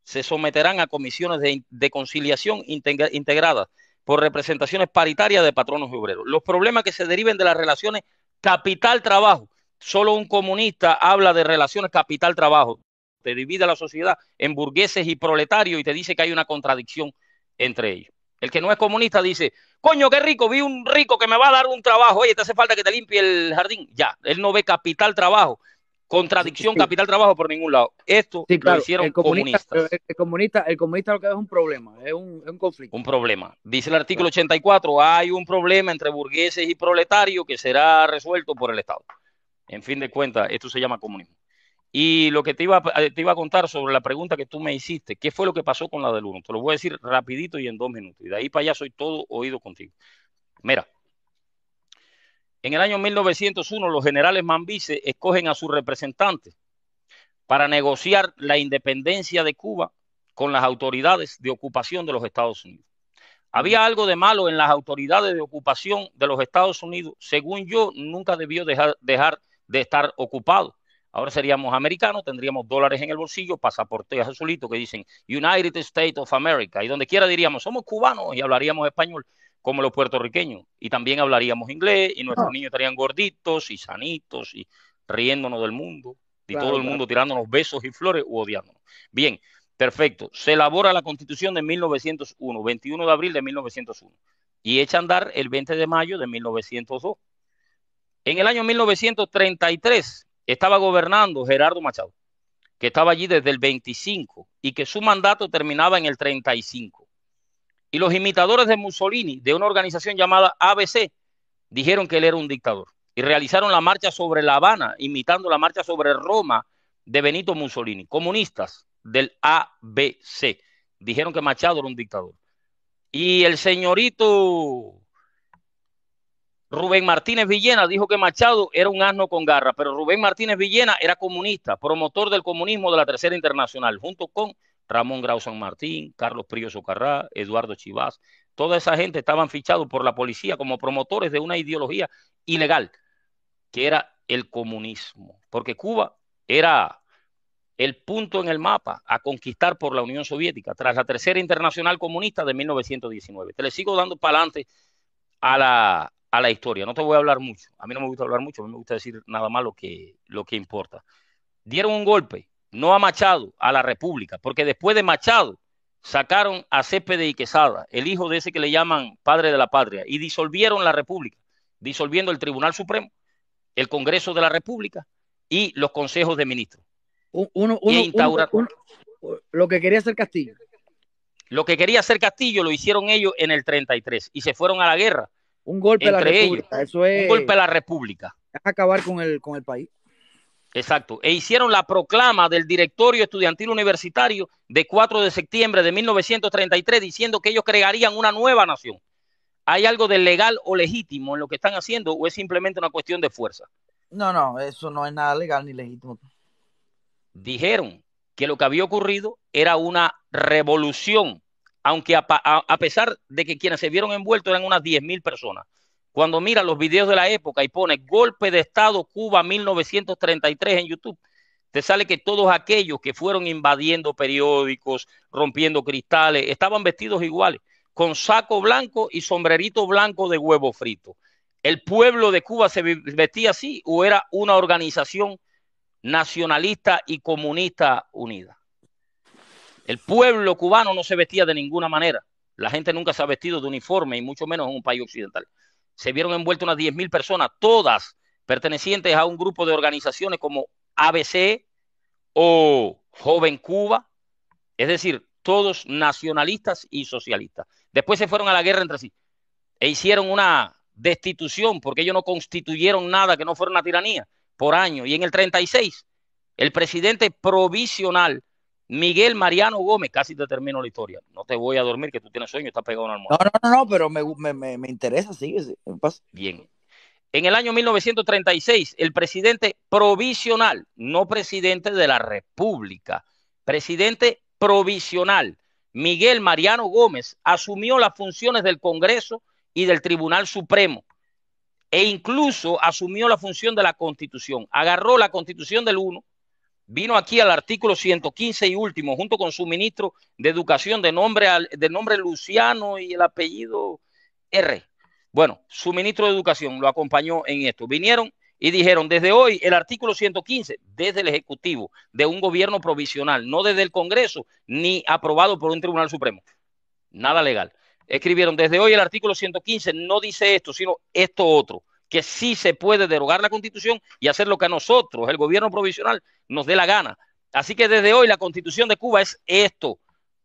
se someterán a comisiones de, conciliación integradas por representaciones paritarias de patronos y obreros. Los problemas que se deriven de las relaciones capital-trabajo. Solo un comunista habla de relaciones capital-trabajo. Te divide la sociedad en burgueses y proletarios y te dice que hay una contradicción entre ellos. El que no es comunista dice, coño, qué rico, vi un rico que me va a dar un trabajo, oye, te hace falta que te limpie el jardín. Ya, él no ve capital-trabajo, Contradicción, capital, trabajo por ningún lado. Esto lo hicieron comunistas. El comunista, lo que es un problema, es un, conflicto. Un problema. Dice el artículo 84, hay un problema entre burgueses y proletarios que será resuelto por el Estado. En fin de cuentas, esto se llama comunismo. Y lo que te iba, te iba a contar sobre la pregunta que tú me hiciste, ¿qué fue lo que pasó con la del 1? Te lo voy a decir rapidito y en dos minutos. Y de ahí para allá soy todo oído contigo. Mira, en el año 1901 los generales Mambice escogen a sus representantes para negociar la independencia de Cuba con las autoridades de ocupación de los Estados Unidos. Había algo de malo en las autoridades de ocupación de los Estados Unidos. Según yo, nunca debió dejar, de estar ocupado. Ahora seríamos americanos, tendríamos dólares en el bolsillo, a azulitos que dicen United States of America. Y donde quiera diríamos, somos cubanos y hablaríamos español como los puertorriqueños. Y también hablaríamos inglés y nuestros ah. niños estarían gorditos y sanitos y riéndonos del mundo y todo el mundo tirándonos besos y flores u odiándonos. Bien, perfecto. Se elabora la constitución de 1901, 21 de abril de 1901 y echa a andar el 20 de mayo de 1902. En el año 1933 estaba gobernando Gerardo Machado, que estaba allí desde el 25 y que su mandato terminaba en el 35. Y los imitadores de Mussolini, de una organización llamada ABC, dijeron que él era un dictador. Y realizaron la marcha sobre La Habana, imitando la marcha sobre Roma de Benito Mussolini. Comunistas del ABC. Dijeron que Machado era un dictador. Y el señorito Rubén Martínez Villena dijo que Machado era un asno con garra, pero Rubén Martínez Villena era comunista, promotor del comunismo de la Tercera Internacional, junto con Ramón Grau San Martín, Carlos Prío Socarrá, Eduardo Chivas, toda esa gente estaban fichados por la policía como promotores de una ideología ilegal, que era el comunismo, porque Cuba era el punto en el mapa a conquistar por la Unión Soviética tras la Tercera Internacional Comunista de 1919. Te le sigo dando para adelante a la, historia, no te voy a hablar mucho, a mí no me gusta hablar mucho, a mí me gusta decir nada más que, lo que importa. Dieron un golpe, no ha Machado, a la República, porque después de Machado sacaron a Céspedes y Quesada, el hijo de ese que le llaman padre de la patria, y disolvieron la República, disolviendo el Tribunal Supremo, el Congreso de la República y los consejos de ministros. Uno, lo que quería hacer Castillo. Lo que quería hacer Castillo lo hicieron ellos en el 33 y se fueron a la guerra. Un golpe a la República. Un golpe a la República. acabar con el, con el país. Exacto. E hicieron la proclama del directorio estudiantil universitario de 4 de septiembre de 1933 diciendo que ellos crearían una nueva nación. ¿Hay algo de legal o legítimo en lo que están haciendo o es simplemente una cuestión de fuerza? No, no, eso no es nada legal ni legítimo. Dijeron que lo que había ocurrido era una revolución, aunque a, pesar de que quienes se vieron envueltos eran unas 10.000 personas cuando mira los videos de la época y pone golpe de Estado Cuba 1933 en YouTube, te sale que todos aquellos que fueron invadiendo periódicos, rompiendo cristales, estaban vestidos iguales, con saco blanco y sombrerito blanco de huevo frito. ¿El pueblo de Cuba se vestía así o era una organización nacionalista y comunista unida? El pueblo cubano no se vestía de ninguna manera. La gente nunca se ha vestido de uniforme y mucho menos en un país occidental se vieron envueltas unas 10.000 personas, todas pertenecientes a un grupo de organizaciones como ABC o Joven Cuba, es decir, todos nacionalistas y socialistas. Después se fueron a la guerra entre sí e hicieron una destitución porque ellos no constituyeron nada que no fuera una tiranía por año. Y en el 36, el presidente provisional Miguel Mariano Gómez, casi te termino la historia. No te voy a dormir, que tú tienes sueño, estás pegado en una almohada. No, no, no, pero me, interesa, sigue. Sí, Bien. En el año 1936, el presidente provisional, no presidente de la República, presidente provisional, Miguel Mariano Gómez, asumió las funciones del Congreso y del Tribunal Supremo e incluso asumió la función de la Constitución. Agarró la Constitución del 1 vino aquí al artículo 115 y último, junto con su ministro de Educación de nombre, de nombre Luciano y el apellido R. Bueno, su ministro de Educación lo acompañó en esto. Vinieron y dijeron, desde hoy el artículo 115, desde el Ejecutivo, de un gobierno provisional, no desde el Congreso, ni aprobado por un Tribunal Supremo. Nada legal. Escribieron, desde hoy el artículo 115 no dice esto, sino esto otro que sí se puede derogar la constitución y hacer lo que a nosotros, el gobierno provisional, nos dé la gana. Así que desde hoy la constitución de Cuba es esto.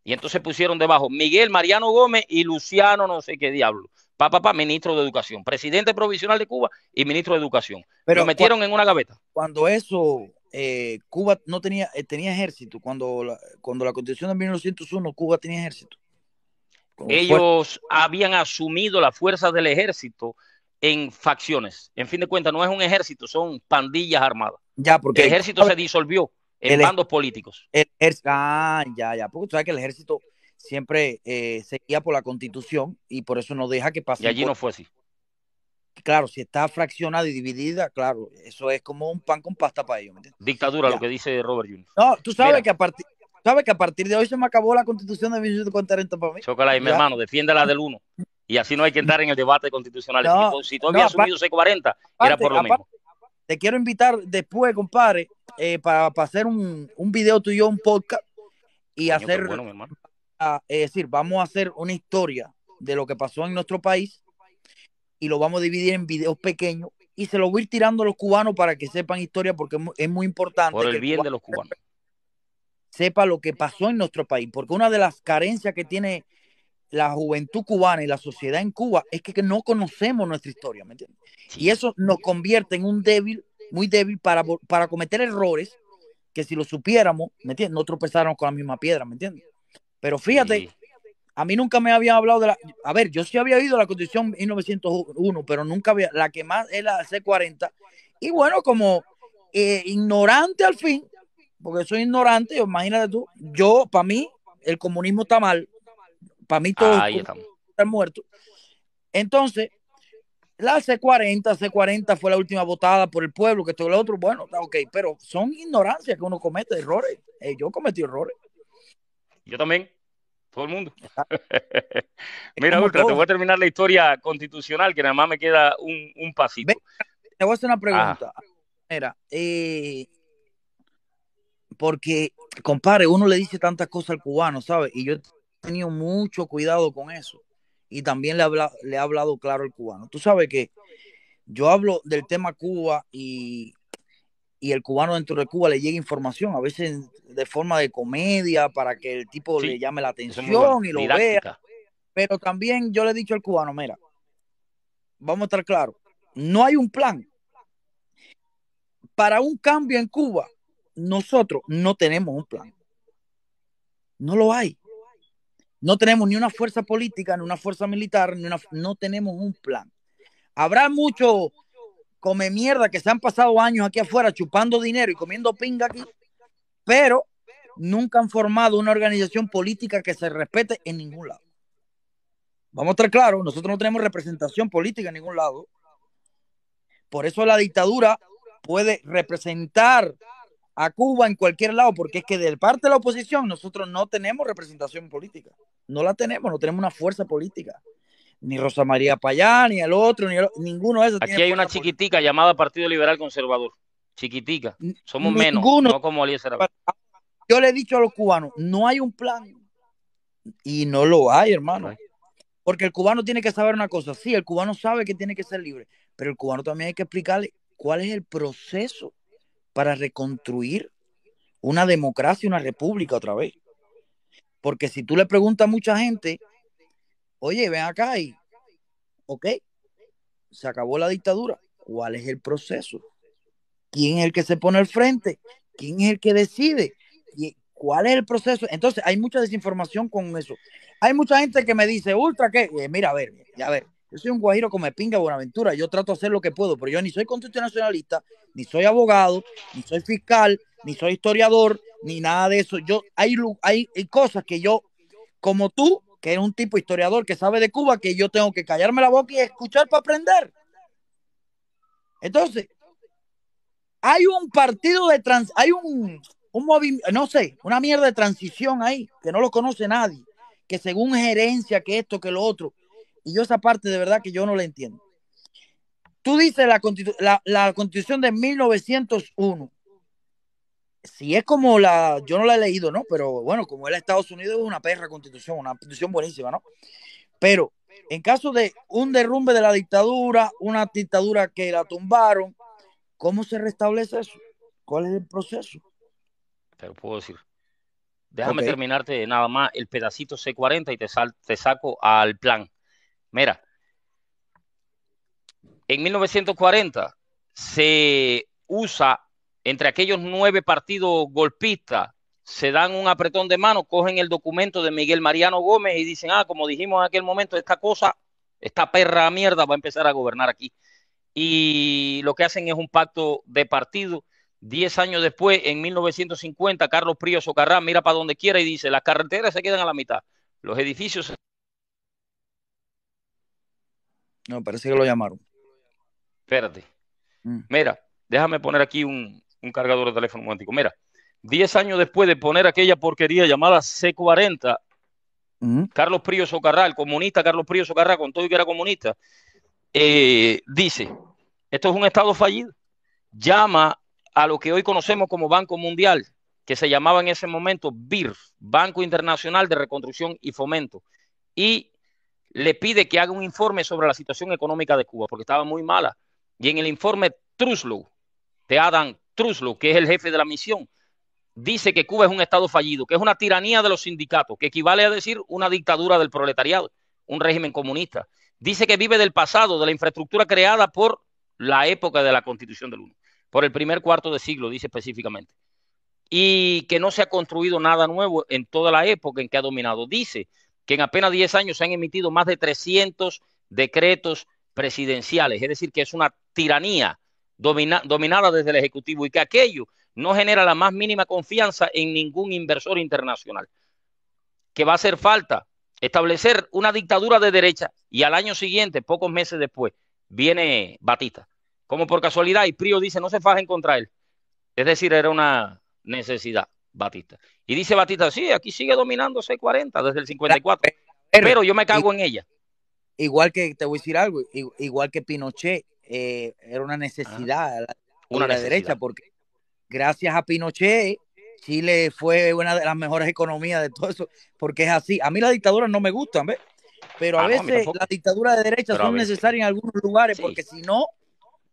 Y entonces pusieron debajo Miguel Mariano Gómez y Luciano no sé qué diablo. Papá, papá, ministro de Educación, presidente provisional de Cuba y ministro de Educación. Pero lo metieron en una gaveta. Cuando eso, eh, Cuba no tenía, eh, tenía ejército. Cuando la, cuando la constitución de 1901, Cuba tenía ejército. Ellos habían asumido las fuerzas del ejército en facciones. En fin de cuentas, no es un ejército, son pandillas armadas. Ya, porque el ejército se disolvió en bandos políticos. El, ah, ya, ya, porque tú sabes que el ejército siempre eh, seguía por la constitución y por eso no deja que pase. Y allí no fue así. Claro, si está fraccionada y dividida, claro, eso es como un pan con pasta para ellos. Dictadura, lo que dice Robert Jr. No, tú sabes que a partir sabes que a partir de hoy se me acabó la constitución de 1940 para mí. Chócala ahí, mi hermano, defiéndela del uno. Y así no hay que entrar en el debate constitucional. si todavía ha subido asumido 40 era por lo mismo. Te quiero invitar después, compadre, eh, para, hacer un, un video tuyo, un podcast y hacer. es decir, vamos a hacer una historia de lo que pasó en nuestro país y lo vamos a dividir en videos pequeños y se lo voy a ir tirando a los cubanos para que sepan historia porque es muy, importante. Por el bien de los cubanos. Sepa lo que pasó en nuestro país, porque una de las carencias que tiene la juventud cubana y la sociedad en Cuba es que no conocemos nuestra historia, ¿me entiendes? Y eso nos convierte en un débil, muy débil para, para cometer errores que si lo supiéramos, ¿me entiendes? No tropezáramos con la misma piedra, ¿me entiendes? Pero fíjate, a mí nunca me habían hablado de la... A ver, yo sí había a la Constitución 1901, pero nunca había... La que más es la C40. Y bueno, como eh, ignorante al fin, porque soy ignorante, imagínate tú, yo, para mí, el comunismo está mal, para mí todo ah, está muerto Entonces, la C40, C40 fue la última votada por el pueblo, que todo lo otro, bueno, ok, pero son ignorancias que uno comete, errores. Eh, yo cometí errores. Yo también, todo el mundo. Mira, Ultra, te voy a terminar la historia constitucional, que nada más me queda un, un pasito. te voy a hacer una pregunta. Mira, eh, porque, compadre, uno le dice tantas cosas al cubano, ¿sabes? Y yo tenido mucho cuidado con eso. Y también le, habla, le ha hablado claro el cubano. Tú sabes que yo hablo del tema Cuba y, y el cubano dentro de Cuba le llega información, a veces de forma de comedia, para que el tipo le llame la atención y lo vea. Pero también yo le he dicho al cubano, mira, vamos a estar claros, no hay un plan. Para un cambio en Cuba, nosotros no tenemos un plan. No lo hay. No tenemos ni una fuerza política, ni una fuerza militar, ni no tenemos un plan. Habrá mucho come mierda que se han pasado años aquí afuera chupando dinero y comiendo pinga aquí, pero nunca han formado una organización política que se respete en ningún lado. Vamos a estar claros, nosotros no tenemos representación política en ningún lado. Por eso la dictadura puede representar a Cuba, en cualquier lado, porque es que del parte de la oposición nosotros no tenemos representación política. No la tenemos, no tenemos una fuerza política. Ni Rosa María Payá, ni el otro, ni ninguno de esos. Aquí hay una chiquitica llamada Partido Liberal Conservador. Chiquitica. Somos menos, no como Yo le he dicho a los cubanos, no hay un plan. Y no lo hay, hermano. Porque el cubano tiene que saber una cosa. Sí, el cubano sabe que tiene que ser libre, pero el cubano también hay que explicarle cuál es el proceso para reconstruir una democracia, una república otra vez. Porque si tú le preguntas a mucha gente, oye, ven acá y, ok, se acabó la dictadura, ¿cuál es el proceso? ¿Quién es el que se pone al frente? ¿Quién es el que decide? ¿Cuál es el proceso? Entonces, hay mucha desinformación con eso. Hay mucha gente que me dice, ultra, ¿qué? Eh, mira, a ver, ya a ver. Yo soy un guajiro como pinga Buenaventura. Yo trato de hacer lo que puedo, pero yo ni soy constitucionalista, ni soy abogado, ni soy fiscal, ni soy historiador, ni nada de eso. Yo hay, cosas que yo, como tú, que eres un tipo historiador que sabe de Cuba, que yo tengo que callarme la boca y escuchar para aprender. Entonces, hay un partido de trans, hay un, un movimiento, no sé, una mierda de transición ahí, que no lo conoce nadie, que según gerencia, que esto, que lo otro. Y yo esa parte de verdad que yo no la entiendo. Tú dices la, la, constitución de 1901. Si es como la, yo no la he leído, ¿no? Pero bueno, como es la Estados Unidos, es una perra constitución, una constitución buenísima, ¿no? Pero en caso de un derrumbe de la dictadura, una dictadura que la tumbaron, ¿cómo se restablece eso? ¿Cuál es el proceso? Te puedo decir. Déjame terminarte nada más el pedacito C40 y te, te saco al plan. Mira, en 1940 se usa entre aquellos nueve partidos golpistas, se dan un apretón de mano, cogen el documento de Miguel Mariano Gómez y dicen, ah, como dijimos en aquel momento, esta cosa, esta perra mierda va a empezar a gobernar aquí. Y lo que hacen es un pacto de partido. Diez años después, en 1950, Carlos Prío Socarrás mira para donde quiera y dice, las carreteras se quedan a la mitad, los edificios no, parece que lo llamaron. Espérate. Mm. Mira, déjame poner aquí un, cargador de teléfono cuántico Mira, 10 años después de poner aquella porquería llamada C40, mm. Carlos Prío Socarral, el comunista Carlos Prío Socarral, con todo y que era comunista, eh, dice, esto es un Estado fallido, llama a lo que hoy conocemos como Banco Mundial, que se llamaba en ese momento BIRF, Banco Internacional de Reconstrucción y Fomento, y le pide que haga un informe sobre la situación económica de Cuba, porque estaba muy mala. Y en el informe Truslow, de Adam Truslow, que es el jefe de la misión, dice que Cuba es un Estado fallido, que es una tiranía de los sindicatos, que equivale a decir una dictadura del proletariado, un régimen comunista. Dice que vive del pasado, de la infraestructura creada por la época de la constitución del 1, por el primer cuarto de siglo, dice específicamente. Y que no se ha construido nada nuevo en toda la época en que ha dominado. Dice que en apenas 10 años se han emitido más de 300 decretos presidenciales, es decir, que es una tiranía dominada desde el Ejecutivo y que aquello no genera la más mínima confianza en ningún inversor internacional. Que va a hacer falta establecer una dictadura de derecha y al año siguiente, pocos meses después, viene Batista. Como por casualidad, y Prio dice, no se fajen contra él. Es decir, era una necesidad. Batista. Y dice Batista, sí, aquí sigue dominando 640 desde el 54, pero, yo me cago en ella. Igual que, te voy a decir algo, igual que Pinochet, eh, era una necesidad, una la derecha, porque gracias a Pinochet, Chile fue una de las mejores economías de todo eso, porque es así. A mí las dictaduras no me gustan, ¿ves? Pero a ah, veces las dictaduras de derecha son necesarias en algunos lugares, porque si no,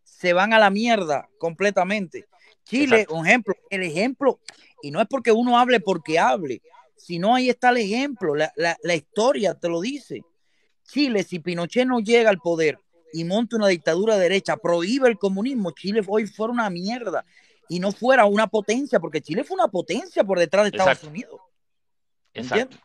se van a la mierda completamente. Chile, un ejemplo, el ejemplo, y no es porque uno hable porque hable, sino ahí está el ejemplo, la, historia te lo dice. Chile, si Pinochet no llega al poder y monta una dictadura derecha, prohíbe el comunismo, Chile hoy fuera una mierda y no fuera una potencia, porque Chile fue una potencia por detrás de Estados Unidos. Exacto.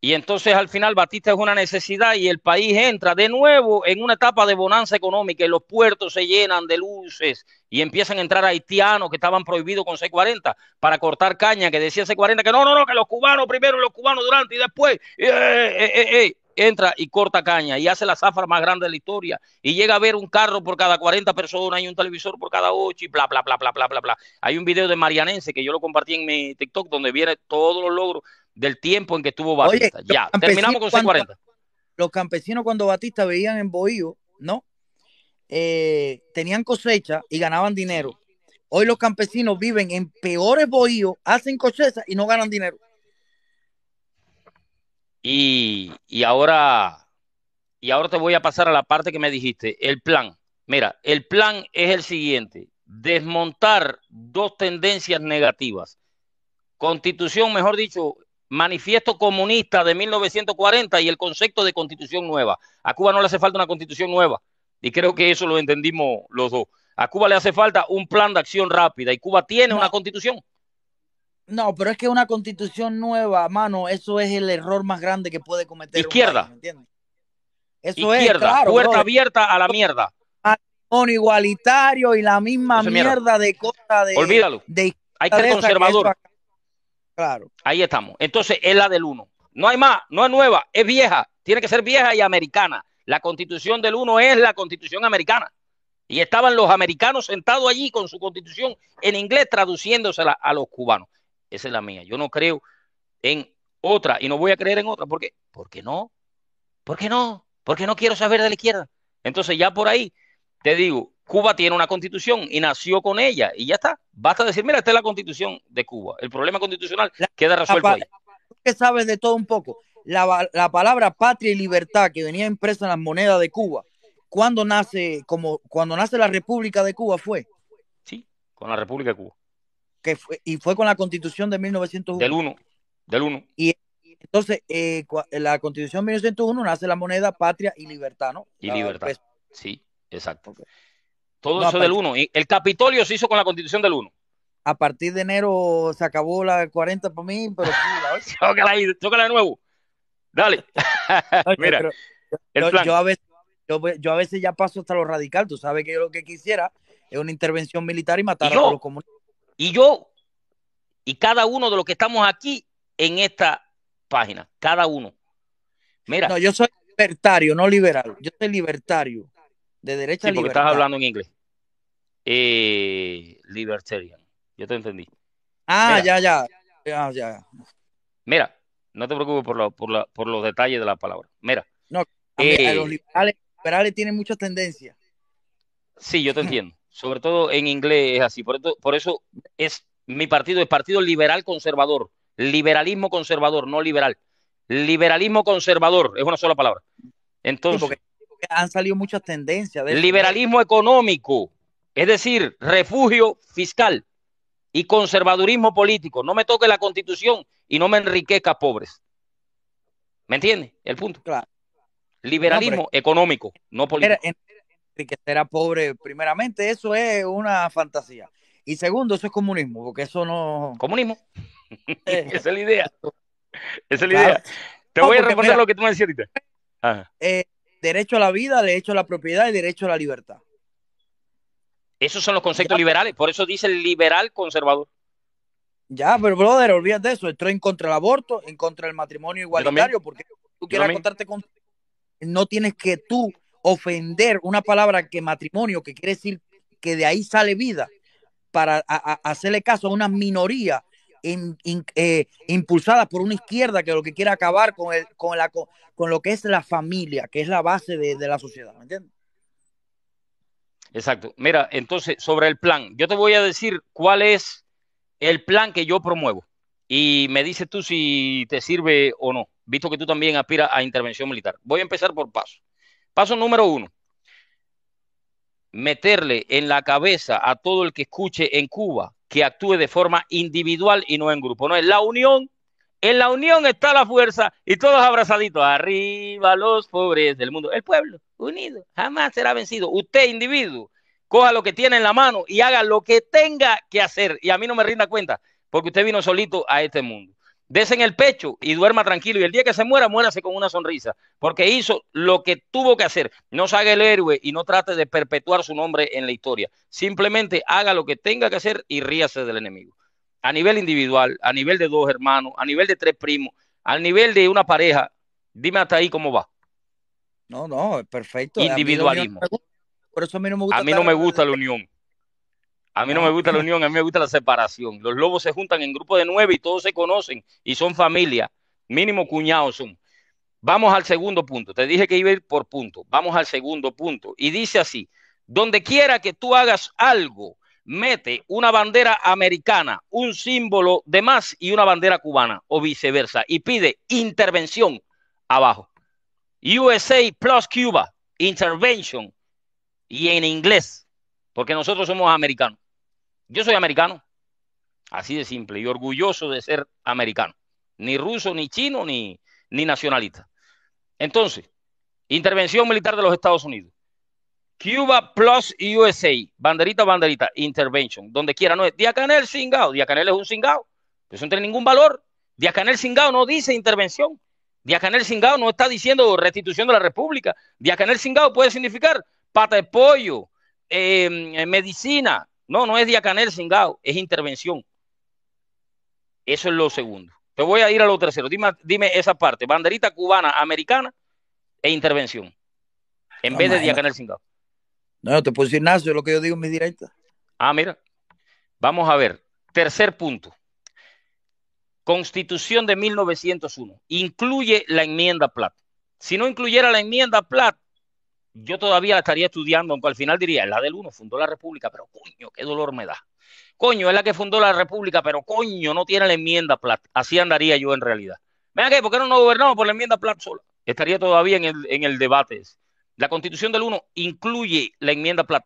Y entonces al final Batista es una necesidad y el país entra de nuevo en una etapa de bonanza económica y los puertos se llenan de luces y empiezan a entrar haitianos que estaban prohibidos con C40 para cortar caña, que decía C40 que no, no, no, que los cubanos primero, los cubanos durante y después. Eh, eh, eh, entra y corta caña y hace la zafra más grande de la historia y llega a ver un carro por cada 40 personas y un televisor por cada 8 y bla, bla, bla, bla, bla, bla, bla. Hay un video de Marianense que yo lo compartí en mi TikTok donde viene todos los logros del tiempo en que estuvo Batista. ya, terminamos con 140. los campesinos cuando Batista veían en Bohío, ¿no? Eh, tenían cosecha y ganaban dinero. Hoy los campesinos viven en peores bohíos, hacen cosecha y no ganan dinero. Y, y, ahora, y ahora te voy a pasar a la parte que me dijiste, el plan. Mira, el plan es el siguiente, desmontar dos tendencias negativas. Constitución, mejor dicho, Manifiesto Comunista de 1940 y el concepto de constitución nueva. A Cuba no le hace falta una constitución nueva y creo que eso lo entendimos los dos. A Cuba le hace falta un plan de acción rápida y Cuba tiene una constitución. No, pero es que una constitución nueva, mano, eso es el error más grande que puede cometer. Izquierda. Eso es, puerta abierta a la mierda. un igualitario y la misma mierda. de cosa de. Olvídalo. De Hay que ser conservador. Claro. Ahí estamos. Entonces es la del 1. No hay más, no es nueva, es vieja. Tiene que ser vieja y americana. La constitución del 1 es la constitución americana. Y estaban los americanos sentados allí con su constitución en inglés traduciéndosela a los cubanos. Esa es la mía. Yo no creo en otra y no voy a creer en otra. ¿Por qué? ¿Por qué no? ¿Por qué no? Porque no quiero saber de la izquierda. Entonces ya por ahí te digo, Cuba tiene una constitución y nació con ella y ya está. Basta decir, mira, esta es la constitución de Cuba. El problema constitucional queda resuelto ahí. Que sabes de todo un poco. La, palabra patria y libertad que venía impresa en las monedas de Cuba, cuando nace, como cuando nace la República de Cuba fue. Sí, con la República de Cuba. Que y fue con la constitución de 1901. Del 1, del 1. Y entonces, eh, la constitución de 1901 nace la moneda patria y libertad, ¿no? Y libertad. Pues sí, exacto. Todo eso del 1. El Capitolio se hizo con la constitución del 1. A partir de enero se acabó la 40 para mí, pero. sí la de nuevo. Dale. Mira, yo, a veces, yo, a veces ya paso hasta lo radical. Tú sabes que yo lo que quisiera es una intervención militar y matar a los comunistas. Y yo, y cada uno de los que estamos aquí en esta página, cada uno. Mira. No, yo soy libertario, no liberal. Yo soy libertario de derecha sí, porque estás hablando en inglés. Eh, libertarian. Yo te entendí. Ah, ya, ya, Mira, no te preocupes por, los detalles de la palabra. Mira. No, a los eh, liberales, tienen muchas tendencias. Sí, yo te entiendo. Sobre todo en inglés es así. Por, por eso es mi partido, es Partido Liberal Conservador. Liberalismo conservador, no liberal. Liberalismo conservador, es una sola palabra. Entonces, han salido muchas tendencias. De Liberalismo económico, es decir, refugio fiscal y conservadurismo político. No me toque la constitución y no me enriquezca pobres. ¿Me entiende El punto. Claro. Liberalismo económico, no político. Enriquecer a pobres, primeramente, eso es una fantasía. Y segundo, eso es comunismo, porque eso no. Comunismo. Eh. Esa es la idea. Esa es la idea. Te voy a responder lo que tú me decías ahorita. Eh, derecho a la vida, derecho a la propiedad y derecho a la libertad. Esos son los conceptos liberales, por eso dice el liberal conservador. Ya, pero brother, olvídate de eso. Estoy en contra del aborto, en contra del matrimonio igualitario, porque tú quieres contarte con. No tienes que tú ofender una palabra que matrimonio, que quiere decir que de ahí sale vida, para hacerle caso a una minoría eh, impulsada impulsadas por una izquierda que lo que quiere acabar con, con, lo que es la familia, que es la base de, la sociedad, ¿me entiendes? Exacto. Mira, entonces, sobre el plan, yo te voy a decir cuál es el plan que yo promuevo y me dices tú si te sirve o no, visto que tú también aspiras a intervención militar. Voy a empezar por paso. Paso número uno, meterle en la cabeza a todo el que escuche en Cuba que actúe de forma individual y no en grupo. No es la unión. En la unión está la fuerza y todos abrazaditos. Arriba los pobres del mundo. El pueblo unido jamás será vencido. Usted, individuo, coja lo que tiene en la mano y haga lo que tenga que hacer. Y a mí no me rinda cuenta porque usted vino solito a este mundo desen en el pecho y duerma tranquilo. Y el día que se muera, muérase con una sonrisa. Porque hizo lo que tuvo que hacer. No se haga el héroe y no trate de perpetuar su nombre en la historia. Simplemente haga lo que tenga que hacer y ríase del enemigo. A nivel individual, a nivel de dos hermanos, a nivel de tres primos, al nivel de una pareja. Dime hasta ahí cómo va. No, no, perfecto. Individualismo. Por eso a mí no me gusta. A mí no me gusta la unión. A mí no me gusta la unión, a mí me gusta la separación. Los lobos se juntan en grupo de nueve y todos se conocen y son familia. Mínimo cuñados son. Vamos al segundo punto. Te dije que iba a ir por punto. Vamos al segundo punto. Y dice así, donde quiera que tú hagas algo, mete una bandera americana, un símbolo de más y una bandera cubana o viceversa y pide intervención abajo. USA plus Cuba, intervention y en inglés, porque nosotros somos americanos. Yo soy americano, así de simple, y orgulloso de ser americano, ni ruso, ni chino, ni, ni nacionalista. Entonces, intervención militar de los Estados Unidos. Cuba plus USA, banderita, banderita, intervention, donde quiera, no es Diacanel Singao, Diacanel es un Singao, eso no tiene ningún valor. Diacanel Singao no dice intervención, Diacanel Singao no está diciendo restitución de la República, Diacanel Singao puede significar pata de pollo, em, medicina, no, no es Diacanel Singao, es intervención. Eso es lo segundo. Te voy a ir a lo tercero. Dime, dime esa parte. Banderita cubana, americana e intervención. En vez de Diacanel Singao. No, no te puedo decir nada, es lo que yo digo en mi directa. Ah, mira. Vamos a ver. Tercer punto. Constitución de 1901. Incluye la enmienda Platt. Si no incluyera la enmienda Platt, yo todavía estaría estudiando, aunque al final diría, es la del 1, fundó la República, pero coño, qué dolor me da. Coño, es la que fundó la República, pero coño, no tiene la enmienda Platt. Así andaría yo en realidad. Venga, ¿qué? ¿Por qué no nos gobernamos por la enmienda Platt sola? Estaría todavía en el, debate. La constitución del 1 incluye la enmienda Platt,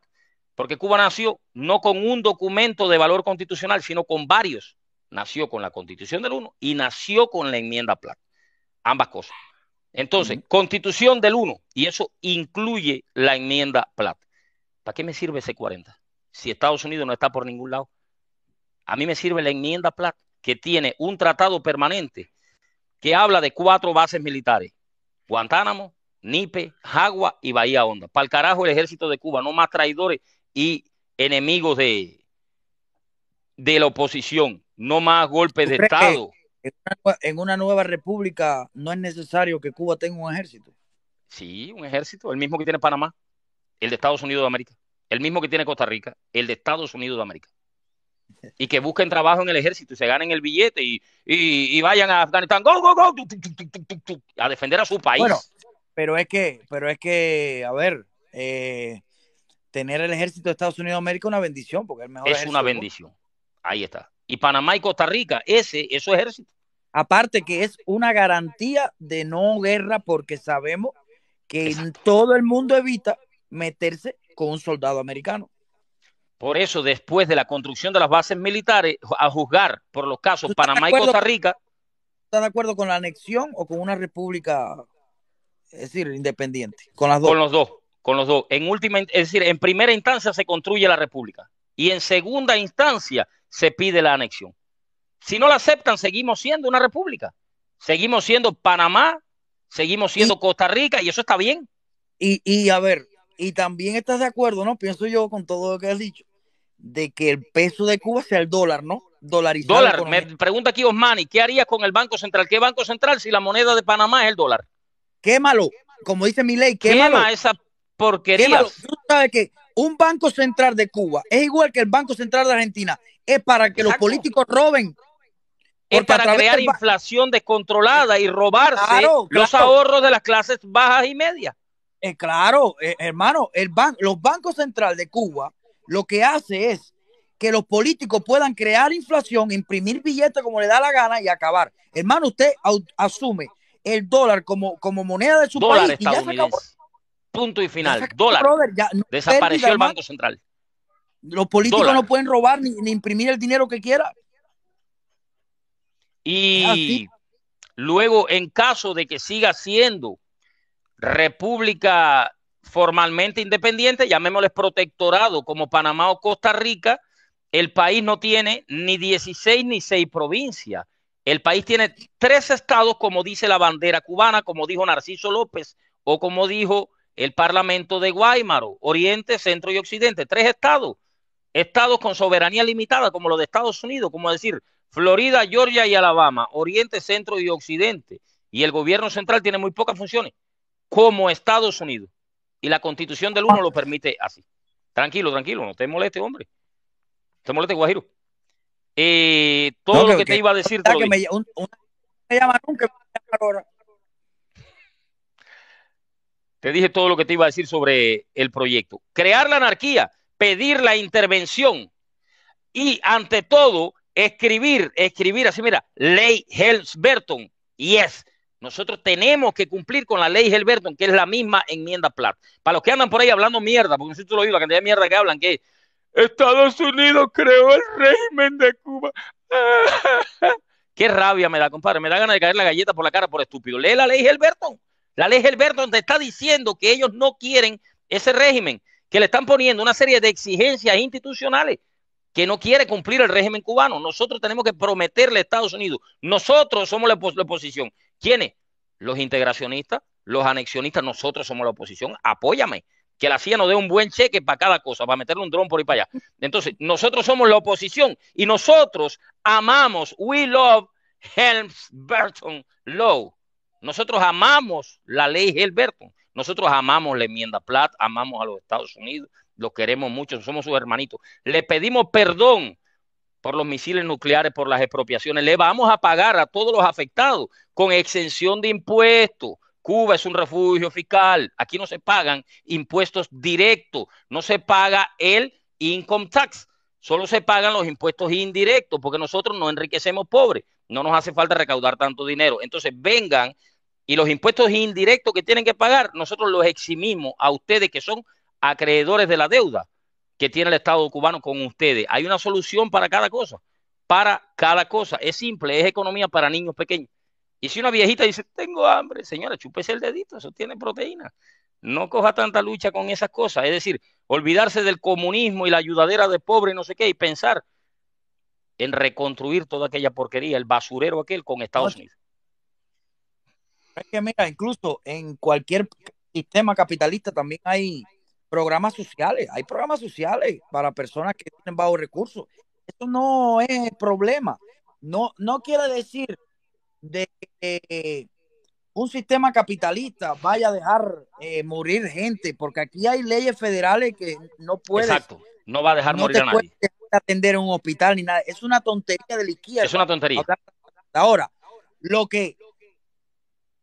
porque Cuba nació no con un documento de valor constitucional, sino con varios. Nació con la constitución del 1 y nació con la enmienda Platt. Ambas cosas. Entonces, constitución del 1, y eso incluye la enmienda Platt. ¿Para qué me sirve ese 40? Si Estados Unidos no está por ningún lado. A mí me sirve la enmienda Platt, que tiene un tratado permanente que habla de cuatro bases militares. Guantánamo, Nipe, Jagua y Bahía Honda. Para el carajo el ejército de Cuba, no más traidores y enemigos de, de la oposición, no más golpes de Estado. En una, nueva república no es necesario que Cuba tenga un ejército. Sí, un ejército, el mismo que tiene Panamá, el de Estados Unidos de América, el mismo que tiene Costa Rica, el de Estados Unidos de América. Y que busquen trabajo en el ejército y se ganen el billete y, vayan a Afganistán, go, go, go, a defender a su país. pero es que, pero es que, a ver, eh, tener el ejército de Estados Unidos de América es una bendición, porque es mejor es una bendición. Ahí está y Panamá y Costa Rica, ese, es su ejército. Aparte que es una garantía de no guerra porque sabemos que en todo el mundo evita meterse con un soldado americano. Por eso, después de la construcción de las bases militares, a juzgar por los casos Panamá y Costa Rica. está de acuerdo con la anexión o con una república, es decir, independiente? Con las dos. Con los dos, con los dos. En última, es decir, en primera instancia se construye la república y en segunda instancia se pide la anexión. Si no la aceptan, seguimos siendo una república. Seguimos siendo Panamá, seguimos siendo Costa Rica y eso está bien. Y, y a ver, y también estás de acuerdo, ¿no? Pienso yo con todo lo que has dicho, de que el peso de Cuba sea el dólar, ¿no? y Dólar. Me pregunta aquí Osmani, ¿qué harías con el Banco Central? ¿Qué Banco Central si la moneda de Panamá es el dólar? Quémalo, como dice mi ley, quémalo. Quema esa porquería. que un banco central de Cuba es igual que el banco central de Argentina. Es para que los políticos roben. Es para crear inflación descontrolada y robarse los ahorros de las clases bajas y medias. Eh, claro, eh, hermano, el los bancos central de Cuba lo que hace es que los políticos puedan crear inflación, imprimir billetes como le da la gana y acabar. Hermano, usted asume el dólar como, como moneda de su país Punto y final. dólar. Desapareció el Banco Central. Los políticos no pueden robar ni, imprimir el dinero que quieran. Y luego, en caso de que siga siendo república formalmente independiente, llamémosles protectorado como Panamá o Costa Rica, el país no tiene ni 16 ni 6 provincias. El país tiene tres estados, como dice la bandera cubana, como dijo Narciso López o como dijo el Parlamento de Guaymaro, Oriente, Centro y Occidente, tres estados, estados con soberanía limitada, como los de Estados Unidos, como decir Florida, Georgia y Alabama, Oriente, Centro y Occidente. Y el gobierno central tiene muy pocas funciones, como Estados Unidos. Y la constitución del uno lo permite así. Tranquilo, tranquilo, no te moleste, hombre. te moleste, Guajiro. Eh, todo lo que, te iba a decir. me, te dije todo lo que te iba a decir sobre el proyecto. Crear la anarquía, pedir la intervención y ante todo escribir, escribir así, mira, ley helms y es nosotros tenemos que cumplir con la ley Helberton, que es la misma enmienda Platt. Para los que andan por ahí hablando mierda, porque si tú lo oído, la cantidad de mierda que hablan, que Estados Unidos creó el régimen de Cuba. Qué rabia me da, compadre. Me da ganas de caer la galleta por la cara por estúpido. Lee la ley Helberton. La ley Helberton donde está diciendo que ellos no quieren ese régimen, que le están poniendo una serie de exigencias institucionales que no quiere cumplir el régimen cubano. Nosotros tenemos que prometerle a Estados Unidos. Nosotros somos la, oposición. ¿Quiénes? Los integracionistas, los anexionistas, nosotros somos la oposición. Apóyame. Que la CIA nos dé un buen cheque para cada cosa, para meterle un dron por ahí para allá. Entonces, nosotros somos la oposición y nosotros amamos, we love Helms Burton Law. Nosotros amamos la ley Helberton. Nosotros amamos la enmienda Platt, amamos a los Estados Unidos, los queremos mucho, somos sus hermanitos. Le pedimos perdón por los misiles nucleares, por las expropiaciones. Le vamos a pagar a todos los afectados con exención de impuestos. Cuba es un refugio fiscal. Aquí no se pagan impuestos directos, no se paga el income tax, solo se pagan los impuestos indirectos, porque nosotros no enriquecemos pobres, no nos hace falta recaudar tanto dinero. Entonces vengan y los impuestos indirectos que tienen que pagar, nosotros los eximimos a ustedes que son acreedores de la deuda que tiene el Estado cubano con ustedes. Hay una solución para cada cosa, para cada cosa. Es simple, es economía para niños pequeños. Y si una viejita dice, tengo hambre, señora, chúpese el dedito, eso tiene proteína. No coja tanta lucha con esas cosas. Es decir, olvidarse del comunismo y la ayudadera de pobre y no sé qué, y pensar en reconstruir toda aquella porquería, el basurero aquel con Estados Unidos. Es que mira, incluso en cualquier sistema capitalista también hay programas sociales, hay programas sociales para personas que tienen bajos recursos. Eso no es problema. No, no quiere decir de que un sistema capitalista vaya a dejar eh, morir gente, porque aquí hay leyes federales que no pueden. Exacto, no va a dejar morir a nadie. puede atender un hospital ni nada. Es una tontería de la Es una tontería. Ahora, lo que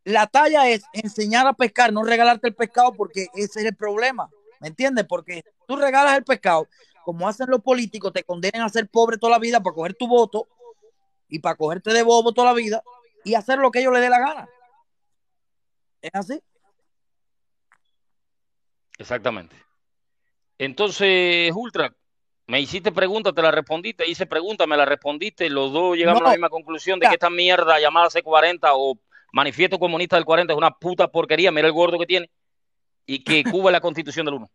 la talla es enseñar a pescar, no regalarte el pescado porque ese es el problema. ¿Me entiendes? Porque tú regalas el pescado, como hacen los políticos, te condenan a ser pobre toda la vida para coger tu voto y para cogerte de bobo toda la vida y hacer lo que ellos le dé la gana. ¿Es así? Exactamente. Entonces, Ultra, me hiciste pregunta, te la respondiste, hice pregunta, me la respondiste, los dos llegamos a la misma conclusión de que esta mierda llamada C40 o Manifiesto Comunista del 40 es una puta porquería, mira el gordo que tiene, y que Cuba es la constitución del 1.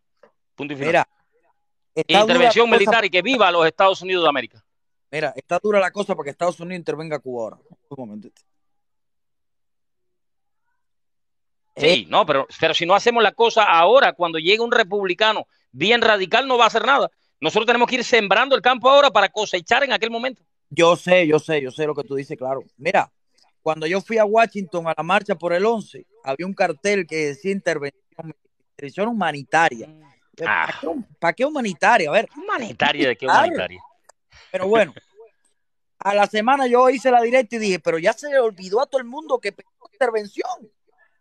Punto final. Mira, Intervención militar y que viva los Estados Unidos de América. Mira, está dura la cosa para que Estados Unidos intervenga Cuba ahora. Un momento. Sí, eh. no, pero, pero si no hacemos la cosa ahora, cuando llegue un republicano bien radical, no va a hacer nada. Nosotros tenemos que ir sembrando el campo ahora para cosechar en aquel momento. Yo sé, yo sé, yo sé lo que tú dices, claro. Mira, cuando yo fui a Washington a la marcha por el 11, había un cartel que decía intervención, humanitaria. Mm. Eh, ¿Para, ah. qué, humanitaria? A ver. ¿Humanitaria de qué humanitaria? Pero bueno, a la semana yo hice la directa y dije, pero ya se le olvidó a todo el mundo que pedimos intervención.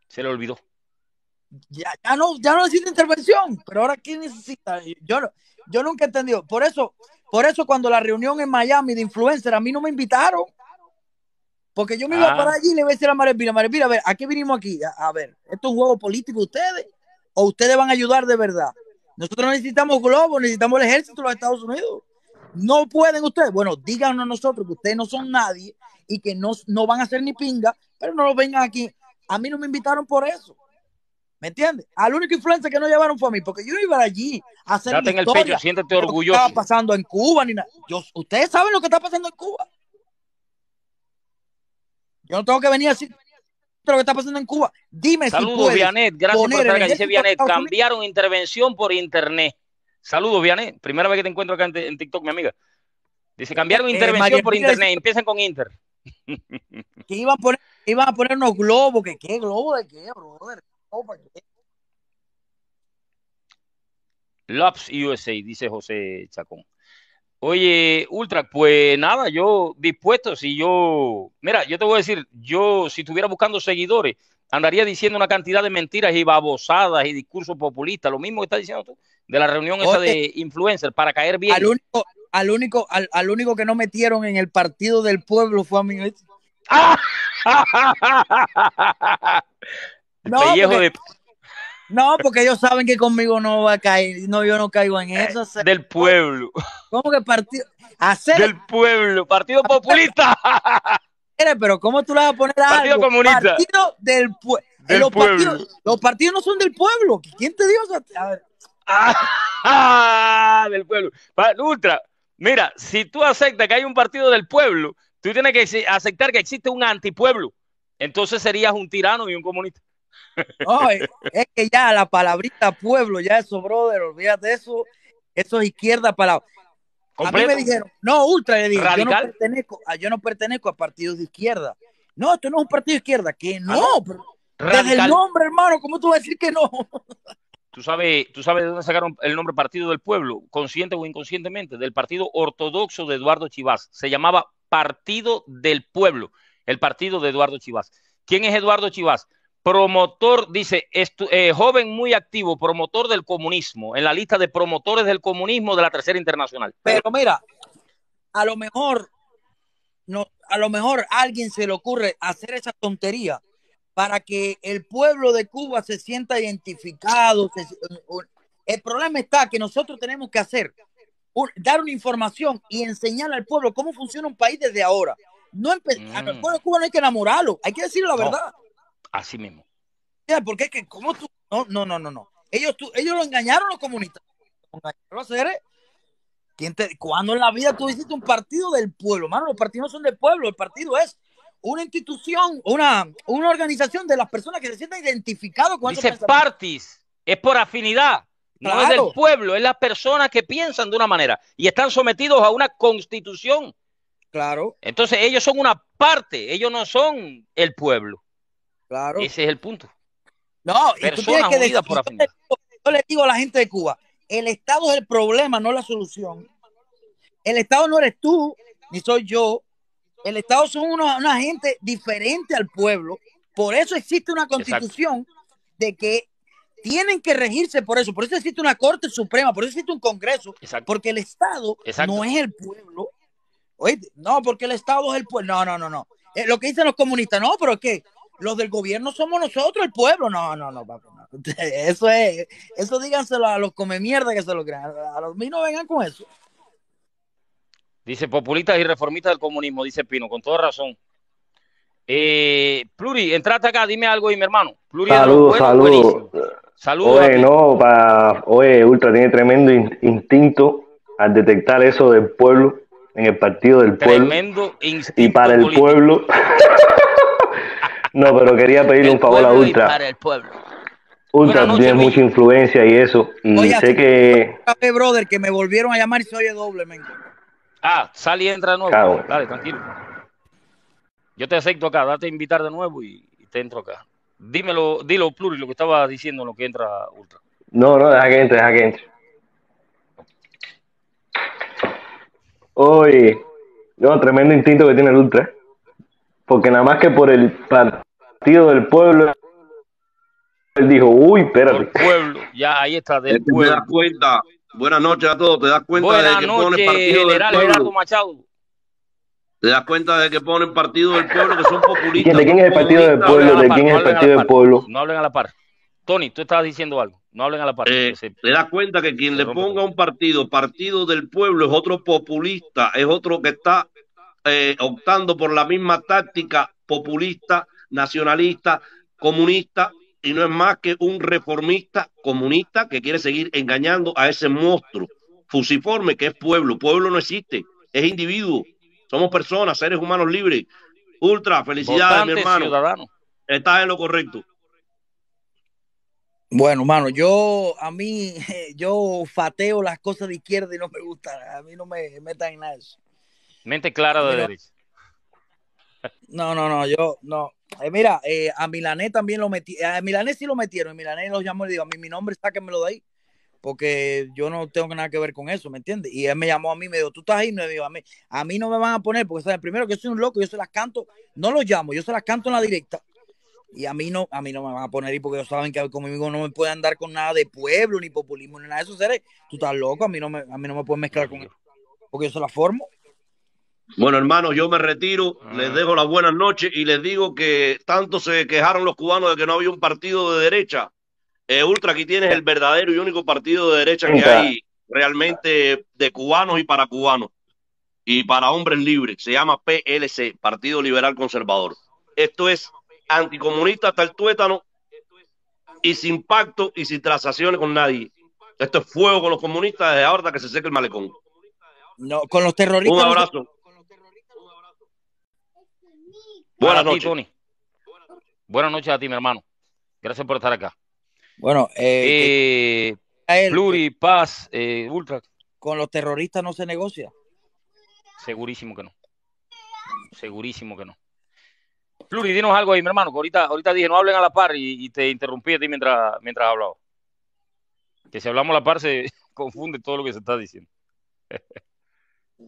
Se le olvidó. Ya, no, ya no necesita intervención, pero ahora quién necesita? Yo, yo nunca he entendido. Por eso, por eso cuando la reunión en Miami de influencer a mí no me invitaron. Porque yo me iba ah. para allí y le iba a decir a Marepira, a ver, ¿a qué vinimos aquí? A, ver, ¿esto es un juego político ustedes? ¿O ustedes van a ayudar de verdad? Nosotros no necesitamos globos, necesitamos el ejército de los Estados Unidos. No pueden ustedes. Bueno, díganos nosotros que ustedes no son nadie y que no, no van a hacer ni pinga, pero no lo vengan aquí. A mí no me invitaron por eso. ¿Me entiendes? Al único influencia que no llevaron fue a mí, porque yo no iba allí a hacer. Date en el pecho, orgulloso. estaba pasando en Cuba, ni ustedes saben lo que está pasando en Cuba. Yo no tengo que venir a decir lo que está pasando en Cuba. Dime Saludos, si Vianet. Gracias por estar acá. Dice Vianet, cambiaron intervención por internet. Saludos, Vianet. Primera vez que te encuentro acá en, TikTok, mi amiga. Dice, eh, cambiaron eh, intervención por internet. Empiezan con Inter. Que iban a poner, a poner unos globos. que qué? ¿Globo de qué, brother? Lops USA, dice José Chacón. Oye, Ultra, pues nada, yo dispuesto, si yo, mira, yo te voy a decir, yo si estuviera buscando seguidores, andaría diciendo una cantidad de mentiras y babosadas y discursos populistas, lo mismo que estás diciendo tú, de la reunión esa de influencers, para caer bien. Al único, al único, al, único que no metieron en el partido del pueblo fue a mí. no, pellejo de... No, porque ellos saben que conmigo no va a caer. No, yo no caigo en eso. del pueblo. ¿Cómo que partido? Hacer... Del pueblo, Partido Populista. Pero ¿cómo tú le vas a poner a Partido Comunista. Partido eh, del, los pueblo. Partidos, los partidos no son del pueblo. ¿Quién te dijo eso? A ver. Ah, del pueblo. Ultra, mira, si tú aceptas que hay un partido del pueblo, tú tienes que aceptar que existe un antipueblo. Entonces serías un tirano y un comunista es, que ya la palabrita pueblo, ya eso, brother, olvídate eso. Eso es izquierda para A mí me dijeron, no, ultra, le yo no, pertenezco, a partidos de izquierda. No, esto no es un partido de izquierda, que ah, no, desde el nombre, hermano, ¿cómo tú vas a decir que no? Tú sabes, tú sabes de dónde sacaron el nombre Partido del Pueblo, consciente o inconscientemente, del Partido Ortodoxo de Eduardo Chivas. Se llamaba Partido del Pueblo, el partido de Eduardo Chivas. ¿Quién es Eduardo Chivas? promotor, dice, eh, joven muy activo, promotor del comunismo, en la lista de promotores del comunismo de la Tercera Internacional. Pero mira, a lo mejor, no, a lo mejor alguien se le ocurre hacer esa tontería para que el pueblo de Cuba se sienta identificado. el problema está que nosotros tenemos que hacer, dar una información y enseñar al pueblo cómo funciona un país desde ahora. No Al mm. pueblo de Cuba no hay que enamorarlo, hay que decir la verdad. Así mismo. Ya, porque es que, ¿cómo tú? No, no, no, no. Ellos, tú, ellos lo engañaron los comunistas. ¿eh? ¿Cuándo en la vida tú hiciste un partido del pueblo? Mano, los partidos no son del pueblo, el partido es una institución, una, una organización de las personas que se sienten identificados con Dice partis, es por afinidad, no es del pueblo, es las personas que piensan de una manera y están sometidos a una constitución. Claro. Entonces ellos son una parte, ellos no son el pueblo. Ese es el punto. No, yo, le digo, a la gente de Cuba, el Estado es el problema, no la solución. El Estado no eres tú, ni soy yo. El Estado son una, una gente diferente al pueblo. Por eso existe una constitución de que tienen que regirse por eso. Por eso existe una Corte Suprema, por eso existe un Congreso. Porque el Estado no es el pueblo. no, porque el Estado es el pueblo. No, no, no, no. Eh, lo que dicen los comunistas, no, pero qué? los del gobierno somos nosotros, el pueblo. No, no, no, Eso es, eso díganselo a los come mierda que se lo crean. A los mí no vengan con eso. Dice populistas y reformistas del comunismo, dice Pino, con toda razón. Eh, Pluri, entraste acá, dime algo y mi hermano. Pluri, saludos, saludos. Saludos. Oye, no, para. oye, Ultra tiene tremendo instinto al detectar eso del pueblo, en el partido del pueblo. Tremendo instinto. Y para el pueblo. No, pero quería pedirle un favor a Ultra. Ultra, tiene mucha influencia y eso. Y mm, sé que. Café, brother, que me volvieron a llamar y se oye doblemente. Ah, sal y entra de nuevo. Ah, Dale, tranquilo. Yo te acepto acá, date a invitar de nuevo y, te entro acá. Dímelo, dilo, Pluri, lo que estaba diciendo, lo que entra Ultra. No, no, deja que entre, deja que entre. Oye, no, tremendo instinto que tiene el Ultra. Porque nada más que por el, partido partido del pueblo, él dijo, uy, espérate. pueblo, ya ahí está, del pueblo. Te das cuenta. Buenas noches a todos, te das cuenta Buenas de que ponen partido general del pueblo. Machado. Te das cuenta de que ponen partido del pueblo, que son populistas. ¿De quién es el partido del pueblo? ¿De quién es el partido del pueblo? No hablen a la par. Tony, tú estabas diciendo algo. No hablen a la par. Eh, se, te das cuenta que quien le ponga un partido, partido del pueblo, es otro populista, es otro que está eh, optando por la misma táctica populista nacionalista, comunista, y no es más que un reformista comunista que quiere seguir engañando a ese monstruo fusiforme que es pueblo. Pueblo no existe, es individuo. Somos personas, seres humanos libres. Ultra, felicidades, mi hermano. Estás en lo correcto. Bueno, hermano, yo a mí, yo fateo las cosas de izquierda y no me gusta. A mí no me metan en nada Mente clara de derecha. No, no, no, yo no. Eh, mira, eh, a Milané también lo metí. A Milané sí lo metieron. A Milané los llamó y le digo, a mí mi nombre, lo de ahí. Porque yo no tengo nada que ver con eso, ¿me entiendes? Y él me llamó a mí, me dijo, tú estás ahí, me dijo, a mí, a mí no me van a poner, porque ¿sabes? primero que soy un loco, yo se las canto, no los llamo, yo se las canto en la directa. Y a mí no, a mí no me van a poner ahí, porque ellos saben que conmigo no me pueden andar con nada de pueblo, ni populismo, ni nada de eso, seré. Tú estás loco, a mí no me, a mí no me pueden mezclar con eso, porque yo se la formo. Bueno, hermano, yo me retiro, ah. les dejo las buenas noches y les digo que tanto se quejaron los cubanos de que no había un partido de derecha. Eh, Ultra, aquí tienes el verdadero y único partido de derecha que hay realmente de cubanos y para cubanos y para hombres libres. Se llama PLC, Partido Liberal Conservador. Esto es anticomunista hasta el tuétano y sin pacto y sin transacciones con nadie. Esto es fuego con los comunistas desde ahora que se seque el malecón. No, con los terroristas. Un abrazo. Buenas noches, Tony. Buenas noches a ti, mi hermano. Gracias por estar acá. Bueno, eh, eh Paz, eh, Ultra. Con los terroristas no se negocia. Segurísimo que no. Segurísimo que no. Pluri, dinos algo ahí, mi hermano, ahorita, ahorita dije, no hablen a la par y, te interrumpí a ti mientras, mientras hablaba. Que si hablamos a la par se confunde todo lo que se está diciendo.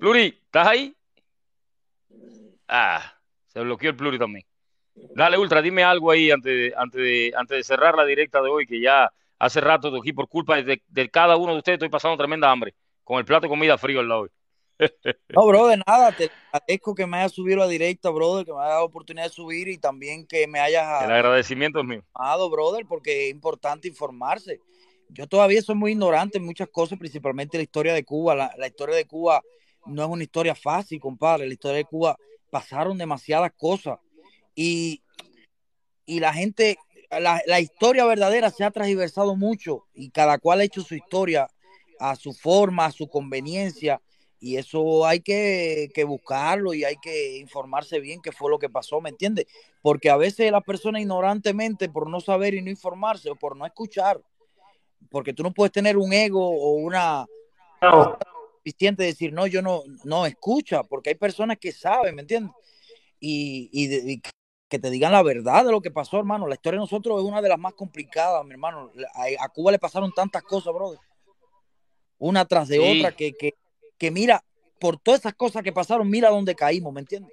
Pluri, ¿estás ahí? Ah, se bloqueó el a también. Dale, Ultra, dime algo ahí antes de, antes antes de cerrar la directa de hoy, que ya hace rato estoy por culpa de, cada uno de ustedes estoy pasando tremenda hambre, con el plato de comida frío al lado. Hoy. No, bro, de nada, te agradezco que me hayas subido a directa, brother, que me haya dado oportunidad de subir y también que me hayas... Ah, el agradecimiento es mío. Amado, brother, porque es importante informarse. Yo todavía soy muy ignorante en muchas cosas, principalmente la historia de Cuba. la historia de Cuba no es una historia fácil, compadre. La historia de Cuba pasaron demasiadas cosas y, y la gente, la, la, historia verdadera se ha transversado mucho y cada cual ha hecho su historia a su forma, a su conveniencia y eso hay que, que buscarlo y hay que informarse bien qué fue lo que pasó, ¿me entiendes? Porque a veces las personas ignorantemente por no saber y no informarse o por no escuchar, porque tú no puedes tener un ego o una de decir, no, yo no, no escucha, porque hay personas que saben, ¿me entiendes? Y, que te digan la verdad de lo que pasó, hermano. La historia de nosotros es una de las más complicadas, mi hermano. A, Cuba le pasaron tantas cosas, brother. Una tras de otra, que, que, que mira, por todas esas cosas que pasaron, mira dónde caímos, ¿me entiendes?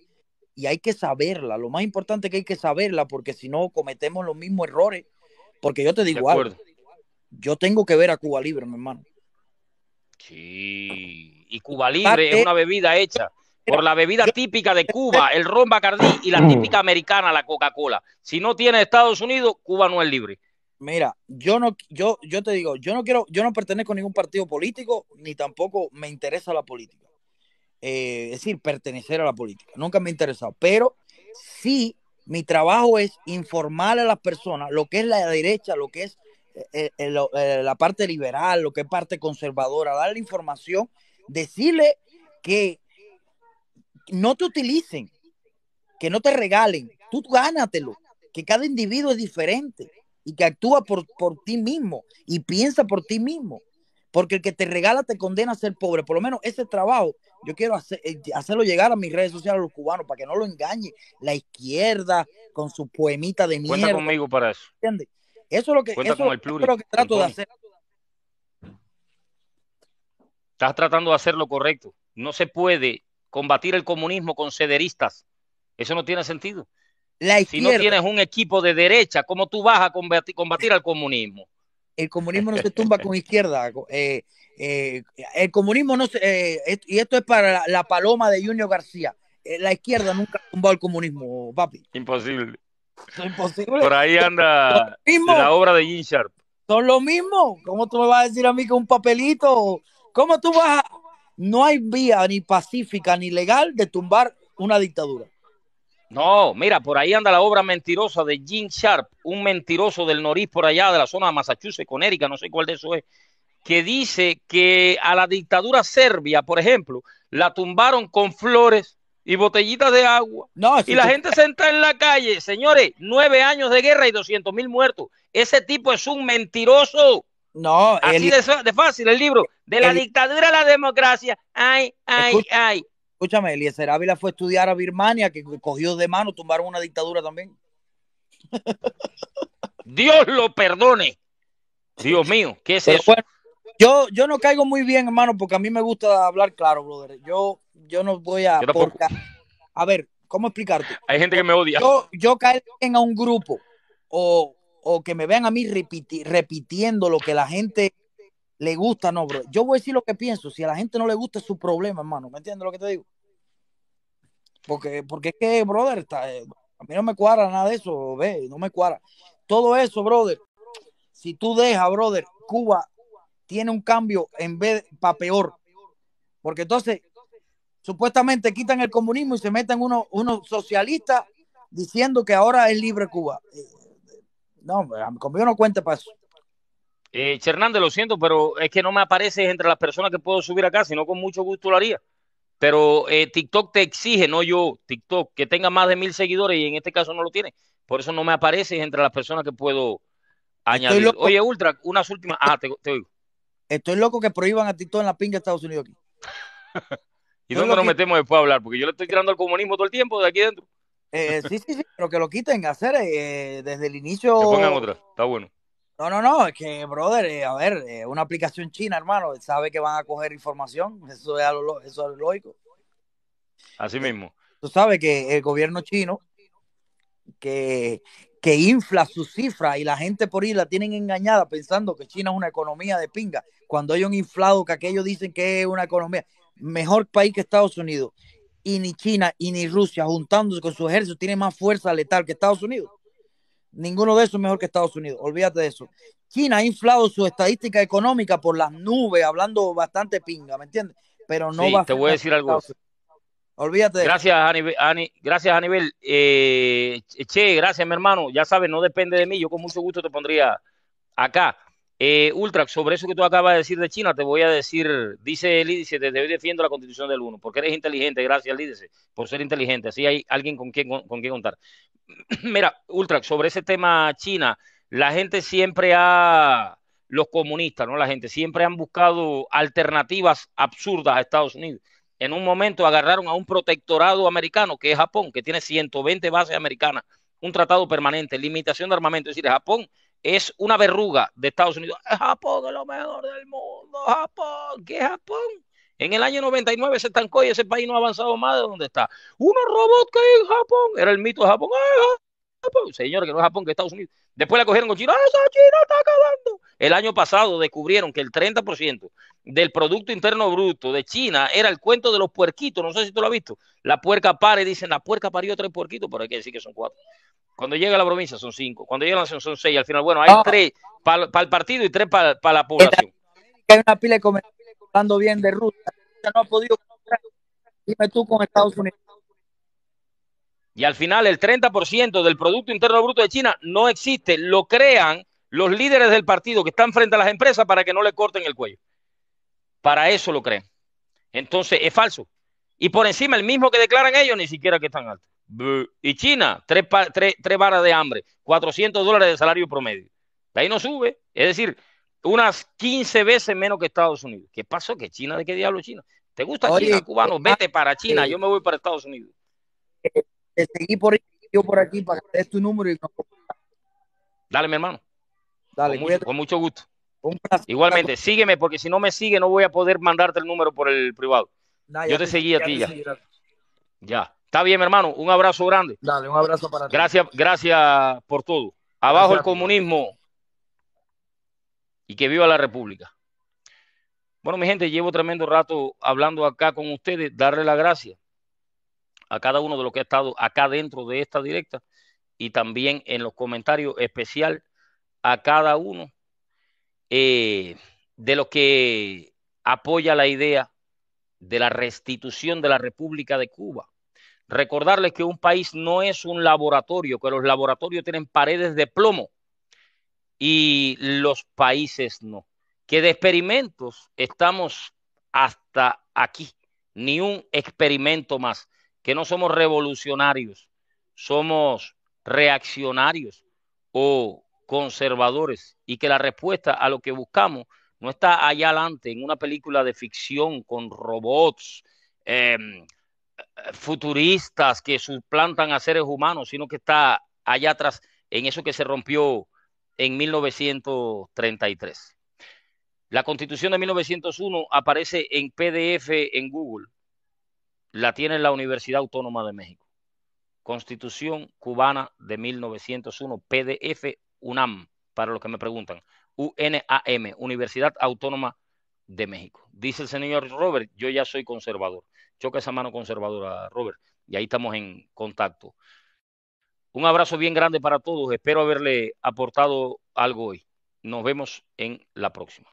Y hay que saberla. Lo más importante es que hay que saberla, porque si no cometemos los mismos errores. Porque yo te digo algo. Yo tengo que ver a Cuba Libre, mi hermano. Sí, y Cuba Libre es una bebida hecha por la bebida típica de Cuba, el ron Bacardí y la típica americana, la Coca-Cola. Si no tiene Estados Unidos, Cuba no es libre. Mira, yo no, yo, yo te digo, yo no quiero, yo no pertenezco a ningún partido político, ni tampoco me interesa la política. Eh, es decir, pertenecer a la política. Nunca me ha interesado. Pero sí, mi trabajo es informar a las personas lo que es la derecha, lo que es eh, eh, eh, la parte liberal, lo que es parte conservadora, darle información, decirle que no te utilicen, que no te regalen, tú gánatelo, que cada individuo es diferente y que actúa por, por ti mismo y piensa por ti mismo. Porque el que te regala te condena a ser pobre. Por lo menos ese trabajo yo quiero hacerlo llegar a mis redes sociales a los cubanos para que no lo engañe la izquierda con su poemita de mierda. Cuenta conmigo para eso. Eso es lo que, eso, es lo que trato de hacer. Estás tratando de hacer lo correcto. No se puede combatir el comunismo con cederistas. Eso no tiene sentido. si no tienes un equipo de derecha, ¿cómo tú vas a combatir, al comunismo? El comunismo no se tumba con izquierda. Eh, eh, el comunismo no se... Eh, y esto es para la, paloma de Junio García. La izquierda nunca tumbó al comunismo, papi. Imposible. Imposible. Por ahí anda la obra de Jim Sharp. Son lo mismo. ¿Cómo tú me vas a decir a mí que un papelito? ¿Cómo tú vas a.? No hay vía ni pacífica ni legal de tumbar una dictadura. No, mira, por ahí anda la obra mentirosa de jean Sharp, un mentiroso del noris por allá, de la zona de Massachusetts, con Erika. no sé cuál de eso es, que dice que a la dictadura serbia, por ejemplo, la tumbaron con flores y botellitas de agua. y la gente se entra en la calle, señores, nueve años de guerra y doscientos mil muertos. Ese tipo es un mentiroso. No, así de, fácil el libro. De la dictadura a la democracia. Ay, ay, ay. Escúchame, Eliezer Ávila fue a estudiar a Birmania, que cogió de mano, tumbaron una dictadura también. Dios lo perdone. Dios mío, ¿qué es eso? Yo, no caigo muy bien, hermano, porque a mí me gusta hablar claro, brother. Yo, yo no voy a... A ver, ¿cómo explicarte? Hay gente que me odia. Yo, caigo en a un grupo o, que me vean a mí repitiendo lo que la gente le gusta, no, brother. Yo voy a decir lo que pienso. Si a la gente no le gusta es su problema, hermano. ¿Me entiendes lo que te digo? Porque, porque es que, brother, eh, a mí no me cuadra nada de eso, ve, no me cuadra. Todo eso, brother, si tú dejas, brother, Cuba tiene un cambio en vez para peor. Porque entonces, supuestamente quitan el comunismo y se meten unos uno socialistas diciendo que ahora es libre Cuba. Eh, eh, no, conmigo no cuente para eso. Eh, Hernández, lo siento, pero es que no me apareces entre las personas que puedo subir acá, sino con mucho gusto lo haría. Pero eh, TikTok te exige, no yo, TikTok, que tenga más de mil seguidores y en este caso no lo tiene. Por eso no me apareces entre las personas que puedo añadir. Oye, Ultra, unas últimas. Ah, te oigo. Estoy loco que prohíban a TikTok en la pinga de Estados Unidos aquí. ¿Y dónde nos metemos después a hablar? Porque yo le estoy tirando al comunismo todo el tiempo de aquí adentro. Eh, eh sí, sí, sí, pero que lo quiten, hacer eh, desde el inicio. Que pongan otra, está bueno. No, no, no, es que, brother, eh, a ver, una aplicación china, hermano, sabe que van a coger información, eso es, lo, eso es lógico. Así mismo. Tú sabes que el gobierno chino, que, que infla su cifra y la gente por ahí la tienen engañada pensando que China es una economía de pinga, cuando hay un inflado que aquellos dicen que es una economía, mejor país que Estados Unidos, y ni China y ni Rusia juntándose con su ejército tiene más fuerza letal que Estados Unidos. Ninguno de esos es mejor que Estados Unidos, olvídate de eso. China ha inflado su estadística económica por las nubes, hablando bastante pinga, ¿me entiendes? Pero no va Te voy a decir algo. Olvídate. Gracias, Anibel. gracias, Anibel. Eh, che, gracias, mi hermano. Ya sabes, no depende de mí. Yo con mucho gusto te pondría acá. Eh, Ultra, sobre eso que tú acabas de decir de China, te voy a decir, dice el índice, desde hoy defiendo la constitución del uno, porque eres inteligente, gracias al por ser inteligente, así hay alguien con quien, con contar. Mira, Ultra, sobre ese tema China, la gente siempre ha, los comunistas, ¿no? La gente siempre han buscado alternativas absurdas a Estados Unidos en un momento agarraron a un protectorado americano, que es Japón, que tiene 120 bases americanas, un tratado permanente, limitación de armamento. Es decir, Japón es una verruga de Estados Unidos. Japón es lo mejor del mundo, Japón, que Japón? En el año 99 se estancó y ese país no ha avanzado más de donde está. Uno robot que hay en Japón, era el mito de Japón. ¡Ah, Señores, que no es Japón, que es Estados Unidos. Después la cogieron con China, ¡Ah, ¡esa China está acabando! El año pasado descubrieron que el 30% del Producto Interno Bruto de China era el cuento de los puerquitos. No sé si tú lo has visto. La puerca pare, dicen la puerca parió tres puerquitos, pero hay que decir que son cuatro. Cuando llega a la provincia son cinco. Cuando llega la son seis. Al final, bueno, hay ah. tres para el partido y tres para la población. Hay una bien de Rusia. No ha podido. Dime tú con Estados Unidos. Y al final, el 30% del Producto Interno Bruto de China no existe. Lo crean los líderes del partido que están frente a las empresas para que no le corten el cuello. Para eso lo creen. Entonces es falso. Y por encima, el mismo que declaran ellos, ni siquiera que están altos. Y China, tres, tres, de hambre, 400 dólares de salario promedio. De ahí no sube. Es decir, unas 15 veces menos que Estados Unidos. ¿Qué pasó? que China? ¿De qué diablo China? ¿Te gusta China, cubano? Eh, Vete para eh, China, eh, yo me voy para Estados Unidos. seguí por, yo por aquí para que des tu número y... Dale, mi hermano. Dale, con mucho gusto. Igualmente, sígueme, porque si no me sigue, no voy a poder mandarte el número por el privado. Yo te, seguí a ti ya. Ya. Está bien, hermano. Un abrazo grande. Dale, un abrazo para ti. Gracias, gracias por todo. Abajo el comunismo. Y que viva la República. Bueno, mi gente, llevo tremendo rato hablando acá con ustedes, darle las gracias a cada uno de los que ha estado acá dentro de esta directa y también en los comentarios especial a cada uno eh, de lo que apoya la idea de la restitución de la República de Cuba. Recordarles que un país no es un laboratorio, que los laboratorios tienen paredes de plomo y los países no. Que de experimentos estamos hasta aquí, ni un experimento más, que no somos revolucionarios, somos reaccionarios o conservadores y que la respuesta a lo que buscamos no está allá adelante en una película de ficción con robots em, futuristas que suplantan a seres humanos, sino que está allá atrás en eso que se rompió en 1933. La constitución de 1901 aparece en PDF en Google. La tiene la Universidad Autónoma de México. Constitución cubana de 1901, PDF UNAM, para los que me preguntan. UNAM, Universidad Autónoma de México. Dice el señor Robert, yo ya soy conservador. Choca esa mano conservadora, Robert. Y ahí estamos en contacto. Un abrazo bien grande para todos. Espero haberle aportado algo hoy. Nos vemos en la próxima.